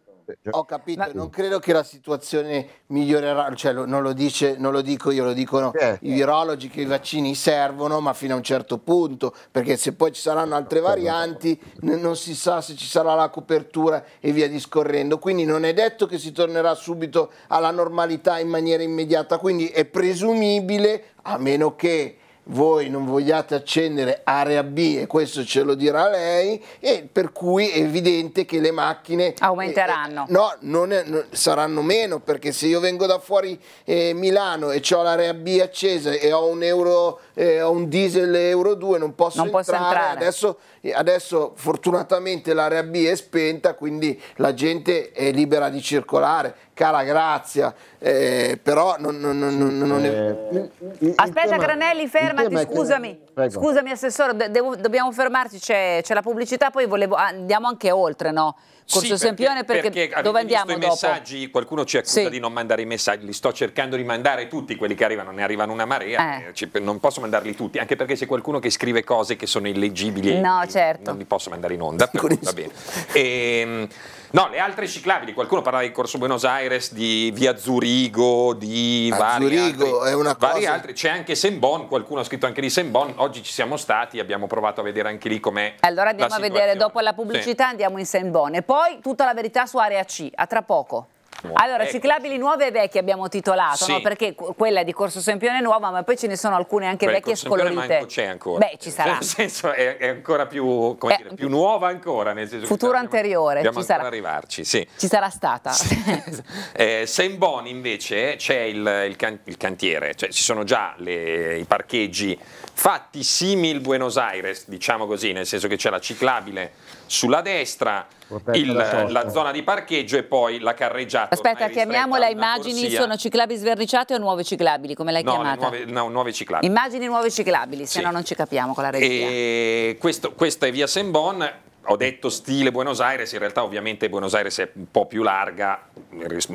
Ho capito, la... non credo che la situazione migliorerà, cioè, non, lo dice, non, lo dico io, lo dicono certo. i virologi che i vaccini servono, ma fino a un certo punto, perché se poi ci saranno altre varianti non si sa se ci sarà la copertura e via discorrendo. Quindi non è detto che si tornerà subito alla normalità in maniera immediata, quindi è presumibile, a meno che voi non vogliate accendere area B e questo ce lo dirà lei e per cui è evidente che le macchine eh, aumenteranno. Eh, no, non è, non, saranno meno perché se io vengo da fuori eh, Milano e ho l'area B accesa e ho un, euro, eh, ho un diesel Euro 2 non posso, non entrare. Posso entrare. Adesso, eh, adesso fortunatamente l'area B è spenta quindi la gente è libera di circolare cara grazia, eh, però non, non, non, non eh, è... Aspetta tema, Granelli, fermati, scusami, che... scusami assessore, devo, dobbiamo fermarci, c'è la pubblicità, poi volevo, ah, andiamo anche oltre, no? Corso sì, Sempione perché, perché, perché dove andiamo i messaggi, dopo? qualcuno ci accusa sì. di non mandare i messaggi, li sto cercando di mandare tutti quelli che arrivano, ne arrivano una marea, eh. eh non posso mandarli tutti, anche perché c'è qualcuno che scrive cose che sono illeggibili no, eh, certo. non li posso mandare in onda, però, va bene. E, ehm, No, le altre ciclabili, qualcuno parlava di Corso Buenos Aires, di Via Zurigo, di ah, vari Zurigo altri, è una vari cosa... altri. C'è anche Sembon, qualcuno ha scritto anche di Sembon, oggi ci siamo stati, abbiamo provato a vedere anche lì com'è Allora andiamo a vedere, dopo la pubblicità sì. andiamo in Sembon e poi poi tutta la verità su Area C. A tra poco. Allora, ecco. ciclabili nuove e vecchie abbiamo titolato, sì. no? perché quella di Corso Sempione è nuova, ma poi ce ne sono alcune anche Quella vecchie e scolorite. Ma ecco c'è ancora. Beh, ci sarà. Nel senso, è, è ancora più, è, dire, più, nuova ancora. Nel senso futuro che anteriore, dobbiamo ci sarà. arrivarci, sì. Ci sarà stata. Sì. eh, Sembon invece c'è il, il, can, il, cantiere, cioè ci sono già le, i parcheggi fatti simil Buenos Aires, diciamo così, nel senso che c'è la ciclabile sulla destra, il, la, la, zona di parcheggio e poi la carreggiata. Aspetta, chiamiamola immagini, corsia. sono ciclabili sverniciate o nuove ciclabili, come l'hai no, chiamata? Nuove, no, nuove ciclabili. Immagini nuove ciclabili, sì. se no non ci capiamo con la regia. E questo, questa è via Sembon, ho detto stile Buenos Aires, in realtà ovviamente Buenos Aires è un po' più larga,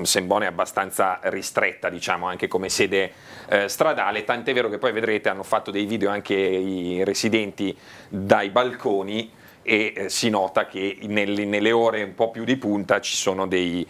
Sembone è abbastanza ristretta diciamo anche come sede eh, stradale, tant'è vero che poi vedrete hanno fatto dei video anche i residenti dai balconi e eh, si nota che nel, nelle ore un po' più di punta ci sono dei,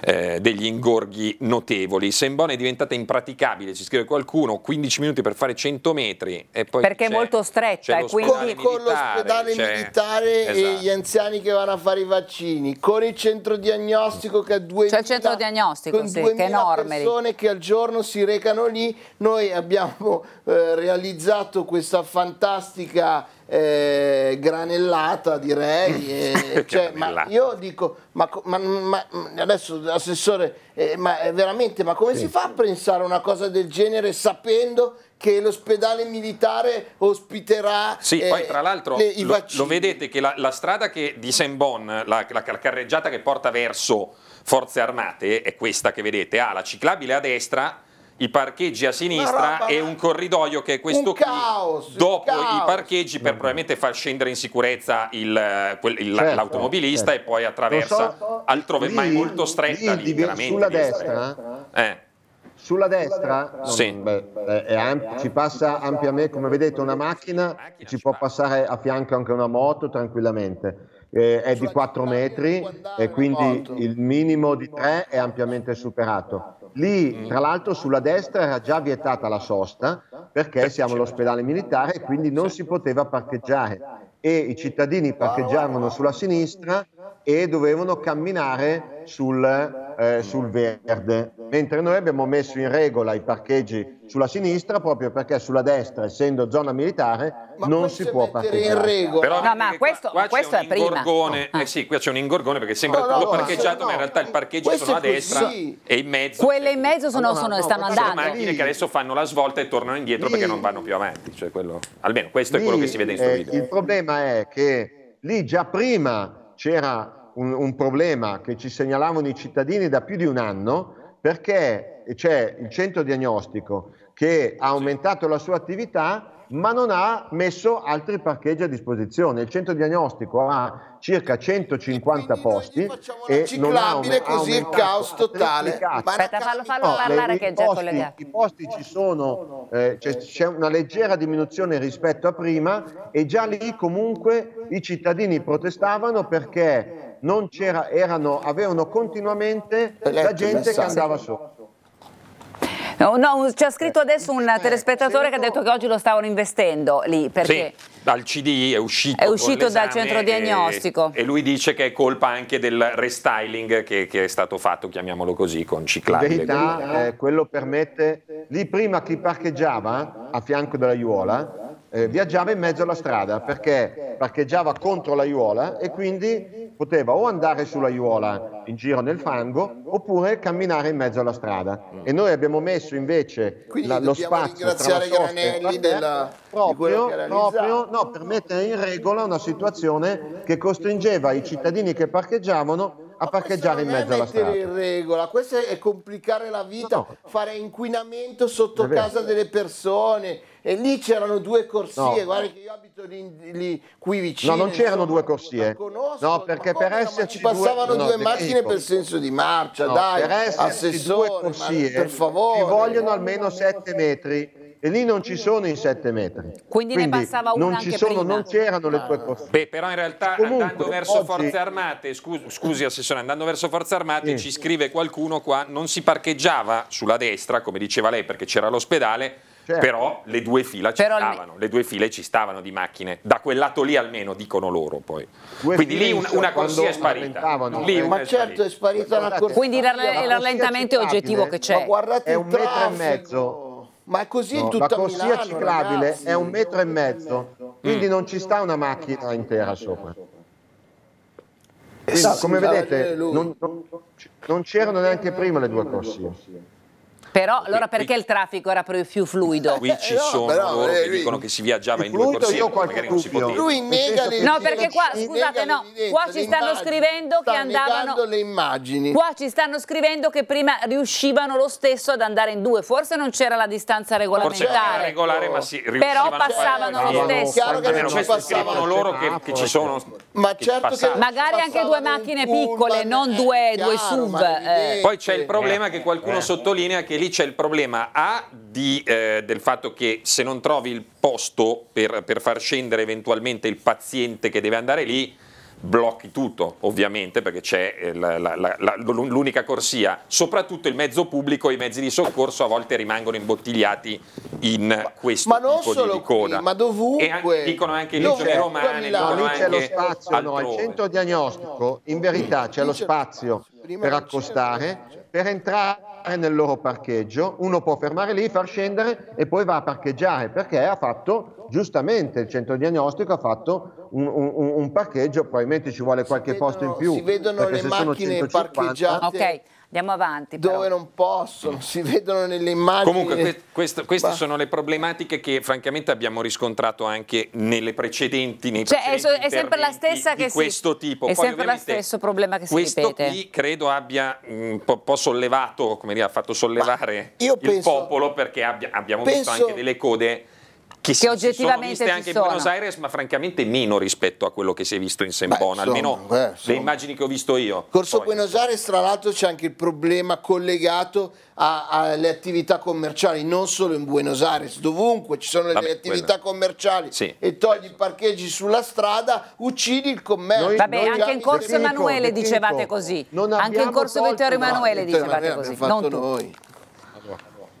eh, degli ingorghi notevoli. Sembone è diventata impraticabile, ci scrive qualcuno, 15 minuti per fare 100 metri. Perché è molto stretta. Eh, e quindi... Militare, con l'ospedale militare esatto. e gli anziani che vanno a fare i vaccini, con il centro diagnostico che ha 2000, C'è il centro diagnostico, con sì, che è enorme. persone che al giorno si recano lì, noi abbiamo eh, realizzato questa fantastica eh, granellata direi, eh, cioè, ma io dico, ma, ma, ma adesso assessore, eh, ma eh, veramente, ma come sì. si fa a pensare una cosa del genere sapendo che l'ospedale militare ospiterà sì, eh, poi tra l'altro lo, lo, vedete che la, la strada che, di Sembon, la, la, la carreggiata che porta verso Forze Armate è questa che vedete, ha ah, la ciclabile a destra i parcheggi a sinistra roba, e eh. un corridoio che è questo qui caos, dopo i parcheggi per probabilmente far scendere in sicurezza eh, certo, l'automobilista certo, certo. e poi attraversa so, altrove, lì, ma è molto stretta lì, lì veramente. Sulla destra, eh. sulla destra no, sì. beh, beh, ampio, eh, ci passa ampiamente, come vedete, una macchina, ci può passare a fianco anche una moto tranquillamente eh, è di 4 cioè, metri e quindi il minimo di 3 è ampiamente superato. Lì, mm. tra l'altro, sulla destra era già vietata la sosta perché siamo all'ospedale militare e quindi non si poteva parcheggiare e i cittadini parcheggiavano sulla sinistra e dovevano camminare sul, eh, sul, verde, mentre noi abbiamo messo in regola i parcheggi sulla sinistra proprio perché sulla destra, essendo zona militare, ma non si può parcheggiare. Però, no, ma questo, qua, qua questo è prima. Oh, ah. eh sì, qui c'è un ingorgone perché sembra no, no, tutto parcheggiato, no, ma in realtà il parcheggio sono a destra e in mezzo. Quelle in mezzo sono, sono, stanno andando. Sono macchine che adesso fanno la svolta e tornano indietro lì. perché non vanno più avanti. Cioè quello, almeno questo lì, è quello che si vede in questo eh, video. Il problema è che lì già prima c'era un, un problema che ci segnalavano i cittadini da più di un anno perché c'è il centro diagnostico che ha aumentato la sua attività ma non ha messo altri parcheggi a disposizione. Il centro diagnostico ha circa 150 posti e ciclabile ha così il caos totale. Aspetta, fallo, fallo no, parlare le, che è già posti, collegato. I posti ci sono, eh, c'è, una leggera diminuzione rispetto a prima e già lì comunque i cittadini protestavano perché erano, avevano continuamente la gente che andava sotto. No, no, c'è scritto eh, adesso un eh, telespettatore che ha detto che oggi lo stavano investendo lì perché... Sì dal CD è uscito, è uscito dal centro diagnostico e, e, lui dice che è colpa anche del restyling che, che è stato fatto chiamiamolo così con ciclabile in verità eh, quello permette lì prima chi parcheggiava a fianco dell'aiuola eh, viaggiava in mezzo alla strada perché parcheggiava contro la l'aiuola e quindi poteva o andare sulla sull'aiuola in giro nel fango oppure camminare in mezzo alla strada. E noi abbiamo messo invece la, lo spazio tra la Granelli della, proprio, proprio no, per mettere in regola una situazione che costringeva i cittadini che parcheggiavano a parcheggiare in mezzo alla strada. in regola, questo è complicare la vita, no, no. fare inquinamento sotto casa delle persone. E lì c'erano due corsie, no. guarda che io abito lì, lì qui vicino. No, non c'erano due corsie. Conosco, no, perché per esserci ci passavano due, due macchine per senso di marcia, dai, per esserci due corsie, per favore. Ci vogliono almeno sette metri e lì non ci sono in 7 metri. Quindi, Quindi ne passava uno non, sono, non c'erano le tue cose. Beh, però in realtà Comunque, andando verso oggi... Forze Armate, scusi, scusi Assessore, andando verso Forze Armate sì. ci scrive qualcuno qua, non si parcheggiava sulla destra, come diceva lei, perché c'era l'ospedale, Certo. Però, le due, stavano, le due file ci stavano, di macchine, da quel lato lì almeno dicono loro poi. Due Quindi lì una, una corsia è sparita. Lì ma è certo è sparita una corsia. Quindi il rallentamento è oggettivo che c'è. Eh. Ma guardate è un metro e mezzo ma è così no, in tutta la corsia Milano, ciclabile ragazzi. è un metro e mezzo, quindi mm. non ci sta una macchina intera sopra. Eh, quindi, come vedete, eh, non, non c'erano neanche prima le due corsie. Però allora perché il traffico era più fluido? Qui ci eh, sono no, loro eh, che dicono che si viaggiava in due corsie, io magari non si poteva. Lui nega le No, perché qua, scusate, no, qua ci stanno scrivendo che andavano... le immagini. Qua ci stanno scrivendo che prima riuscivano lo stesso ad andare in due, forse non c'era la distanza regolamentare. Forse era regolare, ma si riuscivano Però passavano lo stesso. Chiaro che non ci passavano loro che ah, ci sono... Ma certo che... Magari anche due macchine piccole, non eh, due SUV. Eh. Poi c'è il problema che qualcuno sottolinea che lì lì c'è il problema A di, eh, del fatto che se non trovi il posto per, per far scendere eventualmente il paziente che deve andare lì, blocchi tutto ovviamente perché c'è eh, l'unica corsia, soprattutto il mezzo pubblico e i mezzi di soccorso a volte rimangono imbottigliati in ma, questo ma non solo ma dovunque. anche, dicono anche le zone romane, Milano, lì c'è lo spazio, no, al centro diagnostico in verità c'è lo spazio per accostare, per entrare è nel loro parcheggio, uno può fermare lì, far scendere e poi va a parcheggiare perché ha fatto giustamente il centro diagnostico ha fatto un, un, un parcheggio, probabilmente ci vuole qualche vedono, posto in più. Si vedono le macchine 150, parcheggiate. Okay. Andiamo avanti. Però. Dove non possono, si vedono nelle immagini. Comunque questo, queste bah. sono le problematiche che francamente abbiamo riscontrato anche nelle precedenti, nei cioè, precedenti è, sempre la stessa che si, questo tipo. È Poi, sempre lo stesso problema che si questo ripete. Questo qui credo abbia un mm, po', sollevato, come dire, ha fatto sollevare il penso, popolo perché abbia, abbiamo penso, visto anche delle code che, che oggettivamente si sono anche sono. in Buenos Aires, ma francamente meno rispetto a quello che si è visto in Sembona, beh, almeno beh, le immagini che ho visto io. Corso Poi, Buenos Aires, tra l'altro, c'è anche il problema collegato alle attività commerciali, non solo in Buenos Aires, dovunque ci sono Vabbè, le attività quello. commerciali sì. e togli i parcheggi sulla strada, uccidi il commercio. Noi, Vabbè, anche in Corso Emanuele dicevate così, anche in Corso Vittorio Emanuele dicevate così, non noi.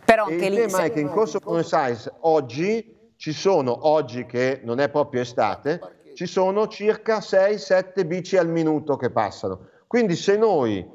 Però anche il lì, tema è che in Corso Buenos Aires oggi ci sono oggi che non è proprio estate, ci sono circa 6-7 bici al minuto che passano. Quindi se noi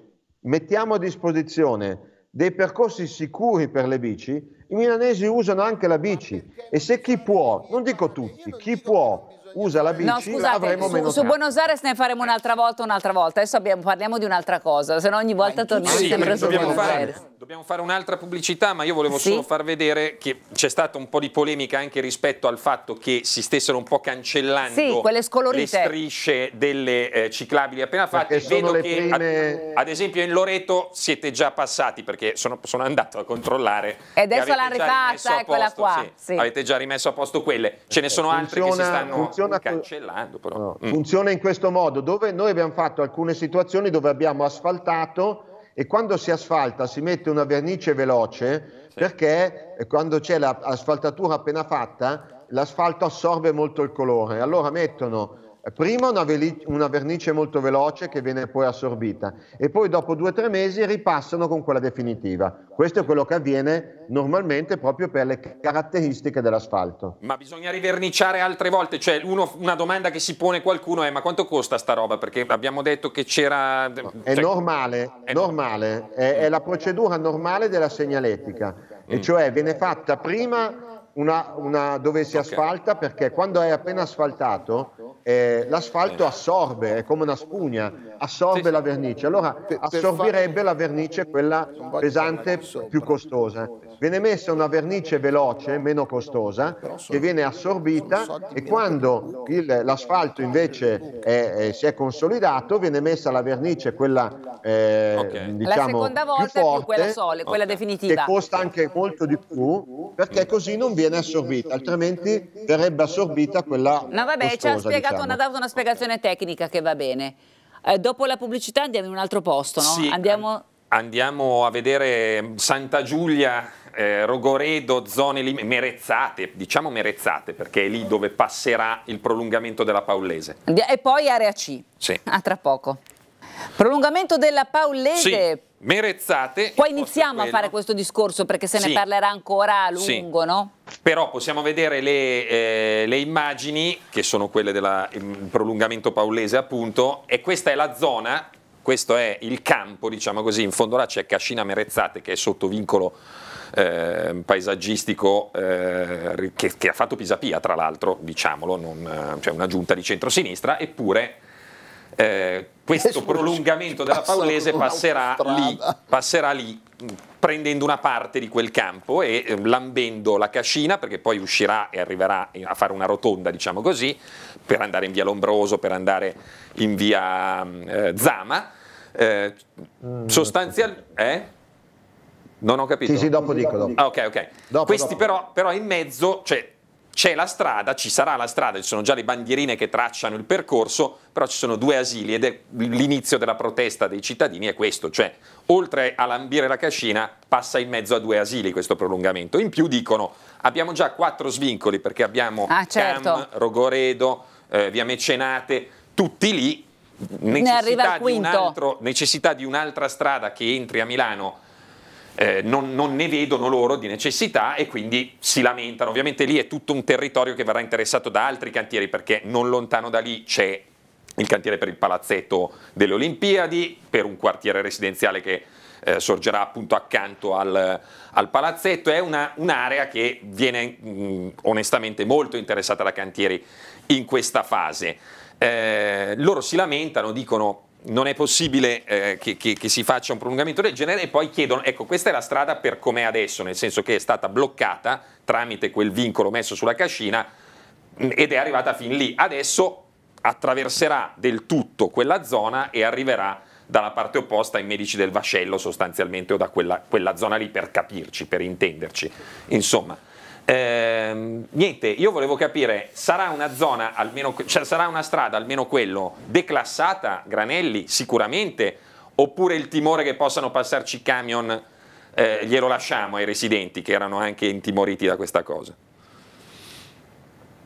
mettiamo a disposizione dei percorsi sicuri per le bici, i milanesi usano anche la bici e se chi può, non dico tutti, chi può usa la bici no, scusate, avremo su, meno su Buenos Aires ne faremo un'altra volta, un'altra volta. Adesso abbiamo, parliamo di un'altra cosa, se no ogni volta torniamo sì, sempre su Buenos Aires. Dobbiamo fare un'altra pubblicità, ma io volevo sì. solo far vedere che c'è stata un po' di polemica anche rispetto al fatto che si stessero un po' cancellando sì, le strisce delle eh, ciclabili appena fatte. Vedo che prime... ad, ad, esempio in Loreto siete già passati perché sono, sono andato a controllare. E adesso la rifatta, eccola posto, qua. Sì. Avete già rimesso a posto quelle. Ce ne eh, sono funziona, altre che si stanno funziona... cancellando. No, mm. Funziona in questo modo, dove noi abbiamo fatto alcune situazioni dove abbiamo asfaltato e quando si asfalta si mette una vernice veloce perché eh, quando c'è l'asfaltatura appena fatta l'asfalto assorbe molto il colore. Allora mettono Prima una, veli- una, vernice molto veloce che viene poi assorbita e poi dopo due o tre mesi ripassano con quella definitiva. Questo è quello che avviene normalmente proprio per le caratteristiche dell'asfalto. Ma bisogna riverniciare altre volte? Cioè uno, una domanda che si pone qualcuno è ma quanto costa sta roba? Perché abbiamo detto che c'era... Cioè... È normale, è, normale. È, è, la procedura normale della segnaletica mm. e cioè viene fatta prima una, una dove si okay. asfalta perché quando è appena asfaltato eh, l'asfalto eh. assorbe, è come una spugna, assorbe la vernice, allora assorbirebbe la vernice quella pesante più costosa viene messa una vernice veloce, meno costosa, che viene assorbita e quando il, l'asfalto invece è, è, si è consolidato viene messa la vernice, quella eh, okay. diciamo più forte, quella sole, quella okay. definitiva. Che costa anche molto di più perché così non viene assorbita, altrimenti verrebbe assorbita quella No vabbè, costosa, ci ha diciamo. dato una spiegazione tecnica che va bene. Eh, dopo la pubblicità andiamo in un altro posto, no? Sì, andiamo... Andiamo a vedere Santa Giulia, eh, Rogoredo, zone lì, Merezzate, diciamo Merezzate perché è lì dove passerà il prolungamento della Paullese. E poi area C, sì. a tra poco. Prolungamento della Paullese. Sì. Merezzate. Poi iniziamo a fare questo discorso perché se ne sì. parlerà ancora a lungo, sì. no? Però possiamo vedere le, eh, le immagini, che sono quelle del prolungamento paulese appunto, e questa è la zona questo è il campo, diciamo così, in fondo là c'è Cascina Merezzate che è sotto vincolo eh, paesaggistico eh, che, che, ha fatto Pisapia, tra l'altro, diciamolo, non, eh, cioè una giunta di centrosinistra, eppure eh, questo prolungamento della Paulese passerà lì, passerà lì, prendendo una parte di quel campo e eh, lambendo la cascina, perché poi uscirà e arriverà a fare una rotonda, diciamo così, per andare in via Lombroso, per andare in via mm, eh, Zama eh, sostanzialmente... Eh? Non ho capito. Sì, sì, dopo dico. Dopo. Ah, ok, ok. Dopo, Questi dopo. Però, però in mezzo cioè, c'è la strada, ci sarà la strada, ci sono già le bandierine che tracciano il percorso, però ci sono due asili ed è l'inizio della protesta dei cittadini è questo, cioè oltre a lambire la cascina passa in mezzo a due asili questo prolungamento. In più dicono abbiamo già quattro svincoli perché abbiamo ah, certo. Cam, Rogoredo, eh, Via Mecenate, tutti lì necessità di, altro, necessità di un'altra strada che entri a Milano eh, non, non, ne vedono loro di necessità e quindi si lamentano. Ovviamente lì è tutto un territorio che verrà interessato da altri cantieri perché non lontano da lì c'è il cantiere per il palazzetto delle Olimpiadi, per un quartiere residenziale che eh, sorgerà appunto accanto al, al palazzetto. È una, un'area che viene mh, mm, onestamente molto interessata da cantieri in questa fase eh, loro si lamentano, dicono non è possibile eh, che, che, che, si faccia un prolungamento del genere e poi chiedono, ecco questa è la strada per com'è adesso, nel senso che è stata bloccata tramite quel vincolo messo sulla cascina mm, ed è arrivata fin lì. Adesso attraverserà del tutto quella zona e arriverà dalla parte opposta ai medici del vascello sostanzialmente o da quella, quella zona lì per capirci, per intenderci. Insomma. Ehm, niente, io volevo capire, sarà una zona, almeno, cioè, sarà una strada, almeno quello, declassata, Granelli, sicuramente, oppure il timore che possano passarci camion eh, glielo lasciamo ai residenti che erano anche intimoriti da questa cosa?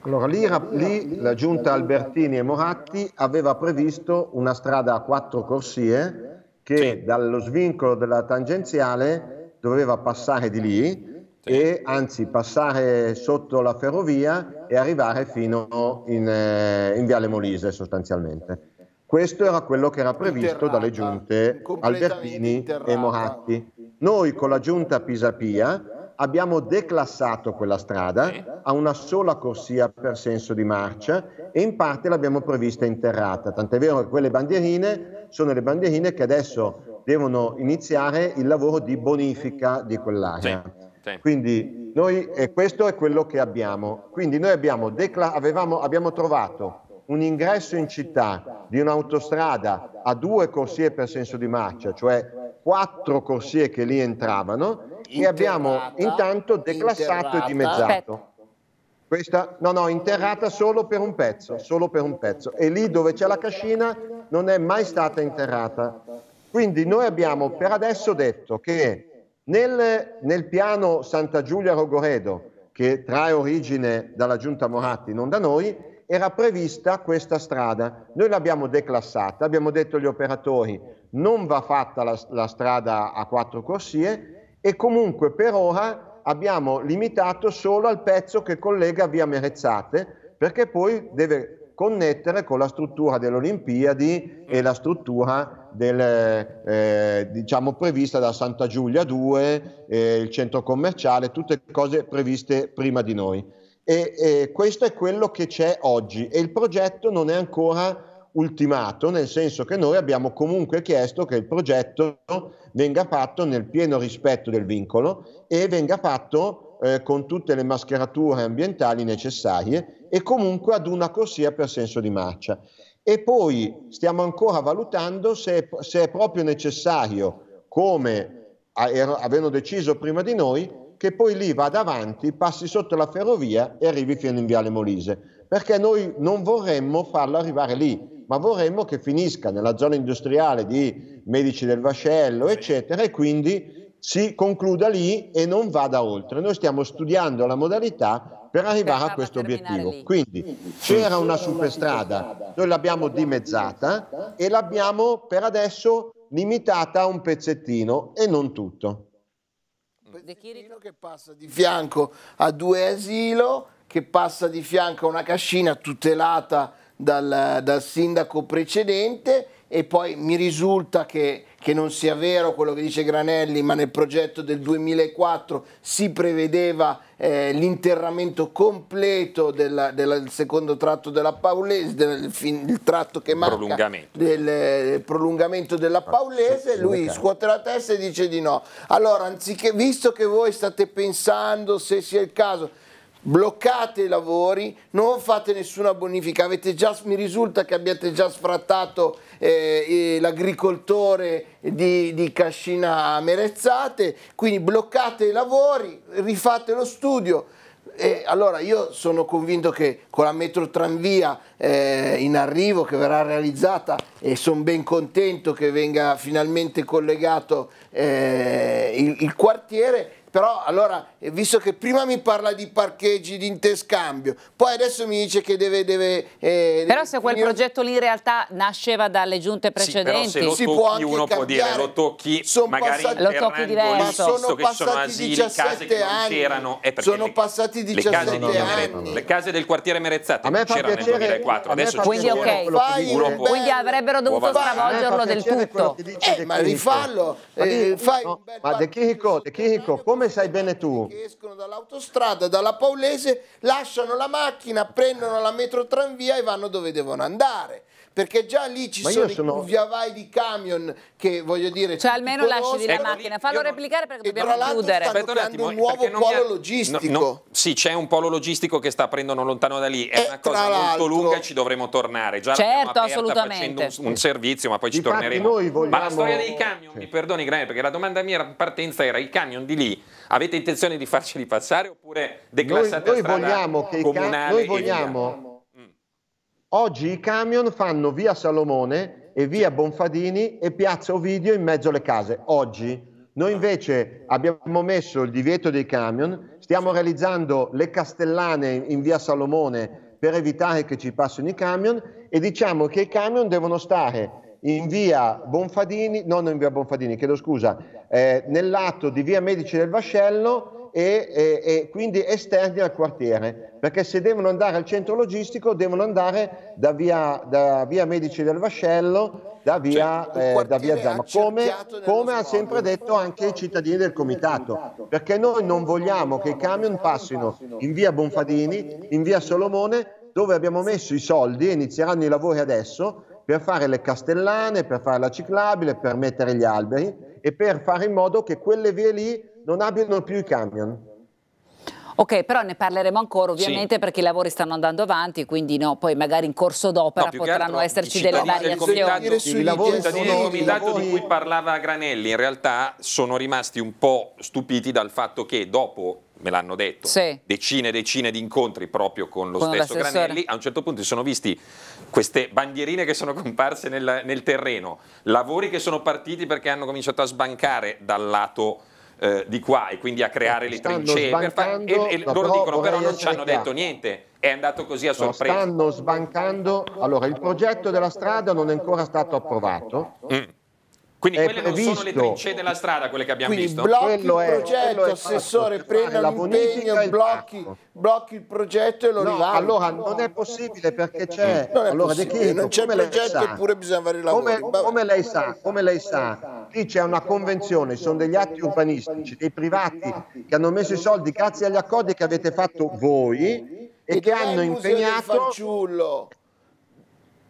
Allora, lì, lì la giunta Albertini e Moratti aveva previsto una strada a quattro corsie che sì. dallo svincolo della tangenziale doveva passare di lì e anzi passare sotto la ferrovia e arrivare fino in, eh, in Viale Molise sostanzialmente. Questo era quello che era previsto interrata, dalle giunte Albertini interrata. e Moratti. Noi con la giunta Pisapia abbiamo declassato quella strada a una sola corsia per senso di marcia e in parte l'abbiamo prevista interrata. Tant'è vero che quelle bandierine sono le bandierine che adesso devono iniziare il lavoro di bonifica di quell'area. Sì. Quindi noi, e questo è quello che abbiamo. Quindi noi abbiamo, decla- avevamo, abbiamo trovato un ingresso in città di un'autostrada a due corsie per senso di marcia, cioè quattro corsie che lì entravano, interrata, e abbiamo intanto declassato interrata. e dimezzato. Questa, no, no, interrata solo per un pezzo, solo per un pezzo. E lì dove c'è la cascina non è mai stata interrata. Quindi noi abbiamo per adesso detto che nel, nel piano Santa Giulia Rogoredo, che trae origine dalla giunta Moratti, non da noi, era prevista questa strada. Noi l'abbiamo declassata, abbiamo detto agli operatori non va fatta la, la strada a quattro corsie e comunque per ora abbiamo limitato solo al pezzo che collega via Merezzate perché poi deve connettere con la struttura dell'Olimpiadi e la struttura del, eh, diciamo prevista da Santa Giulia 2, eh, il centro commerciale, tutte cose previste prima di noi. E, e questo è quello che c'è oggi e il progetto non è ancora ultimato, nel senso che noi abbiamo comunque chiesto che il progetto venga fatto nel pieno rispetto del vincolo e venga fatto eh, con tutte le mascherature ambientali necessarie e comunque ad una corsia per senso di marcia. E poi stiamo ancora valutando se, se è proprio necessario, come er-, avevano deciso prima di noi, che poi lì vada avanti, passi sotto la ferrovia e arrivi fino in Viale Molise, perché noi non vorremmo farlo arrivare lì, ma vorremmo che finisca nella zona industriale di Medici del Vascello, eccetera, e quindi si concluda lì e non vada oltre. Noi stiamo studiando la modalità per arrivare a questo obiettivo. Quindi c'era una superstrada, noi l'abbiamo dimezzata e l'abbiamo per adesso limitata a un pezzettino e non tutto. Un pezzettino che passa di fianco a due asilo, che passa di fianco a una cascina tutelata dal, dal sindaco precedente e poi mi risulta che, che, non sia vero quello che dice Granelli, ma nel progetto del 2004 si prevedeva eh, l'interramento completo della, della, del secondo tratto della Paulese, del, fin, il tratto che manca, prolungamento. Del, del eh, prolungamento della Paulese, lui scuote la testa e dice di no. Allora, anziché, visto che voi state pensando se sia il caso bloccate i lavori, non fate nessuna bonifica, già, mi risulta che abbiate già sfrattato eh, l'agricoltore di, di Cascina Merezzate, quindi bloccate i lavori, rifate lo studio, e allora io sono convinto che con la metro tranvia eh, in arrivo che verrà realizzata e sono ben contento che venga finalmente collegato eh, il, il quartiere però allora, eh, visto che prima mi parla di parcheggi, di interscambio, poi adesso mi dice che deve... deve eh, però se quel finire... progetto lì in realtà nasceva dalle giunte precedenti... Sì, però se lo tocchi uno cambiare. può dire, lo tocchi sono magari passati, lo tocchi diverso. Ma sono passati sono asili, 17 anni. sono le, passati 17 le anni. Di, le case del quartiere Merezzate non c'erano nel 2004, adesso quindi, okay. quindi avrebbero dovuto stravolgerlo del tutto. Eh, ma rifallo, eh, Ma De Chirico, come come sai bene tu? Che escono dall'autostrada, dalla Paulese, lasciano la macchina, prendono la metro tranvia e vanno dove devono andare perché già lì ci ma sono, sono... i viavai di camion che voglio dire cioè almeno lasci di la ecco, macchina fallo non... replicare perché e dobbiamo chiudere aspetta un attimo un nuovo polo ha... logistico no, no, sì c'è un polo logistico che sta prendendo lontano da lì è e eh, una cosa molto lunga e ci dovremo tornare già certo assolutamente un, un, servizio ma poi ci Infatti torneremo vogliamo... ma la storia dei camion sì. mi perdoni Graham perché la domanda mia in partenza era i camion di lì avete intenzione di farceli passare oppure declassate noi, noi a strada vogliamo che comunale noi vogliamo Oggi i camion fanno via Salomone e via Bonfadini e piazza Ovidio in mezzo alle case. Oggi. Noi ah. invece abbiamo messo il divieto dei camion, stiamo realizzando le castellane in via Salomone per evitare che ci passino i camion e diciamo che i camion devono stare in via Bonfadini, no, non in via Bonfadini, chiedo scusa, eh, nel lato di via Medici del Vascello e, e, e, quindi esterni al quartiere, perché se devono andare al centro logistico devono andare da via, da via Medici del Vascello, da via, cioè, eh, da via Zama, come, come ha sempre detto anche i cittadini del comitato, perché noi non vogliamo che i camion passino in via Bonfadini, in via Solomone, dove abbiamo messo i soldi e inizieranno i lavori adesso per fare le castellane, per fare la ciclabile, per mettere gli alberi e per fare in modo che quelle vie lì non abbiano più i camion. Ok, però ne parleremo ancora ovviamente sì. perché i lavori stanno andando avanti, quindi no, poi magari in corso d'opera no, potranno altro, esserci delle variazioni. I lavori cittadini del comitato lavori... di cui parlava Granelli in realtà sono rimasti un po' stupiti dal fatto che dopo me l'hanno detto, sì. decine e decine di incontri proprio con lo con stesso Granelli, a un certo punto si sono visti queste bandierine che sono comparse nel, nel terreno, lavori che sono partiti perché hanno cominciato a sbancare dal lato eh, di qua e quindi a creare le trincee. Far... E, e loro dicono però non ci hanno detto niente, è andato così a sorpresa. No, stanno sbancando, allora il progetto della strada non è ancora stato approvato. Mm quindi quelle non visto. sono le trincee della strada, quelle che abbiamo Quindi visto. Blocchi quello il progetto, è, assessore, prenda l'impegno, blocchi, blocchi, il progetto e lo no, rivaluti. Allora no, non è possibile perché c'è... Non, allora, non c'è progetto eppure bisogna fare il lavoro. Come, come, lei sa, come lei sa, lì c'è una convenzione, sono degli atti urbanistici, dei privati che hanno messo i soldi grazie agli accordi che avete fatto voi e, e che hanno impegnato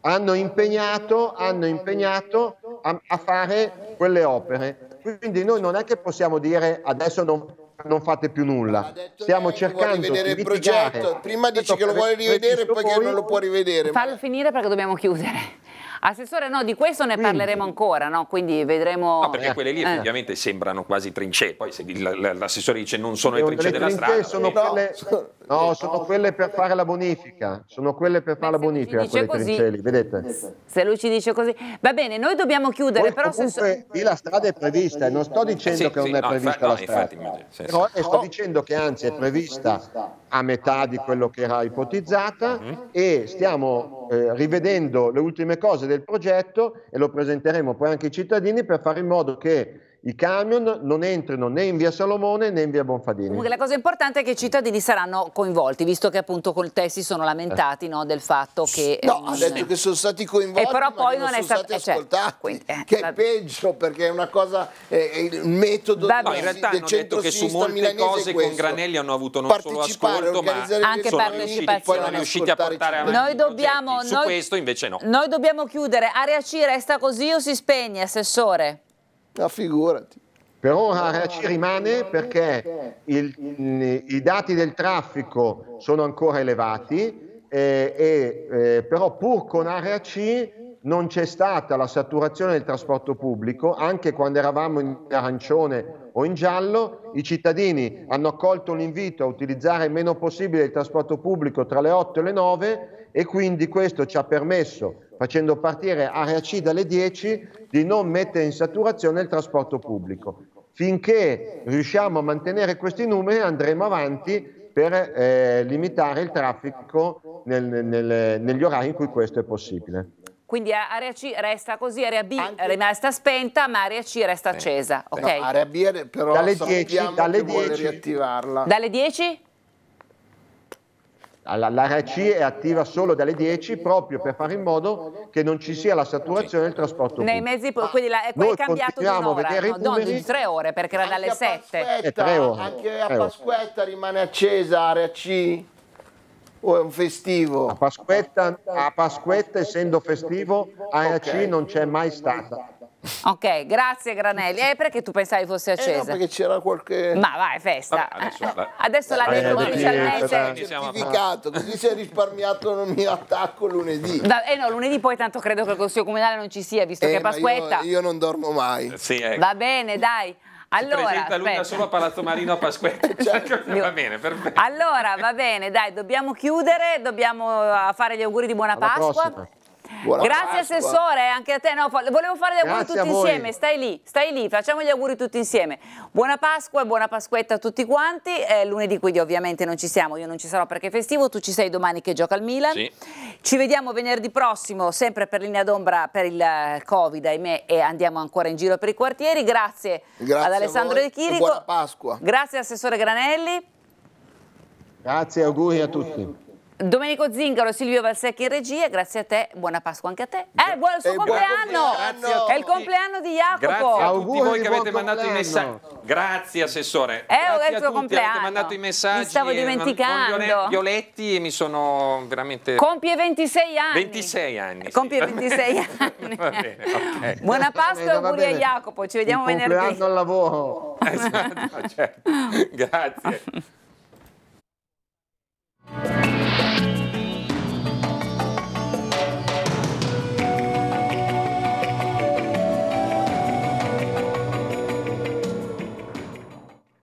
hanno impegnato, hanno impegnato a, a, fare quelle opere. Quindi noi non è che possiamo dire adesso non, non fate più nulla. Stiamo cercando di rivedere il progetto. Prima dici che lo vuoi rivedere, poi che non lo può rivedere. Fallo finire perché dobbiamo chiudere. Assessore, no, di questo ne parleremo ancora, no? quindi vedremo... No, perché quelle lì eh. eh. sembrano quasi trincee, poi se l'assessore dice non sono le trincee della strada... Sono eh. no, quelle, no, sono quelle per fare la bonifica, sono quelle per fare Beh, la bonifica, quelle così, trincee lì, vedete? Se lui ci dice così... Va bene, noi dobbiamo chiudere, Poi, però... Comunque, lì la strada è prevista, non sto dicendo sì, che sì, non è prevista la strada, infatti, però eh, sto oh. dicendo che anzi è prevista a metà di quello che era ipotizzata mm-hmm. e stiamo eh, rivedendo le ultime cose del progetto e lo presenteremo poi anche ai cittadini per fare in modo che i camion non entrino né in via Salomone né in via Bonfadini. Comunque la cosa importante è che i cittadini saranno coinvolti, visto che appunto col test si sono lamentati no, del fatto eh. che... No, non... Ehm, ha detto che sono stati coinvolti, e però poi non, non è sono stati cioè, ascoltati, cioè, quindi, eh, che è peggio perché è una cosa, è eh, il metodo del no, in realtà del detto che su molte cose con Granelli hanno avuto non solo ascolto, ma anche partecipazione. Sono riusciti a portare avanti noi dobbiamo, cioè, noi, su questo invece no. Noi dobbiamo chiudere. Area C resta così o si spegne, Assessore? Ma ah, figurati. Per ora ci rimane perché il, i dati del traffico sono ancora elevati, eh, eh, però pur con area C non c'è stata la saturazione del trasporto pubblico, anche quando eravamo in arancione o in giallo, i cittadini hanno accolto l'invito a utilizzare il meno possibile il trasporto pubblico tra le 8 e le 9 e quindi questo ci ha permesso, facendo partire area C dalle 10, di non mettere in saturazione il trasporto pubblico. Finché riusciamo a mantenere questi numeri andremo avanti per eh, limitare il traffico nel, nel, negli orari in cui questo è possibile. Quindi area C resta così, area B Anche... rimasta spenta, ma area C resta eh, accesa. Beh, okay. area B però dalle 10, dalle 10, riattivarla. Dalle 10? L'ARC è attiva solo dalle 10 proprio per fare in modo che non ci sia la saturazione del trasporto pubblico. Nei mezzi, quindi la, ecco, è cambiato di un'ora, no, no, di tre ore perché era dalle 7. Eh, tre ore. Anche a Pasquetta rimane accesa ARC? o è un festivo? A Pasquetta, a Pasquetta essendo festivo, ARC okay. non c'è mai stata. Ok, grazie Granelli. Eh, perché tu pensavi fosse accesa? Eh no, perché c'era qualche... Ma vai, festa. Vabbè, adesso, eh, la... l'ha detto ufficialmente. certificato, così si è risparmiato il mio attacco lunedì. Da, eh no, lunedì poi tanto credo che il Consiglio Comunale non ci sia, visto eh, che è Pasquetta. Io, io, non dormo mai. Sì, ecco. Va bene, dai. Allora, presenta l'una solo a Palazzo Marino a Pasquetta. Certo. va bene, perfetto. Allora, va bene, dai, dobbiamo chiudere, dobbiamo eh, fare gli auguri di buona Alla Pasqua. Prossima. Buona Grazie Pasqua. Assessore, anche a te. No, volevo fare gli auguri Grazie tutti insieme, stai lì, stai lì, facciamo gli auguri tutti insieme. Buona Pasqua, buona Pasquetta a tutti quanti. Eh, lunedì quindi ovviamente non ci siamo, io non ci sarò perché è festivo, tu ci sei domani che gioca al Milan. Sì. Ci vediamo venerdì prossimo, sempre per linea d'ombra per il Covid, ahimè, e andiamo ancora in giro per i quartieri. Grazie, Grazie ad Alessandro De Chirico. Buona Pasqua. Grazie Assessore Granelli. Grazie, auguri a tutti. Domenico Zingaro e Silvio Valsecchi in regia, grazie a te, buona Pasqua anche a te. Eh, buon suo compleanno! È il compleanno di Jacopo. Grazie a tutti voi che avete mandato i messaggi. Grazie assessore. Eh, grazie è il compleanno. Avete mandato i messaggi. Mi stavo eh, dimenticando. Violetti e mi sono veramente Compie 26 anni. 26 anni. Compie 26 anni. Buona Pasqua e auguri a Jacopo. Ci vediamo il venerdì. Compleanno al lavoro. Esatto, certo. Grazie.